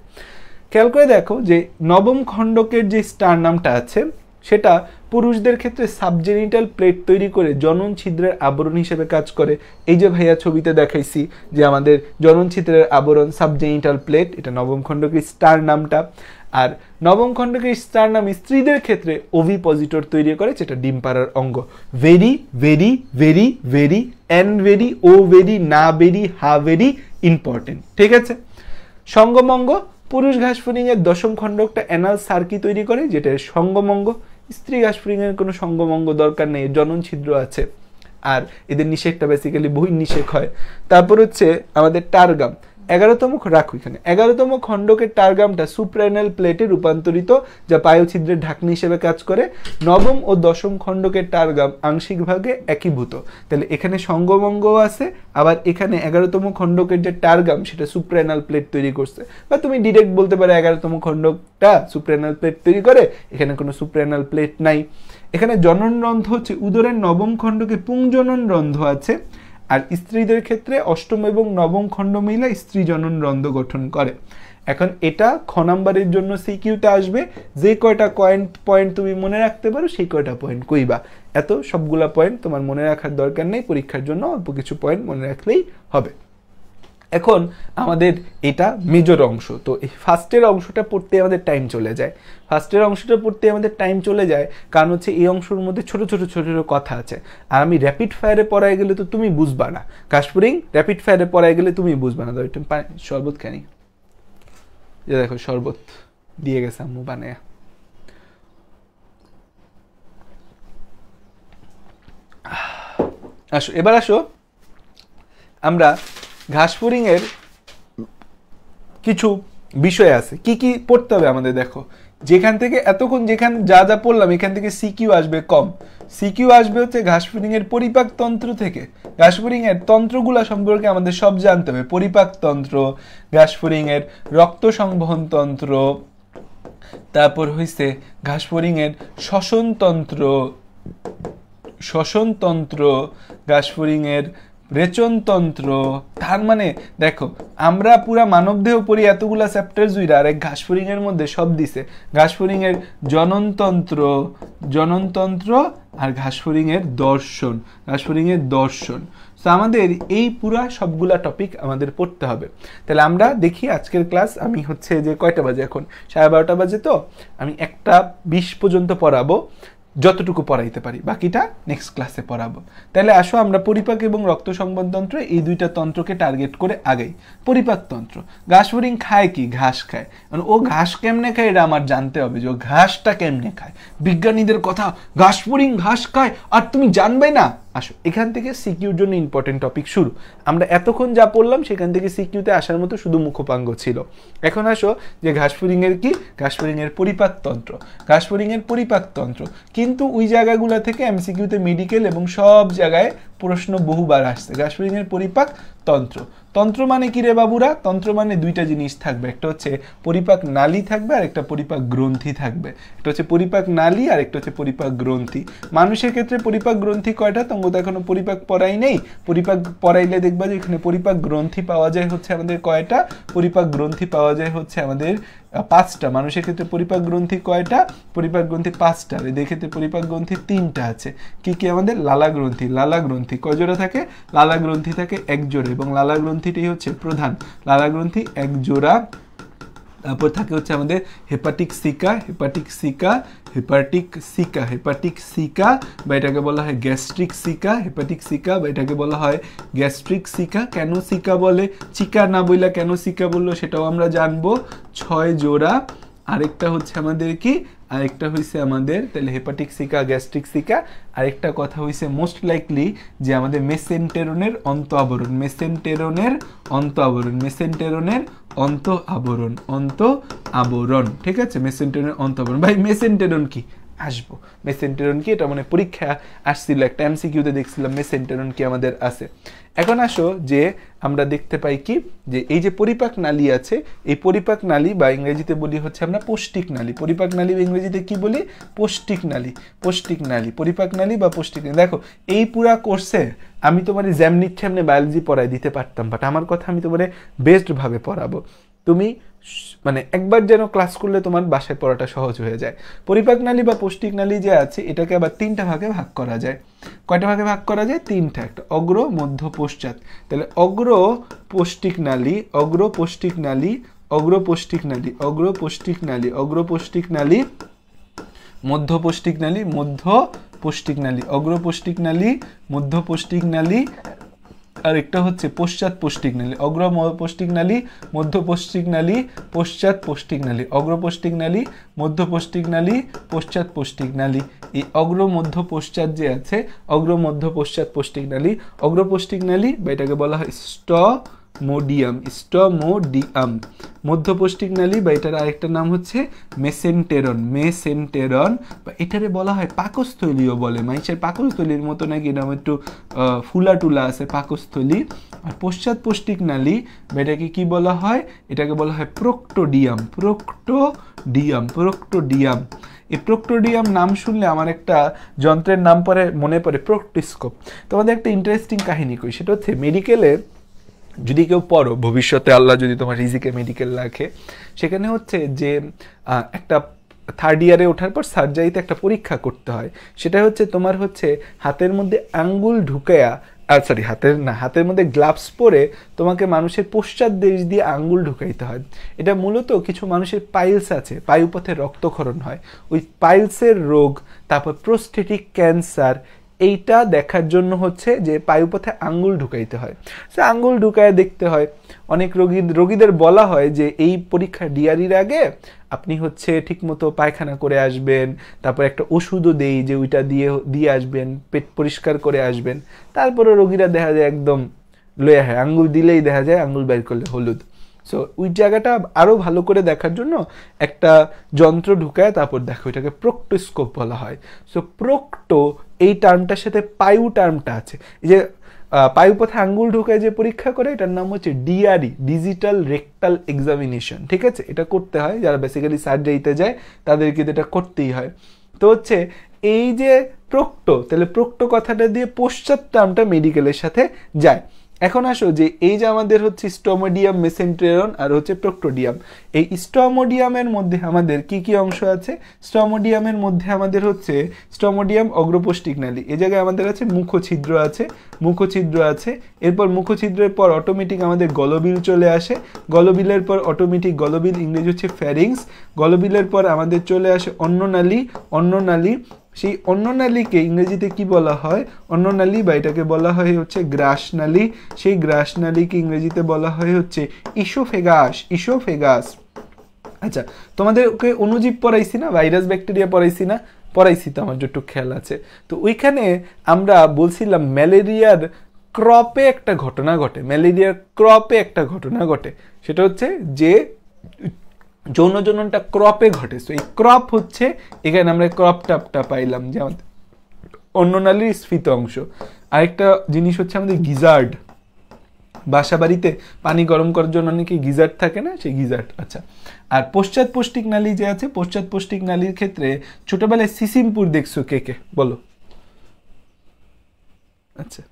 Speaker 1: খেয়াল করে দেখো যে নবম খণ্ডকের যে স্টার নামটা আছে সেটা পুরুষদের ক্ষেত্রে সাবজেনিটাল প্লেট তৈরি করে জনন ছিদ্রের আবরণ হিসেবে কাজ করে এই যে ভাইয়া ছবিতে দেখাইছি যে আমাদের জনন ছিদ্রের আবরণ সাবজেনিটাল প্লেট এটা নবম খণ্ডকের স্টার নামটা আর নবম খণ্ডকের স্টার নাম স্ত্রীদের ক্ষেত্রে ওভিপজিটর তৈরি করে যেটা ডিম পাড়ার অঙ্গ ভেরি ভেরি ভেরি ভেরি অ্যান ভেরি ও ভেরি না ভেরি হা ভেরি ইম্পর্টেন্ট ঠিক আছে সঙ্গমঙ্গ পুরুষ ঘাসফুলিংয়ের দশম খণ্ডকটা অ্যানাল সার্কি তৈরি করে যেটা সঙ্গমঙ্গ স্ত্রী গাছফড়িংয়ের কোনো সঙ্গমঙ্গ দরকার নেই জনন ছিদ্র আছে আর এদের নিষেকটা বেসিক্যালি বহির নিষেক হয় তারপর হচ্ছে আমাদের টারগাম এগারোতম রাখো এখানে এগারোতম খণ্ডকের টারগামটা সুপ্রাইনাল প্লেটে রূপান্তরিত যা পায়ুছিদ্রের ঢাকনি হিসেবে কাজ করে নবম ও দশম খণ্ডকের টারগাম আংশিকভাবে একীভূত তাহলে এখানে সঙ্গমঙ্গ আছে আবার এখানে এগারোতম খণ্ডকের যে টারগাম সেটা সুপ্রাইনাল প্লেট তৈরি করছে বা তুমি ডিরেক্ট বলতে পারো এগারোতম খণ্ডকটা সুপ্রাইনাল প্লেট তৈরি করে এখানে কোনো সুপ্রাইনাল প্লেট নাই এখানে জননরন্ধ্র হচ্ছে উদরের নবম খণ্ডকে পুংজনন রন্ধ্র আছে আর স্ত্রীদের ক্ষেত্রে অষ্টম এবং নবম খণ্ড মহিলা স্ত্রী জনন রন্দ গঠন করে এখন এটা খ নাম্বারের জন্য সিকিউতে আসবে যে কয়টা পয়েন্ট পয়েন্ট তুমি মনে রাখতে পারো সেই কয়টা পয়েন্ট কইবা এত সবগুলা পয়েন্ট তোমার মনে রাখার দরকার নেই পরীক্ষার জন্য অল্প কিছু পয়েন্ট মনে রাখলেই হবে এখন আমাদের এটা মেজর অংশ তো এই ফার্স্টের অংশটা পড়তে আমাদের টাইম চলে যায় ফার্স্টের অংশটা পড়তে আমাদের টাইম চলে যায় কারণ হচ্ছে এই অংশের মধ্যে ছোট ছোট ছোট ছোটো কথা আছে আর আমি র্যাপিড ফায়ারে পড়ায় গেলে তো তুমি বুঝবা না কাশপুরিং র্যাপিড ফায়ারে পড়ায় গেলে তুমি বুঝবা না তো শরবত খানি যে দেখো শরবত দিয়ে গেছে আম্মু বানায়া আসো এবার আসো আমরা ঘাসফুরিংয়ের কিছু বিষয় আছে কি কি পড়তে হবে আমাদের দেখো যেখান থেকে এতক্ষণ যেখান যা যা পড়লাম এখান থেকে সিকিউ আসবে কম সিকিউ আসবে হচ্ছে ঘাসফুরিংয়ের পরিপাক তন্ত্র থেকে ঘাসফুরিংয়ের তন্ত্রগুলো সম্পর্কে আমাদের সব জানতে হবে পরিপাক তন্ত্র ঘাসফুরিংয়ের রক্ত সংবহন তন্ত্র তারপর হইছে ঘাসফুরিংয়ের শ্বসনতন্ত্র শ্বসনতন্ত্র ঘাসফুরিংয়ের রেচনতন্ত্র তার মানে দেখো আমরা পুরা মানবদেহ পড়ি এতগুলা চ্যাপ্টার জুইরা আর এক এর মধ্যে সব দিছে এর জননতন্ত্র জননতন্ত্র আর এর দর্শন এর দর্শন তো আমাদের এই পুরা সবগুলা টপিক আমাদের পড়তে হবে তাহলে আমরা দেখি আজকের ক্লাস আমি হচ্ছে যে কয়টা বাজে এখন সাড়ে বারোটা বাজে তো আমি একটা বিশ পর্যন্ত পড়াবো যতটুকু পড়াইতে পারি বাকিটা নেক্সট ক্লাসে পড়াবো তাহলে আসো আমরা পরিপাক এবং রক্ত সংবদতন্ত্র এই দুইটা তন্ত্রকে টার্গেট করে আগাই পরিপাকতন্ত্র ফরিং খায় কি ঘাস খায় মানে ও ঘাস কেমনে খায় এটা আমার জানতে হবে যে ও ঘাসটা কেমনে খায় বিজ্ঞানীদের কথা ফরিং ঘাস খায় আর তুমি জানবে না আসো এখান থেকে সিকিউর জন্য ইম্পর্টেন্ট টপিক শুরু আমরা এতক্ষণ যা পড়লাম সেখান থেকে সিকিউতে আসার মতো শুধু মুখপাঙ্গ ছিল এখন আসো যে ঘাসফুরিংয়ের কি ঘাসফুরিংয়ের পরিপাকতন্ত্র ঘাসফুরিংয়ের পরিপাকতন্ত্র কিন্তু ওই জায়গাগুলো থেকে এমসিকিউতে মেডিকেল এবং সব জায়গায় প্রশ্ন বহুবার আসছে গ্রাসফিডিংয়ের পরিপাক তন্ত্র তন্ত্র মানে কি রে বাবুরা তন্ত্র মানে দুইটা জিনিস থাকবে একটা হচ্ছে পরিপাক নালী থাকবে আর একটা পরিপাক গ্রন্থি থাকবে এটা হচ্ছে পরিপাক নালী আর একটা হচ্ছে পরিপাক গ্রন্থি মানুষের ক্ষেত্রে পরিপাক গ্রন্থি কয়টা তঙ্গ তো এখনো পরিপাক পড়াই নেই পরিপাক পড়াইলে দেখবা যে এখানে পরিপাক গ্রন্থি পাওয়া যায় হচ্ছে আমাদের কয়টা পরিপাক গ্রন্থি পাওয়া যায় হচ্ছে আমাদের পাঁচটা মানুষের ক্ষেত্রে পরিপাক গ্রন্থি কয়টা পরিপাক গ্রন্থি পাঁচটা এদের ক্ষেত্রে পরিপাক গ্রন্থি তিনটা আছে কি কি আমাদের লালা গ্রন্থি লালা গ্রন্থি কজোড়া থাকে লালা গ্রন্থি থাকে এক জোড়া এবং লালা গ্রন্থিটি হচ্ছে প্রধান লালা গ্রন্থি এক জোড়া তারপর থাকে হচ্ছে আমাদের hepatic caeca hepatic caeca hepatic caeca hepatic caeca বা এটাকে বলা হয় গ্যাস্ট্রিক সিকা হেপাটিক সিকা বা এটাকে বলা হয় গ্যাস্ট্রিক সিকা কেন সিকা বলে চিকা না বইলা কেন সিকা বললো সেটাও আমরা জানবো ছয় জোড়া আরেকটা হচ্ছে আমাদের কি আরেকটা হয়েছে আমাদের তাহলে হেপাটিক সিকা গ্যাস্ট্রিক সিকা আরেকটা কথা হয়েছে মোস্ট লাইকলি যে আমাদের মেসেন্টেরনের অন্ত আবরণ মেসেন্টেরনের অন্ত আবরণ মেসেন্টেরনের অন্ত আবরণ অন্ত আবরণ ঠিক আছে মেসেন্টেরনের অন্ত আবরণ ভাই মেসেন্টেরন কি আসবো মেসেন্টেরন কি এটা মানে পরীক্ষা আসছিল একটা এমসিকিউতে দেখছিলাম মেসেন্টেরন কি আমাদের আছে এখন আসো যে আমরা দেখতে পাই কি যে এই যে পরিপাক নালী আছে এই পরিপাক নালী বা ইংরেজিতে বলি হচ্ছে আমরা পৌষ্টিক নালী পরিপাক নালী ইংরেজিতে কি বলি পৌষ্টিক নালী পৌষ্টিক নালী পরিপাক নালী বা পৌষ্টিক নালী দেখো এই পুরা কোর্সে আমি তোমার জ্যামনির সামনে বায়োলজি পড়াই দিতে পারতাম বাট আমার কথা আমি তোমার বেস্টভাবে পড়াবো তুমি মানে একবার যেন ক্লাস করলে তোমার বাসায় পড়াটা সহজ হয়ে যায় পরিপাক নালী বা পৌষ্টিক নালী যে আছে এটাকে আবার তিনটা ভাগে ভাগ করা যায় কয়টা ভাগে ভাগ করা যায় তিনটা একটা অগ্র মধ্য পশ্চাৎ তাহলে অগ্র পৌষ্টিক নালী অগ্র পৌষ্টিক নালী অগ্র পৌষ্টিক নালী অগ্র পৌষ্টিক নালী অগ্র পৌষ্টিক নালী মধ্য পৌষ্টিক নালী মধ্য পৌষ্টিক নালী অগ্র পৌষ্টিক নালী মধ্য পৌষ্টিক নালী আর একটা হচ্ছে পশ্চাৎ পৌষ্টিক নালী অগ্র পৌষ্টিক নালী মধ্য পৌষ্টিক নালী পশ্চাৎ পৌষ্টিক নালী অগ্র পৌষ্টিক নালী মধ্য পৌষ্টিক নালী পশ্চাৎ পৌষ্টিক নালী এই অগ্র মধ্য পশ্চাৎ যে আছে অগ্র মধ্য পশ্চাৎ পৌষ্টিক নালী অগ্র পৌষ্টিক নালী বা এটাকে বলা হয় স্ট মোডিয়াম স্টমোডিয়াম মধ্যপৌষ্টিক নালী বা এটার আরেকটা নাম হচ্ছে মেসেন্টেরন মেসেন্টেরন বা এটারে বলা হয় পাকস্থলীও বলে মাইসের পাকস্থলীর মতো নাকি এরকম একটু ফুলা টুলা আছে পাকস্থলী আর পশ্চাৎ পৌষ্টিক নালী বা এটাকে কী বলা হয় এটাকে বলা হয় প্রোক্টোডিয়াম প্রোক্টোডিয়াম প্রোক্টোডিয়াম এই প্রোক্টোডিয়াম নাম শুনলে আমার একটা যন্ত্রের নাম পরে মনে পড়ে প্রোক্টিস্কোপ তোমাদের একটা ইন্টারেস্টিং কাহিনী কই সেটা হচ্ছে মেডিকেলের যদি কেউ পড়ো ভবিষ্যতে আল্লাহ যদি তোমার রিজিকে মেডিকেল রাখে সেখানে হচ্ছে যে একটা থার্ড ইয়ারে ওঠার পর সার্জারিতে একটা পরীক্ষা করতে হয় সেটা হচ্ছে তোমার হচ্ছে হাতের মধ্যে আঙ্গুল ঢুকেয়া আর সরি হাতের না হাতের মধ্যে গ্লাভস পরে তোমাকে মানুষের পশ্চাৎ দেশ দিয়ে আঙ্গুল ঢুকাইতে হয় এটা মূলত কিছু মানুষের পাইলস আছে পায়ুপথে রক্তক্ষরণ হয় ওই পাইলসের রোগ তারপর প্রোস্টেটিক ক্যান্সার এইটা দেখার জন্য হচ্ছে যে পায়ুপথে আঙ্গুল ঢুকাইতে হয় সে আঙ্গুল ঢুকায় দেখতে হয় অনেক রোগী রোগীদের বলা হয় যে এই পরীক্ষা ডিয়ারির আগে আপনি হচ্ছে ঠিকমতো পায়খানা করে আসবেন তারপর একটা ওষুধও দেই যে ওইটা দিয়ে দিয়ে আসবেন পেট পরিষ্কার করে আসবেন তারপরে রোগীরা দেখা যায় একদম লয়ে হয় আঙ্গুল দিলেই দেখা যায় আঙ্গুল বের করলে হলুদ সো ওই জায়গাটা আরও ভালো করে দেখার জন্য একটা যন্ত্র ঢুকায় তারপর দেখো ওইটাকে প্রোক্টোস্কোপ বলা হয় সো প্রোক্টো এই টার্মটার সাথে পায়ু টার্মটা আছে এই যে পায়ুপথে আঙ্গুল ঢুকে যে পরীক্ষা করে এটার নাম হচ্ছে ডিআরই ডিজিটাল রেক্টাল এক্সামিনেশন ঠিক আছে এটা করতে হয় যারা বেসিক্যালি সার্জারিতে যায় তাদেরকে এটা করতেই হয় তো হচ্ছে এই যে প্রোক্টো তাহলে প্রোক্টো কথাটা দিয়ে পশ্চাৎ টার্মটা মেডিকেলের সাথে যায় এখন আসো যে এই যে আমাদের হচ্ছে স্টোমোডিয়াম মেসেন্টেরন আর হচ্ছে প্রক্টোডিয়াম এই স্টোমোডিয়ামের মধ্যে আমাদের কি কি অংশ আছে স্টোমোডিয়ামের মধ্যে আমাদের হচ্ছে স্টোমোডিয়াম অগ্রপোষ্টিক নালী এ জায়গায় আমাদের আছে মুখছিদ্র আছে মুখছিদ্র আছে এরপর মুখছিদ্রের পর অটোমেটিক আমাদের গলবিল চলে আসে গলবিলের পর অটোমেটিক গলবিল ইংরেজি হচ্ছে ফ্যারিংস গলবিলের পর আমাদের চলে আসে অন্ন নালী অন্ন নালী সেই অন্ননালীকে ইংরেজিতে কি বলা হয় অন্ননালী বা এটাকে বলা হয় হচ্ছে গ্রাসনালী সেই গ্রাসনালীকে ইংরেজিতে বলা হয় হচ্ছে ইসোফেগাস ইসোফেগাস আচ্ছা তোমাদেরকে অনুজীব পড়াইছি না ভাইরাস ব্যাকটেরিয়া পড়াইছি না পড়াইছি তো আমার যতটুকু খেয়াল আছে তো ওইখানে আমরা বলছিলাম ম্যালেরিয়ার ক্রপে একটা ঘটনা ঘটে ম্যালেরিয়ার ক্রপে একটা ঘটনা ঘটে সেটা হচ্ছে যে যৌন জননটা ক্রপে ঘটে সো এই ক্রপ হচ্ছে এখানে আমরা ক্রপ টাপটা পাইলাম যে আমাদের অন্ননালীর স্ফীত অংশ আরেকটা জিনিস হচ্ছে আমাদের গিজার্ড বাসা বাড়িতে পানি গরম করার জন্য অনেকে গিজার্ট থাকে না সেই গিজার্ট আচ্ছা আর পশ্চাৎ পৌষ্টিক নালী যে আছে পশ্চাৎ পৌষ্টিক নালীর ক্ষেত্রে ছোটোবেলায় সিসিমপুর দেখছো কে কে বলো আচ্ছা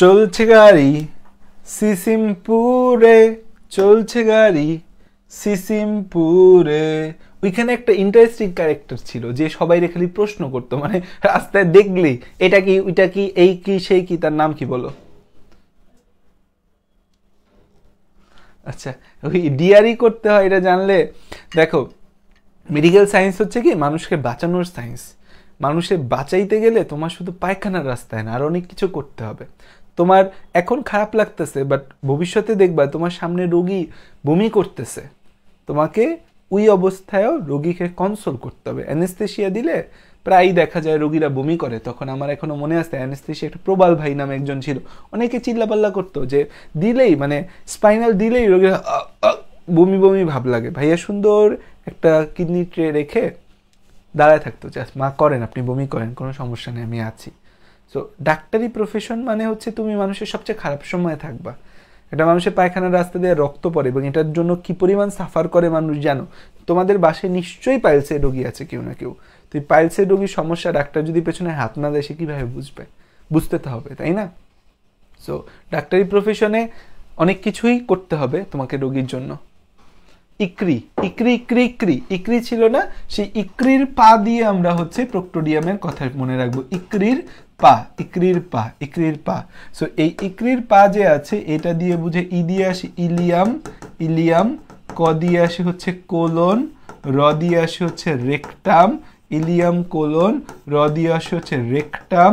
Speaker 1: চলছে গাড়ি সিসিমপুরে চলছে গাড়ি সিসিমপুরে ওইখানে একটা ইন্টারেস্টিং ক্যারেক্টার ছিল যে সবাই খালি প্রশ্ন করতো মানে রাস্তায় দেখলি এটা কি ওইটা কি এই কি সেই কি তার নাম কি বলো আচ্ছা ওই ডিআরই করতে হয় এটা জানলে দেখো মেডিকেল সায়েন্স হচ্ছে কি মানুষকে বাঁচানোর সায়েন্স মানুষের বাঁচাইতে গেলে তোমার শুধু পায়খানার রাস্তায় না আর অনেক কিছু করতে হবে তোমার এখন খারাপ লাগতেছে বাট ভবিষ্যতে দেখবা তোমার সামনে রোগী বমি করতেছে তোমাকে ওই অবস্থায়ও রোগীকে কনসোল করতে হবে অ্যানেস্থেশিয়া দিলে প্রায়ই দেখা যায় রোগীরা বমি করে তখন আমার এখনও মনে আসে অ্যানেস্থেশিয়া একটা প্রবাল ভাই নামে একজন ছিল অনেকে চিল্লাপাল্লা করতো যে দিলেই মানে স্পাইনাল দিলেই রোগীরা বমি বমি ভাব লাগে ভাইয়া সুন্দর একটা কিডনি ট্রে রেখে দাঁড়ায় থাকতো যে মা করেন আপনি বমি করেন কোনো সমস্যা নেই আমি আছি সো ডাক্তারি প্রফেশন মানে হচ্ছে তুমি মানুষের সবচেয়ে খারাপ সময়ে থাকবা এটা মানুষের পায়খানার রাস্তা দিয়ে রক্ত পড়ে এবং এটার জন্য কি পরিমাণ সাফার করে মানুষ জানো তোমাদের বাসে নিশ্চয়ই পাইলসের রোগী আছে কেউ না কেউ তুই পাইলসের রোগীর সমস্যা ডাক্তার যদি পেছনে হাত না দেয় সে কীভাবে বুঝবে বুঝতে তো হবে তাই না সো ডাক্তারি প্রফেশনে অনেক কিছুই করতে হবে তোমাকে রোগীর জন্য ইক্রি ইক্রি ইক্রি ইক্রি ইক্রি ছিল না সেই ইক্রির পা দিয়ে আমরা হচ্ছে প্রক্টোডিয়ামের কথা মনে রাখবো ইক্রির পা ইকরির পা ইকরির পা সো এই ইকরির পা যে আছে এটা দিয়ে বুঝে ই দিয়ে আসি ইলিয়াম ইলিয়াম ক দিয়ে আসি হচ্ছে কোলন র দিয়ে আসি হচ্ছে রেকটাম ইলিয়াম কোলন র দিয়ে আসি হচ্ছে রেকটাম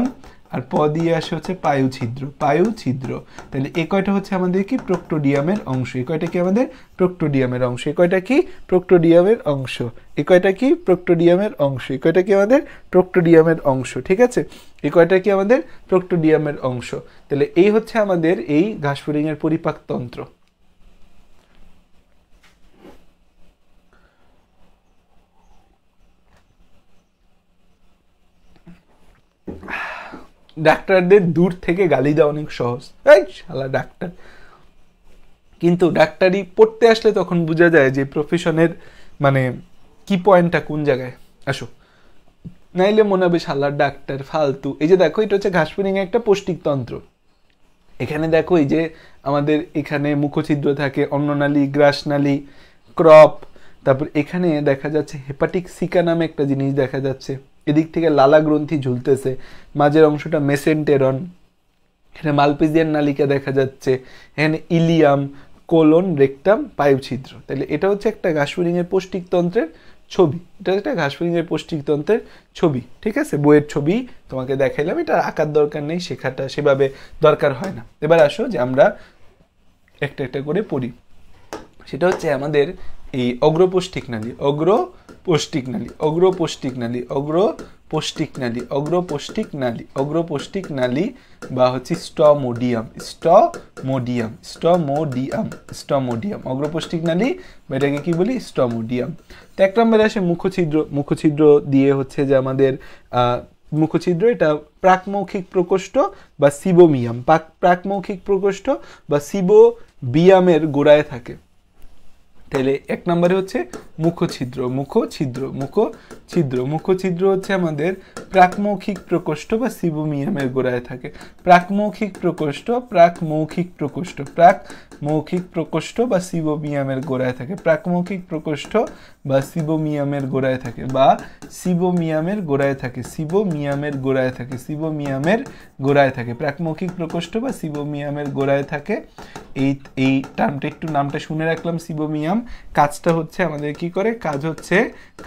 Speaker 1: আর প দিয়ে আসে হচ্ছে পায়ু ছিদ্র পায়ু ছিদ্র তাহলে এ কয়টা হচ্ছে আমাদের কি প্রোক্টোডিয়ামের অংশ এ কয়টা কি আমাদের প্রোক্টোডিয়ামের অংশ এ কয়টা কি প্রোক্টোডিয়ামের অংশ এ কয়টা কি প্রোক্টোডিয়ামের অংশ এ কয়টা কি আমাদের প্রোক্টোডিয়ামের অংশ ঠিক আছে এ কয়টা কি আমাদের প্রোক্টোডিয়ামের অংশ তাহলে এই হচ্ছে আমাদের এই ঘাসফুরিংয়ের পরিপাকতন্ত্র ডাক্তারদের দূর থেকে গালি দেওয়া অনেক সহজ এই শালা ডাক্তার কিন্তু ডাক্তারি পড়তে আসলে তখন বোঝা যায় যে প্রফেশনের মানে কি পয়েন্টটা কোন জায়গায় আসো নাইলে মনে হবে শালার ডাক্তার ফালতু এই যে দেখো এটা হচ্ছে ঘাসপুরিংয়ে একটা পৌষ্টিকতন্ত্র এখানে দেখো এই যে আমাদের এখানে মুখছিদ্র থাকে অন্ননালী গ্রাসনালী ক্রপ তারপর এখানে দেখা যাচ্ছে হেপাটিক সিকা নামে একটা জিনিস দেখা যাচ্ছে এদিক থেকে লালা গ্রন্থি ঝুলতেছে মাঝের অংশটা মেসেন্টেরন এখানে মালপিজিয়ান নালিকা দেখা যাচ্ছে এখানে ইলিয়াম কোলন রেকটাম পাইপ ছিদ্র তাহলে এটা হচ্ছে একটা ঘাসফড়িংয়ের পৌষ্টিকতন্ত্রের ছবি এটা একটা ঘাসফড়িংয়ের পৌষ্টিকতন্ত্রের ছবি ঠিক আছে বইয়ের ছবি তোমাকে দেখাইলাম এটা আঁকার দরকার নেই শেখাটা সেভাবে দরকার হয় না এবার আসো যে আমরা একটা একটা করে পড়ি সেটা হচ্ছে আমাদের এই অগ্রপৌষ্টিক নালী অগ্র পৌষ্টিক নালী অগ্র পৌষ্টিক নালী অগ্র পৌষ্টিক নালী অগ্র পৌষ্টিক নালী অগ্র পৌষ্টিক নালী বা হচ্ছে স্টমোডিয়াম স্টমোডিয়াম স্টমোডিয়াম স্টমোডিয়াম অগ্র পৌষ্টিক নালী বা এটাকে কী বলি স্টমোডিয়াম তো এক নম্বরে আসে মুখছিদ্র মুখছিদ্র দিয়ে হচ্ছে যে আমাদের মুখছিদ্র এটা প্রাকমৌখিক প্রকোষ্ঠ বা সিবোমিয়াম প্রাকমৌখিক প্রকোষ্ঠ বা সিবোবিয়ামের গোড়ায় থাকে তাহলে এক নম্বরে হচ্ছে মুখ ছিদ্র মুখ ছিদ্র মুখ ছিদ্র মুখ ছিদ্র হচ্ছে আমাদের প্রাকমৌখিক প্রকোষ্ঠ বা সিবুমিয়ামের গোড়ায় থাকে প্রাকমৌখিক প্রকোষ্ঠ প্রাকমৌখিক প্রকোষ্ঠ প্রাক মৌখিক প্রকোষ্ঠ বা সিবোমিয়ামের গোড়ায় থাকে প্রাকমৌখিক প্রকোষ্ঠ বা সিবোমিয়ামের গোড়ায় থাকে বা সিবোমিয়ামের গোড়ায় থাকে সিবোমিয়ামের গোড়ায় থাকে সিবোমিয়ামের গোড়ায় থাকে প্রাকমৌখিক প্রকোষ্ঠ বা সিবোমিয়ামের গোড়ায় থাকে এই এই টার্মটা একটু নামটা শুনে রাখলাম সিবোমিয়াম কাজটা হচ্ছে আমাদের কি করে কাজ হচ্ছে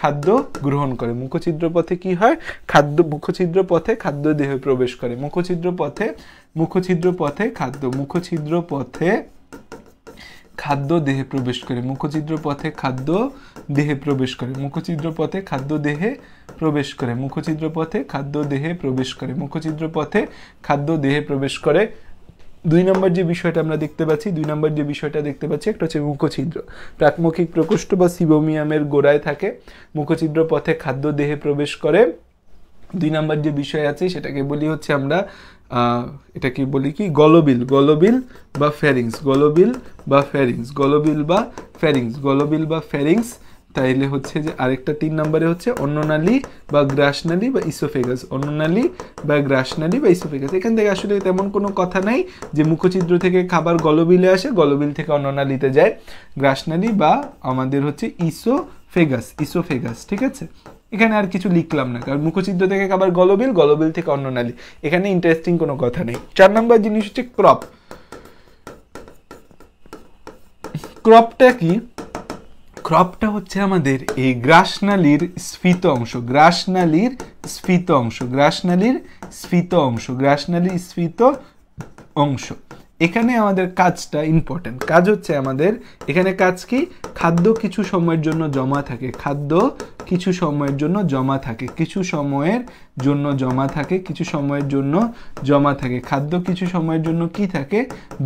Speaker 1: খাদ্য গ্রহণ করে মুখচিদ্র পথে কি হয় খাদ্য খাদ্য মুখছিদ্র পথে খাদ্য দেহে প্রবেশ করে মুখছিদ্র পথে মুখছিদ্র পথে খাদ্য মুখছিদ্র পথে খাদ্য দেহে প্রবেশ করে মুখছিদ্র পথে খাদ্য দেহে প্রবেশ করে মুখছিদ্র পথে খাদ্য দেহে প্রবেশ করে মুখছিদ্র পথে খাদ্য দেহে প্রবেশ করে মুখছিদ্র পথে খাদ্য দেহে প্রবেশ করে দুই নম্বর যে বিষয়টা আমরা দেখতে পাচ্ছি দুই নম্বর যে বিষয়টা দেখতে পাচ্ছি একটা হচ্ছে মুখছিদ্র প্রাকমৌখিক প্রকোষ্ঠ বা সিবোমিয়ামের গোড়ায় থাকে মুখছিদ্র পথে খাদ্য দেহে প্রবেশ করে দুই নাম্বার যে বিষয় আছে সেটাকে বলি হচ্ছে আমরা এটা কি বলি কি গলবিল গলবিল বা ফ্যারিংস গলবিল বা ফ্যারিংস গলবিল বা ফ্যারিংস গলবিল বা ফ্যারিংস তাইলে হচ্ছে যে আরেকটা তিন নম্বরে হচ্ছে অন্ননালী বা গ্রাসনালী বা ইসোফেগাস অন্ননালী বা গ্রাসনালী বা ইসোফেগাস এখান থেকে আসলে তেমন কোনো কথা নাই যে মুখচিত্র থেকে খাবার গলবিলে আসে গলবিল থেকে অন্ননালীতে যায় গ্রাসনালী বা আমাদের হচ্ছে ইসোফেগাস ইসোফেগাস ঠিক আছে এখানে আর কিছু লিখলাম না কারণ মুখচিত্র থেকে আবার গলবিল গলবিল থেকে অন্য নালী এখানে ইন্টারেস্টিং কোনো কথা নেই চার নম্বর জিনিস হচ্ছে ক্রপ ক্রপটা কি ক্রপটা হচ্ছে আমাদের এই গ্রাসনালীর স্ফীত অংশ গ্রাসনালীর স্ফীত অংশ গ্রাসনালীর স্ফীত অংশ গ্রাসনালীর স্ফীত অংশ এখানে আমাদের কাজটা ইম্পর্ট্যান্ট কাজ হচ্ছে আমাদের এখানে কাজ কি খাদ্য কিছু সময়ের জন্য জমা থাকে খাদ্য কিছু সময়ের জন্য জমা থাকে কিছু সময়ের জন্য জমা থাকে কিছু সময়ের জন্য জমা থাকে খাদ্য কিছু সময়ের জন্য কি থাকে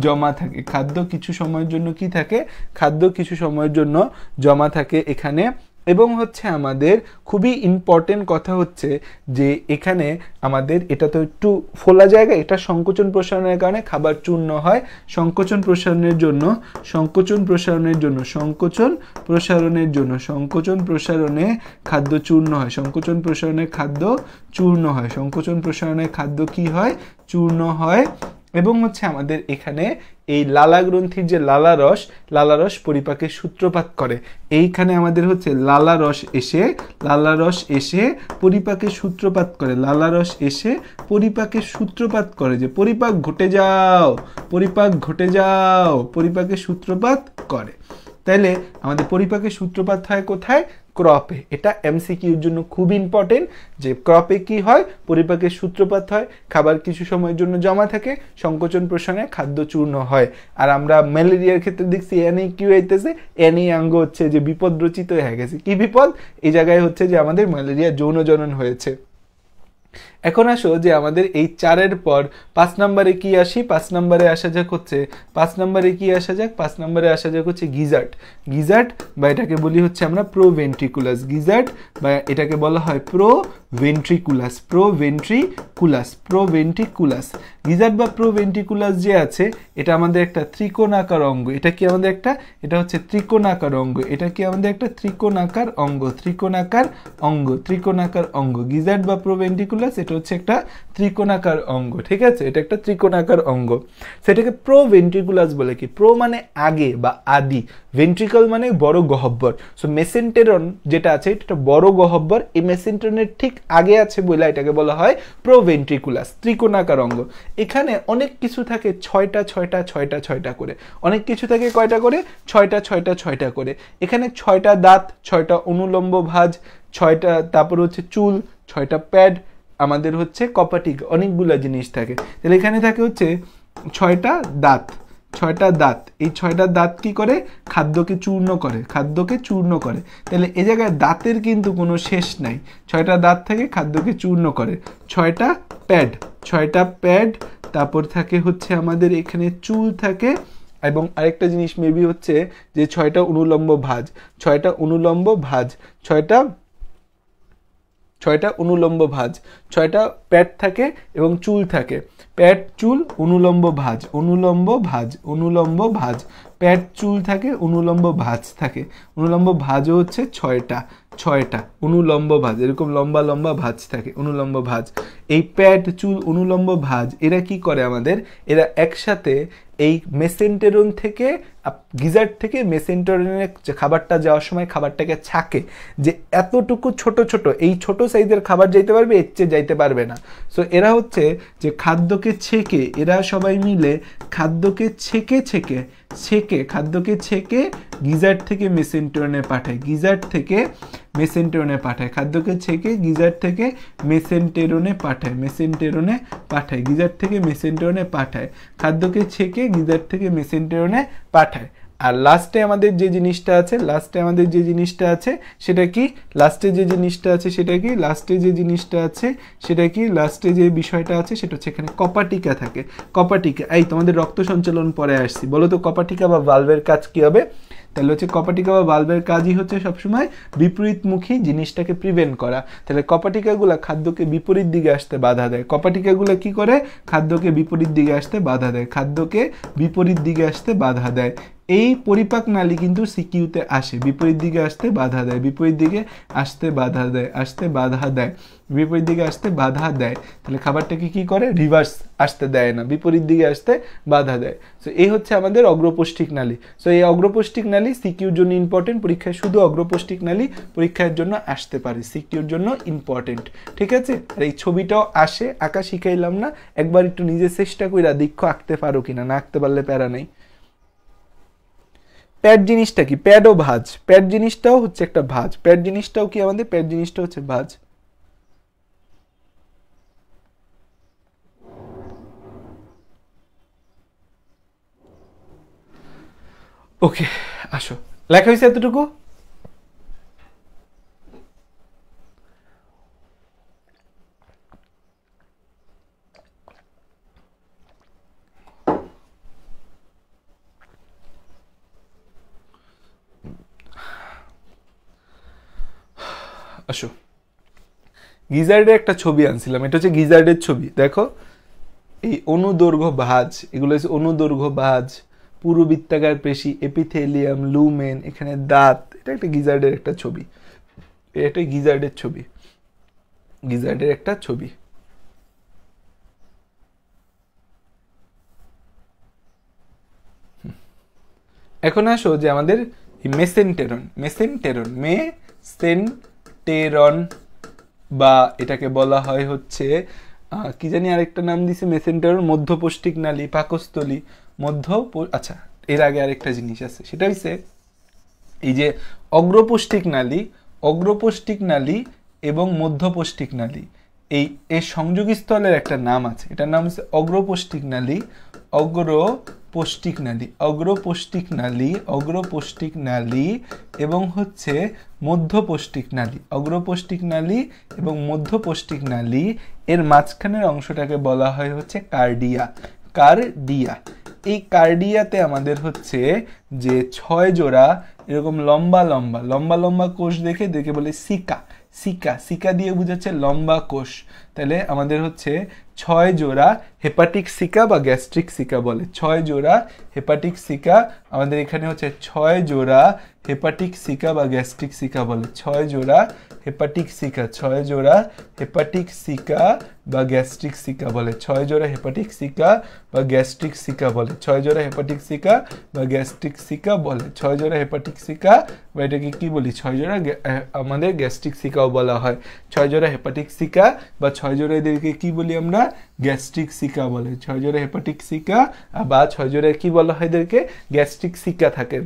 Speaker 1: জমা থাকে খাদ্য কিছু সময়ের জন্য কি থাকে খাদ্য কিছু সময়ের জন্য জমা থাকে এখানে এবং হচ্ছে আমাদের খুবই ইম্পর্টেন্ট কথা হচ্ছে যে এখানে আমাদের এটা তো একটু ফোলা জায়গা এটা সংকোচন প্রসারণের কারণে খাবার চূর্ণ হয় সংকোচন প্রসারণের জন্য সংকোচন প্রসারণের জন্য সংকোচন প্রসারণের জন্য সংকোচন প্রসারণে খাদ্য চূর্ণ হয় সংকোচন প্রসারণে খাদ্য চূর্ণ হয় সংকোচন প্রসারণে খাদ্য কি হয় চূর্ণ হয় এবং হচ্ছে আমাদের এখানে এই লালা গ্রন্থির যে লালা রস লালা রস পরিপাকের সূত্রপাত করে এইখানে আমাদের হচ্ছে লালা রস এসে লালা রস এসে পরিপাকের সূত্রপাত করে লালা রস এসে পরিপাকের সূত্রপাত করে যে পরিপাক ঘটে যাও পরিপাক ঘটে যাও পরিপাকের সূত্রপাত করে তাইলে আমাদের পরিপাকের সূত্রপাত হয় কোথায় ক্রপে এটা এমসিকিউর জন্য খুব ইম্পর্টেন্ট যে ক্রপে কি হয় পরিপাকের সূত্রপাত হয় খাবার কিছু সময়ের জন্য জমা থাকে সংকোচন প্রসারণে খাদ্য চূর্ণ হয় আর আমরা ম্যালেরিয়ার ক্ষেত্রে দেখছি এনে কিউ আইতেছে এনে অঙ্গ হচ্ছে যে বিপদ রচিত হয়ে গেছে কি বিপদ এই জায়গায় হচ্ছে যে আমাদের ম্যালেরিয়া যৌন জনন হয়েছে এখন আসো যে আমাদের এই চারের পর পাঁচ নম্বরে কি আসি পাঁচ নম্বরে আসা যাক হচ্ছে পাঁচ নম্বরে কি আসা যাক পাঁচ নম্বরে আসা যাক হচ্ছে গিজার্ট গিজার্ট বা এটাকে বলি হচ্ছে আমরা প্রো ভেন্ট্রিকুলাস গিজার্ট বা এটাকে বলা হয় proventriculus proventriculus proventriculus gizzard বা প্রো ভেন্ট্রিকুলাস যে আছে এটা আমাদের একটা ত্রিকোণাকার অঙ্গ এটা কি আমাদের একটা এটা হচ্ছে ত্রিকোণাকার অঙ্গ এটা কি আমাদের একটা ত্রিকোণাকার অঙ্গ ত্রিকোণাকার অঙ্গ ত্রিকোণাকার অঙ্গ গিজার্ট বা প্রো ভেন্ট্রিকুলাস এটা হচ্ছে একটা ত্রিকোণাকার অঙ্গ ঠিক আছে এটা একটা ত্রিকোণাকার অঙ্গ সেটাকে প্রো ভেন্ট্রিকুলাস বলে কি প্রো মানে আগে বা আদি ভেন্ট্রিকল মানে বড় গহব্বর সো মেসেন্টেরন যেটা আছে এটা বড় গহব্বর এই মেসেন্টেরনের ঠিক আগে আছে বলে এটাকে বলা হয় প্রো ভেন্ট্রিকুলাস ত্রিকোণাকার অঙ্গ এখানে অনেক কিছু থাকে ছয়টা ছয়টা ছয়টা ছয়টা করে অনেক কিছু থাকে কয়টা করে ছয়টা ছয়টা ছয়টা করে এখানে ছয়টা দাঁত ছয়টা অনুলম্ব ভাজ ছয়টা তারপর হচ্ছে চুল ছয়টা প্যাড আমাদের হচ্ছে কপাটিক অনেকগুলো জিনিস থাকে তাহলে এখানে থাকে হচ্ছে ছয়টা দাঁত ছয়টা দাঁত এই ছয়টা দাঁত কি করে খাদ্যকে চূর্ণ করে খাদ্যকে চূর্ণ করে তাহলে এ জায়গায় দাঁতের কিন্তু কোনো শেষ নাই ছয়টা দাঁত থেকে খাদ্যকে চূর্ণ করে ছয়টা প্যাড ছয়টা প্যাড তারপর থাকে হচ্ছে আমাদের এখানে চুল থাকে এবং আরেকটা জিনিস মেবি হচ্ছে যে ছয়টা অনুলম্ব ভাজ ছয়টা অনুলম্ব ভাজ ছয়টা ছয়টা অনুলম্ব ভাঁজ ছয়টা প্যাট থাকে এবং চুল থাকে প্যাট চুল অনুলম্ব ভাঁজ অনুলম্ব ভাঁজ অনুলম্ব ভাঁজ প্যাট চুল থাকে অনুলম্ব ভাঁজ থাকে অনুলম্ব ভাঁজও হচ্ছে ছয়টা ছয়টা অনুলম্ব ভাঁজ এরকম লম্বা লম্বা ভাঁজ থাকে অনুলম্ব ভাঁজ এই প্যাট চুল অনুলম্ব ভাঁজ এরা কি করে আমাদের এরা একসাথে এই মেসেন্টেরন থেকে গিজার থেকে মেসেন্টারিনে যে খাবারটা যাওয়ার সময় খাবারটাকে ছাকে যে এতটুকু ছোট ছোট এই ছোট সাইজের খাবার যাইতে পারবে এর চেয়ে যাইতে পারবে না সো এরা হচ্ছে যে খাদ্যকে ছেকে এরা সবাই মিলে খাদ্যকে ছেকে ছেকে ছেকে খাদ্যকে ছেকে গিজার থেকে মেসেন্টোরনে পাঠায় গিজার থেকে মেসেন্টেরনে পাঠায় খাদ্যকে ছেকে গিজার থেকে মেসেন্টেরনে পাঠায় মেসেন্টেরনে পাঠায় গিজার থেকে মেসেন্টেরনে পাঠায় খাদ্যকে ছেকে গিজার থেকে মেসেন্টেরনে পাঠায় আর লাস্টে আমাদের যে জিনিসটা আছে লাস্টে আমাদের যে জিনিসটা আছে সেটা কি লাস্টে যে জিনিসটা আছে সেটা কি লাস্টে যে জিনিসটা আছে সেটা কি লাস্টে যে বিষয়টা আছে সেটা হচ্ছে এখানে কপাটিকা থাকে কপাটিকা এই তোমাদের রক্ত সঞ্চালন পরে আসছি বলো তো কপাটিকা বা ভালভের কাজ কি হবে তাহলে হচ্ছে কপাটিকা বা বাল্বের কাজই হচ্ছে সবসময় বিপরীতমুখী জিনিসটাকে প্রিভেন্ট করা তাহলে কপাটিকাগুলা খাদ্যকে বিপরীত দিকে আসতে বাধা দেয় কপাটিকাগুলো কি করে খাদ্যকে বিপরীত দিকে আসতে বাধা দেয় খাদ্যকে বিপরীত দিকে আসতে বাধা দেয় এই পরিপাক নালী কিন্তু সিকিউতে আসে বিপরীত দিকে আসতে বাধা দেয় বিপরীত দিকে আসতে বাধা দেয় আসতে বাধা দেয় বিপরীত দিকে আসতে বাধা দেয় তাহলে খাবারটাকে কি করে রিভার্স আসতে দেয় না বিপরীত দিকে আসতে বাধা দেয় সো এই হচ্ছে আমাদের অগ্রপৌষ্টিক নালী সো এই অগ্রপৌষ্টিক নালী সিকিউর জন্য ইম্পর্টেন্ট পরীক্ষায় শুধু অগ্রপৌষ্টিক নালী পরীক্ষার জন্য আসতে পারে সিকিউর জন্য ইম্পর্টেন্ট ঠিক আছে আর এই ছবিটাও আসে আঁকা শিখাইলাম না একবার একটু নিজে চেষ্টা কইরা দীক্ষ আঁকতে পারো কিনা না আঁকতে পারলে প্যারা নেই প্যাড জিনিসটা কি প্যাডও ভাজ প্যাড জিনিসটাও হচ্ছে একটা ভাজ প্যাড জিনিসটাও কি আমাদের প্যাড জিনিসটা হচ্ছে ভাজ ওকে আসো লেখা হয়েছে এতটুকু আসো গিজার্ডের একটা ছবি আনছিলাম এটা হচ্ছে গিজার্ডের ছবি দেখো এই অনুদৈর্ঘ্য ভাজ এগুলো হচ্ছে অনুদৈর্ঘ্য ভাজ পুরুবৃত্তাকার পেশি এপিথেলিয়াম লুমেন এখানে দাঁত এটা একটা গিজার্ডের একটা ছবি এটা একটা গিজার্ডের ছবি গিজার্ডের একটা ছবি এখন আসো যে আমাদের মেসেন্টেরন মেসেন্টেরন মে সেন্টেরন বা এটাকে বলা হয় হচ্ছে কি জানি আরেকটা নাম দিছে মেসেন্টেরন মধ্যপুষ্টিক নালী পাকস্থলী মধ্য আচ্ছা এর আগে আরেকটা জিনিস আছে সেটা হচ্ছে এই যে অগ্রপৌষ্টিক নালী অগ্রপৌষ্টিক নালী এবং মধ্যপৌষ্টিক নালী এই এর সংযোগস্থলের একটা নাম আছে এটার নাম হচ্ছে অগ্রপৌষ্টিক নালী অগ্রপৌষ্টিক নালী অগ্রপৌষ্টিক নালী অগ্রপৌষ্টিক নালী এবং হচ্ছে মধ্যপৌষ্টিক নালী অগ্রপৌষ্টিক নালী এবং মধ্যপৌষ্টিক নালী এর মাঝখানের অংশটাকে বলা হয় হচ্ছে কার্ডিয়া কার্ডিয়া এই কার্ডিয়াতে আমাদের হচ্ছে যে ছয় জোড়া এরকম লম্বা লম্বা লম্বা লম্বা কোষ দেখে দেখে বলে সিকা সিকা সিকা দিয়ে বোঝাচ্ছে লম্বা কোষ তাহলে আমাদের হচ্ছে ছয় জোড়া হেপাটিক সিকা বা গ্যাস্ট্রিক সিকা বলে ছয় জোড়া হেপাটিক সিকা আমাদের এখানে হচ্ছে ছয় জোড়া হেপাটিক সিকা বা গ্যাস্ট্রিক সিকা বলে ছয় জোড়া হেপাটিক সিকা ছয় জোড়া হেপাটিক সিকা বা গ্যাস্ট্রিক সিকা বলে ছয় জোড়া হেপাটিক সিকা বা গ্যাস্ট্রিক সিকা বলে ছয় জোড়া হেপাটিক সিকা বা গ্যাস্ট্রিক সিকা বলে ছয় জোড়া হেপাটিক সিকা বা এটাকে কী বলি ছয় জোড়া আমাদের গ্যাস্ট্রিক সিকাও বলা হয় ছয় জোড়া হেপাটিক সিকা বা ছয় জোড়া এদেরকে কী বলি আমরা গ্যাস্ট্রিক সিকা বলে ছয় জোড়া হেপাটিক সিকা বা ছয় জোড়া কী বলা হয় এদেরকে গ্যাস্ট্রিক সিকা থাকে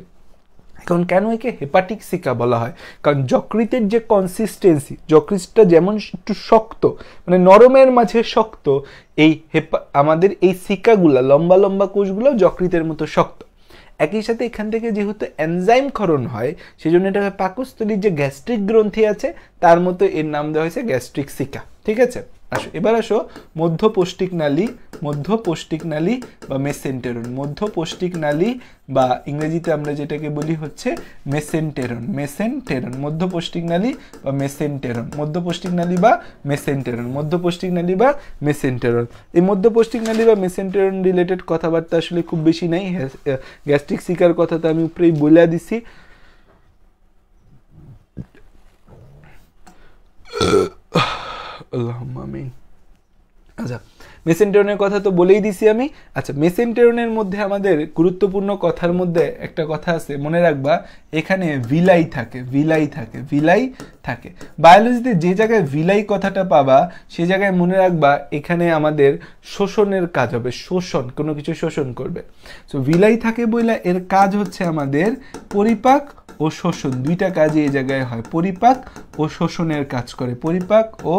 Speaker 1: এখন কেন একে হেপাটিক সিকা বলা হয় কারণ যকৃতের যে কনসিস্টেন্সি যকৃতটা যেমন একটু শক্ত মানে নরমের মাঝে শক্ত এই হেপা আমাদের এই সিকাগুলা লম্বা লম্বা কোষগুলো যকৃতের মতো শক্ত একই সাথে এখান থেকে যেহেতু এনজাইম ক্ষরণ হয় সেজন্য এটা পাকস্থলীর যে গ্যাস্ট্রিক গ্রন্থি আছে তার মতো এর নাম দেওয়া হয়েছে গ্যাস্ট্রিক সিকা ঠিক আছে আসো এবার আসো মধ্য পৌষ্টিক নালী মধ্য পৌষ্টিক নালী বা মেসেন্টেরন মধ্য পৌষ্টিক নালী বা ইংরেজিতে আমরা যেটাকে বলি হচ্ছে মেসেন্টেরন মেসেন্টেরন মধ্য পৌষ্টিক নালী বা মেসেন্টেরন মধ্য পৌষ্টিক নালী বা মেসেন্টেরন মধ্য পৌষ্টিক নালী বা মেসেন্টেরন এই মধ্য পৌষ্টিক নালী বা মেসেন্টেরন রিলেটেড কথাবার্তা আসলে খুব বেশি নাই গ্যাস্ট্রিক সিকার কথা তো আমি উপরেই বলে দিছি আমি আচ্ছা মেসেন্টেরনের কথা তো বলেই দিছি আমি আচ্ছা মেসেন্টেরনের মধ্যে আমাদের গুরুত্বপূর্ণ কথার মধ্যে একটা কথা আছে মনে রাখবা এখানে ভিলাই থাকে ভিলাই থাকে ভিলাই থাকে বায়োলজিতে যে জায়গায় ভিলাই কথাটা পাবা সে জায়গায় মনে রাখবা এখানে আমাদের শোষণের কাজ হবে শোষণ কোনো কিছু শোষণ করবে সো ভিলাই থাকে বইলা এর কাজ হচ্ছে আমাদের পরিপাক ও শোষণ দুইটা কাজে এই জায়গায় হয় পরিপাক ও শোষণের কাজ করে পরিপাক ও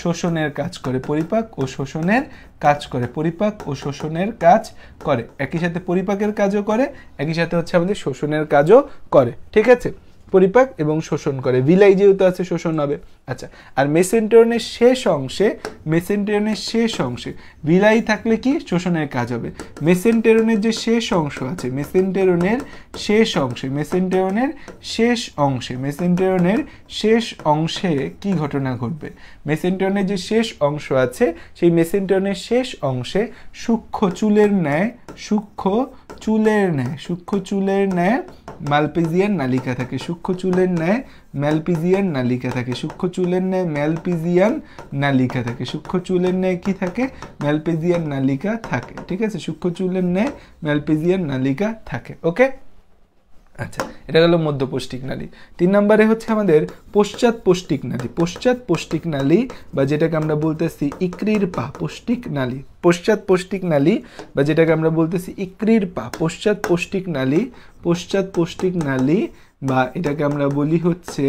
Speaker 1: শোষণের কাজ করে পরিপাক ও শোষণের কাজ করে পরিপাক ও শোষণের কাজ করে একই সাথে পরিপাকের কাজও করে একই সাথে হচ্ছে আমাদের শোষণের কাজও করে ঠিক আছে পরিপাক এবং শোষণ করে ভিলাই যেহেতু আছে শোষণ হবে আচ্ছা আর মেসেন্টনের শেষ অংশে মেসেন্টেরনের শেষ অংশে ভিলাই থাকলে কি শোষণের কাজ হবে মেসেন্টেরনের যে শেষ অংশ আছে মেসেন্টেরনের শেষ অংশে মেসেন্টেরনের শেষ অংশে মেসেন্টেরনের শেষ অংশে কি ঘটনা ঘটবে মেসেন্টেরনের যে শেষ অংশ আছে সেই মেসেন্টেরনের শেষ অংশে সূক্ষ্ম চুলের ন্যায় সূক্ষ্ম চুলের ন্যায় সূক্ষ্ম চুলের ন্যায় মালপিজিয়ান নালিকা থাকে সূক্ষ্ম চুলের ন্যায় ম্যালপিজিয়ান নালিকা থাকে সূক্ষ্ম চুলের ন্যায় ম্যালপিজিয়ান নালিকা থাকে সূক্ষ্ম চুলের ন্যায় কি থাকে ম্যালপিজিয়ান নালিকা থাকে ঠিক আছে সূক্ষ্ম চুলের ন্যায় ম্যালপিজিয়ান নালিকা থাকে ওকে আচ্ছা এটা গেল মধ্য পৌষ্টিক নালী তিন নম্বরে হচ্ছে আমাদের পশ্চাৎ পৌষ্টিক নালী পশ্চাৎ পৌষ্টিক নালী বা যেটাকে আমরা বলতেছি ইক্রির পা পৌষ্টিক নালী পশ্চাৎ পৌষ্টিক নালী বা যেটাকে আমরা বলতেছি ইক্রির পা পশ্চাৎ পৌষ্টিক নালী পশ্চাৎ পৌষ্টিক নালী বা এটাকে আমরা বলি হচ্ছে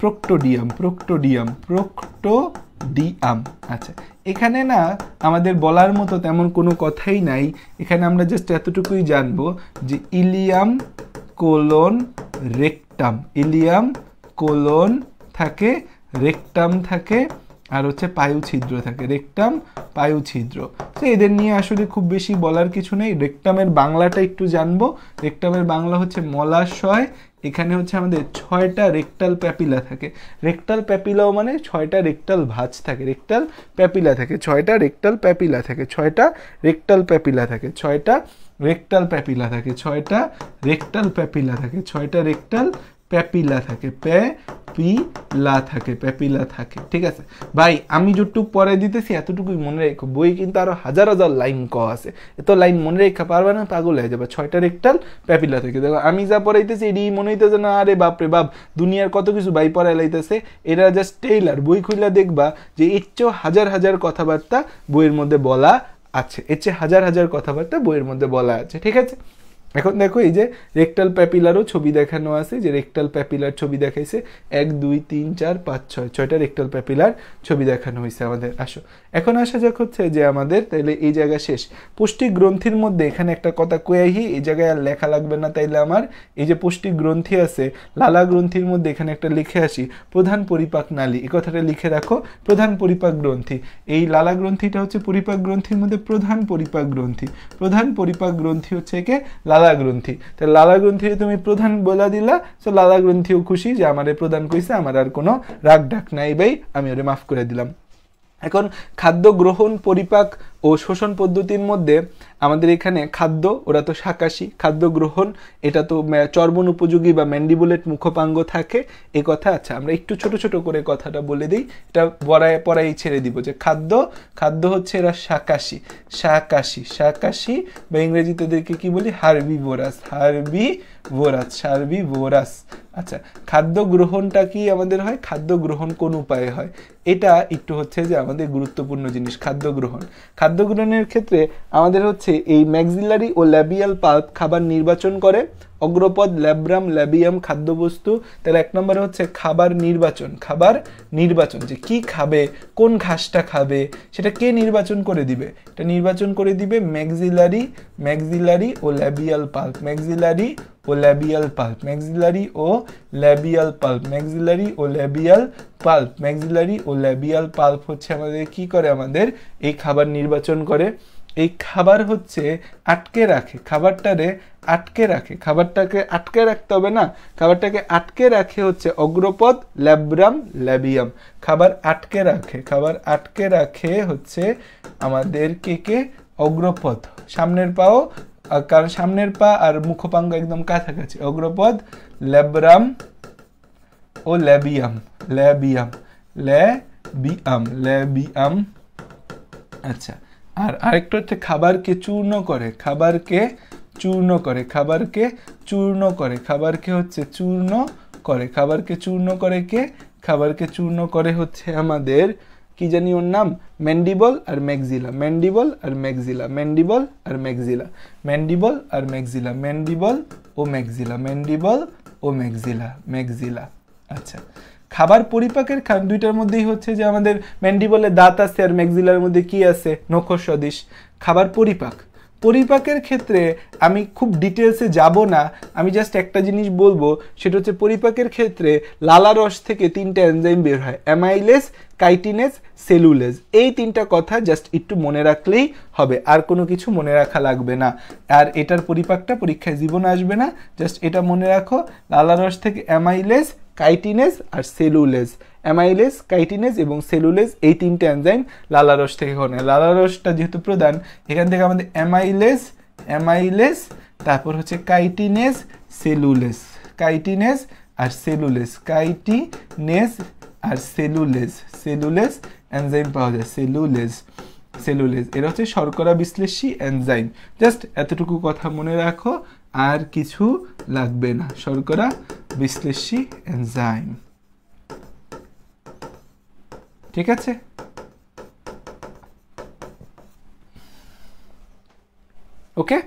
Speaker 1: প্রোক্টোডিয়াম প্রোক্টোডিয়াম প্রোক্টোডিয়াম আচ্ছা এখানে না আমাদের বলার মতো তেমন কোনো কথাই নাই এখানে আমরা জাস্ট এতটুকুই জানবো যে ileum colon rectum ileum colon থাকে রেকটাম থাকে আর হচ্ছে পায়ু ছিদ্র থাকে রেকটাম পায়ু ছিদ্র তো এদের নিয়ে আসলে খুব বেশি বলার কিছু নেই রেকটামের বাংলাটা একটু জানবো রেকটামের বাংলা হচ্ছে মলাশয় এখানে হচ্ছে আমাদের ছয়টা রেকটাল প্যাপিলা থাকে রেকটাল প্যাপিলাও মানে ছয়টা রেকটাল ভাজ থাকে রেকটাল প্যাপিলা থাকে ছয়টা রেকটাল প্যাপিলা থাকে ছয়টা রেকটাল প্যাপিলা থাকে ছয়টা রেকটাল প্যাপিলা থাকে ছয়টা রেকটাল প্যাপিলা থাকে ছয়টা রেকটাল প্যাপিলা থাকে প্যা পি লা থাকে প্যাপিলা থাকে ঠিক আছে ভাই আমি যতটুকু পরে দিতেছি এতটুকুই মনে রেখো বই কিন্তু আরও হাজার হাজার লাইন ক আছে এত লাইন মনে রেখা পারবে না পাগল হয়ে যাবে ছয়টা রেকটাল প্যাপিলা থেকে দেখো আমি যা পড়াইতেছি এডি মনে হইতেছে না আরে বাপরে বাপ দুনিয়ার কত কিছু ভাই পড়াই লাইতেছে এরা জাস্ট টেইলার বই খুললে দেখবা যে এর চেয়েও হাজার হাজার কথাবার্তা বইয়ের মধ্যে বলা আছে এর চেয়ে হাজার হাজার কথাবার্তা বইয়ের মধ্যে বলা আছে ঠিক আছে এখন দেখো এই যে রেকটাল প্যাপিলারও ছবি দেখানো আছে যে রেকটাল প্যাপিলার ছবি দেখাইছে এক দুই তিন চার পাঁচ ছয় ছয়টা রেকটাল প্যাপিলার ছবি দেখানো হয়েছে আমাদের আসো এখন আসা যাক হচ্ছে যে আমাদের তাইলে এই জায়গা শেষ পুষ্টি গ্রন্থির মধ্যে এখানে একটা কথা কয়েহি এই জায়গায় আর লেখা লাগবে না তাইলে আমার এই যে পুষ্টি গ্রন্থি আছে লালা গ্রন্থির মধ্যে এখানে একটা লিখে আসি প্রধান পরিপাক নালী এই কথাটা লিখে রাখো প্রধান পরিপাক গ্রন্থি এই লালা গ্রন্থিটা হচ্ছে পরিপাক গ্রন্থির মধ্যে প্রধান পরিপাক গ্রন্থি প্রধান পরিপাক গ্রন্থি হচ্ছে একে লালা লালা গ্রন্থি তো লালা গ্রন্থি তুমি প্রধান বলা দিলা সো লালা গ্রন্থিও খুশি যে আমারে প্রধান কইছে আমার আর কোনো রাগ ঢাক নাই ভাই আমি ওরে মাফ করে দিলাম এখন খাদ্য গ্রহণ পরিপাক ও শোষণ পদ্ধতির মধ্যে আমাদের এখানে খাদ্য ওরা তো শাকাশী খাদ্য গ্রহণ এটা তো চর্বণ উপযোগী বা ম্যান্ডিবুলেট মুখপাঙ্গ থাকে এ কথা আচ্ছা আমরা একটু ছোট ছোট করে কথাটা বলে দিই এটা বড়ায় পড়াই ছেড়ে দিব যে খাদ্য খাদ্য হচ্ছে এরা শাকাশি শাকাশি শাকাশি বা ইংরেজিতে দেখে কী বলি হারবি বোরাস হারবি বোরাস সার্বি বোরাস আচ্ছা খাদ্য গ্রহণটা কি আমাদের হয় খাদ্য গ্রহণ কোন উপায়ে হয় এটা একটু হচ্ছে যে আমাদের গুরুত্বপূর্ণ জিনিস খাদ্য গ্রহণ খাদ্য খাদ্য গ্রহণের ক্ষেত্রে আমাদের হচ্ছে এই ম্যাক্সিলারি ও ল্যাবিয়াল পাল্প খাবার নির্বাচন করে অগ্রপদ ল্যাব্রাম ল্যাবিয়াম খাদ্যবস্তু তাহলে এক নম্বরে হচ্ছে খাবার নির্বাচন খাবার নির্বাচন যে কি খাবে কোন ঘাসটা খাবে সেটা কে নির্বাচন করে দিবে এটা নির্বাচন করে দিবে ম্যাক্সিলারি ম্যাক্সিলারি ও ল্যাবিয়াল পাল্প ম্যাক্সিলারি ও ল্যাবিয়াল পাল্প ম্যাক্সিলারি ও ল্যাবিয়াল পাল্প ম্যাক্সিলারি ও ল্যাবিয়াল পাল্প ম্যাক্সিলারি ও ল্যাবিয়াল পাল্প হচ্ছে আমাদের কি করে আমাদের এই খাবার নির্বাচন করে এই খাবার হচ্ছে আটকে রাখে খাবারটারে আটকে রাখে খাবারটাকে আটকে রাখতে হবে না খাবারটাকে আটকে রাখে হচ্ছে অগ্রপদ ল্যাব্রাম ল্যাবিয়াম খাবার আটকে রাখে খাবার আটকে রাখে হচ্ছে আমাদের কে কে অগ্রপথ সামনের পাও কারণ সামনের পা আর মুখপাঙ্গ একদম কাছাকাছি অগ্রপদ ল্যাব্রাম ও ল্যাবিয়াম ল্যাবিয়াম ল্যাবিয়াম ল্যাবিয়াম আচ্ছা আর আরেকটা হচ্ছে খাবারকে চূর্ণ করে খাবারকে চূর্ণ করে খাবারকে চূর্ণ করে খাবারকে হচ্ছে চূর্ণ করে খাবারকে চূর্ণ করে কে খাবারকে চূর্ণ করে হচ্ছে আমাদের কি জানি ওর নাম ম্যান্ডিবল আর ম্যাকজিলা ম্যান্ডিবল আর ম্যাকজিলা ম্যান্ডিবল আর ম্যাকজিলা ম্যান্ডিবল আর ম্যাকজিলা ম্যান্ডিবল ও ম্যাকজিলা ম্যান্ডিবল ও ম্যাকজিলা ম্যাকজিলা আচ্ছা খাবার পরিপাকের খান দুইটার মধ্যেই হচ্ছে যে আমাদের ম্যান্ডিবলের দাঁত আছে আর ম্যাকজিলার মধ্যে কি আছে নখর স্বদেশ খাবার পরিপাক পরিপাকের ক্ষেত্রে আমি খুব ডিটেলসে যাব না আমি জাস্ট একটা জিনিস বলবো সেটা হচ্ছে পরিপাকের ক্ষেত্রে লালারস থেকে তিনটা এনজাইম বের হয় অ্যামাইলেস কাইটিনেস সেলুলেস এই তিনটা কথা জাস্ট একটু মনে রাখলেই হবে আর কোনো কিছু মনে রাখা লাগবে না আর এটার পরিপাকটা পরীক্ষায় জীবন আসবে না জাস্ট এটা মনে রাখো লালারস থেকে অ্যামাইলেস কাইটিনেস আর সেলুলেস অ্যামাইলেস কাইটিনেজ এবং সেলুলেস এই তিনটে অ্যানজাইম লালারস থেকে ঘটে লালারসটা যেহেতু প্রধান এখান থেকে আমাদের অ্যামাইলেস অ্যামাইলেস তারপর হচ্ছে কাইটিনেস সেলুলেস কাইটিনেস আর সেলুলেস কাইটিনেস আর সেলুলেস সেলুলেস এনজাইম পাওয়া যায় সেলুলেস সেলুলেস এরা হচ্ছে শর্করা বিশ্লেষী এনজাইম জাস্ট এতটুকু কথা মনে রাখো আর কিছু লাগবে না শর্করা বিশ্লেষী এনজাইম ঠিক আছে ওকে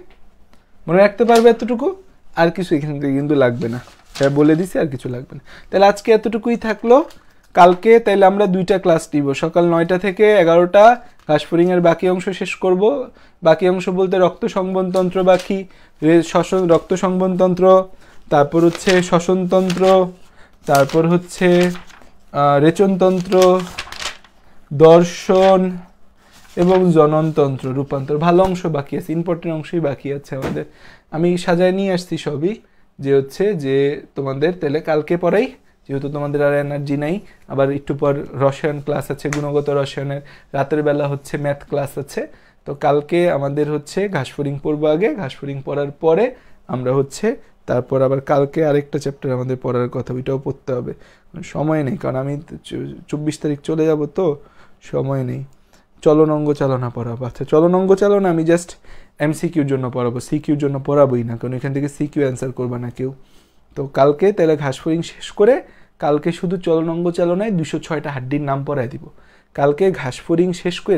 Speaker 1: মনে রাখতে পারবে এতটুকু আর কিছু এখান থেকে কিন্তু লাগবে না হ্যাঁ বলে দিছি আর কিছু লাগবে না তাহলে আজকে এতটুকুই থাকলো কালকে তাহলে আমরা দুইটা ক্লাস দিব সকাল নয়টা থেকে এগারোটা ঘাসফুরিংয়ের বাকি অংশ শেষ করব বাকি অংশ বলতে রক্ত সংবনতন্ত্র বাকি শ্বসন রক্ত সংবনতন্ত্র তারপর হচ্ছে শ্বসনতন্ত্র তারপর হচ্ছে রেচনতন্ত্র দর্শন এবং জননতন্ত্র রূপান্তর ভালো অংশ বাকি আছে ইম্পর্টেন্ট অংশই বাকি আছে আমাদের আমি সাজায় নিয়ে আসছি সবই যে হচ্ছে যে তোমাদের তাহলে কালকে পরেই যেহেতু তোমাদের আর এনার্জি নাই আবার একটু পর রসায়ন ক্লাস আছে গুণগত রসায়নের রাতের বেলা হচ্ছে ম্যাথ ক্লাস আছে তো কালকে আমাদের হচ্ছে ঘাসফড়িং পড়বো আগে ঘাসফড়িং পড়ার পরে আমরা হচ্ছে তারপর আবার কালকে আরেকটা চ্যাপ্টার আমাদের পড়ার কথা ওইটাও পড়তে হবে মানে সময় নেই কারণ আমি চব্বিশ তারিখ চলে যাব তো সময় নেই চলনঙ্গ চালনা পড়াবো আচ্ছা চলনঙ্গ চালনা আমি জাস্ট এম সিকিউর জন্য পড়াবো সিকিউর জন্য পড়াবোই না কারণ এখান থেকে সিকিউ অ্যান্সার করবে না কেউ তো কালকে তাহলে ঘাসফড়িং শেষ করে কালকে শুধু চলনঙ্গ চালনায় দুশো ছয়টা হাড্ডির নাম পড়াই দিব কালকে ঘাসফড়িং শেষ করে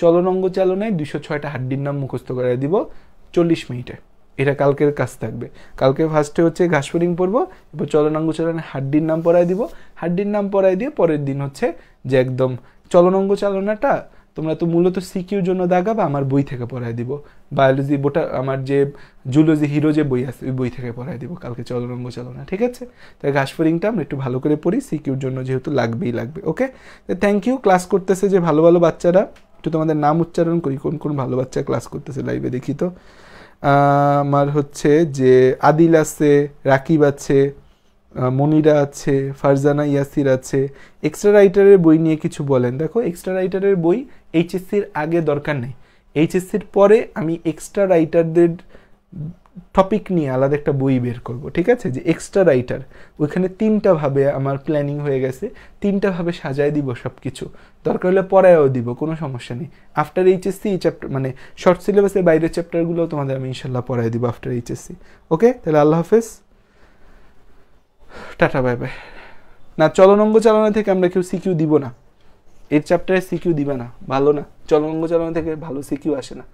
Speaker 1: চলনঙ্গ চালনায় দুশো ছয়টা হাড্ডির নাম মুখস্থ করায় দিব চল্লিশ মিনিটে এটা কালকের কাজ থাকবে কালকে ফার্স্টে হচ্ছে ঘাসফড়িং পড়বো চলন চলনাঙ্গ চালনে হাড্ডির নাম পড়াই দিব হাড্ডির নাম পড়াই দিয়ে পরের দিন হচ্ছে যে একদম চলনঙ্গ চালনাটা তোমরা তো মূলত সিকিউর জন্য দাগাবা আমার বই থেকে পড়ায় দিব বায়োলজি বোটা আমার যে জুলজি হিরো যে বই আছে ওই বই থেকে পড়ায় দিব কালকে চলনঙ্গ চালনা ঠিক আছে তাই ঘাসফরিংটা আমরা একটু ভালো করে পড়ি সিকিউর জন্য যেহেতু লাগবেই লাগবে ওকে থ্যাংক ইউ ক্লাস করতেছে যে ভালো ভালো বাচ্চারা একটু তোমাদের নাম উচ্চারণ করি কোন কোন ভালো বাচ্চা ক্লাস করতেছে লাইভে দেখি তো আমার হচ্ছে যে আদিল আছে রাকিব আছে মনিরা আছে ফারজানা ইয়াসির আছে এক্সট্রা রাইটারের বই নিয়ে কিছু বলেন দেখো এক্সট্রা রাইটারের বই এইচএসসির আগে দরকার নেই এইচএসসির পরে আমি এক্সট্রা রাইটারদের টপিক নিয়ে আলাদা একটা বই বের করব ঠিক আছে যে এক্সট্রা রাইটার ওইখানে তিনটাভাবে আমার প্ল্যানিং হয়ে গেছে তিনটাভাবে সাজায় দিব সব কিছু দরকার হলে পড়ায়ও দিব কোনো সমস্যা নেই আফটার এইচএসসি এই চ্যাপ্টার মানে শর্ট সিলেবাসের বাইরের চ্যাপ্টারগুলো তোমাদের আমি ইনশাল্লাহ পড়ায় দিব আফটার এইচএসসি ওকে তাহলে আল্লাহ হাফেজ টাটা বাই বাই না চলনঙ্গ চালনা থেকে আমরা কেউ সিকিউ দিব না এর চ্যাপ্টারে সিকিউ দিবে না ভালো না চলনঙ্গ চালনা থেকে ভালো সিকিউ আসে না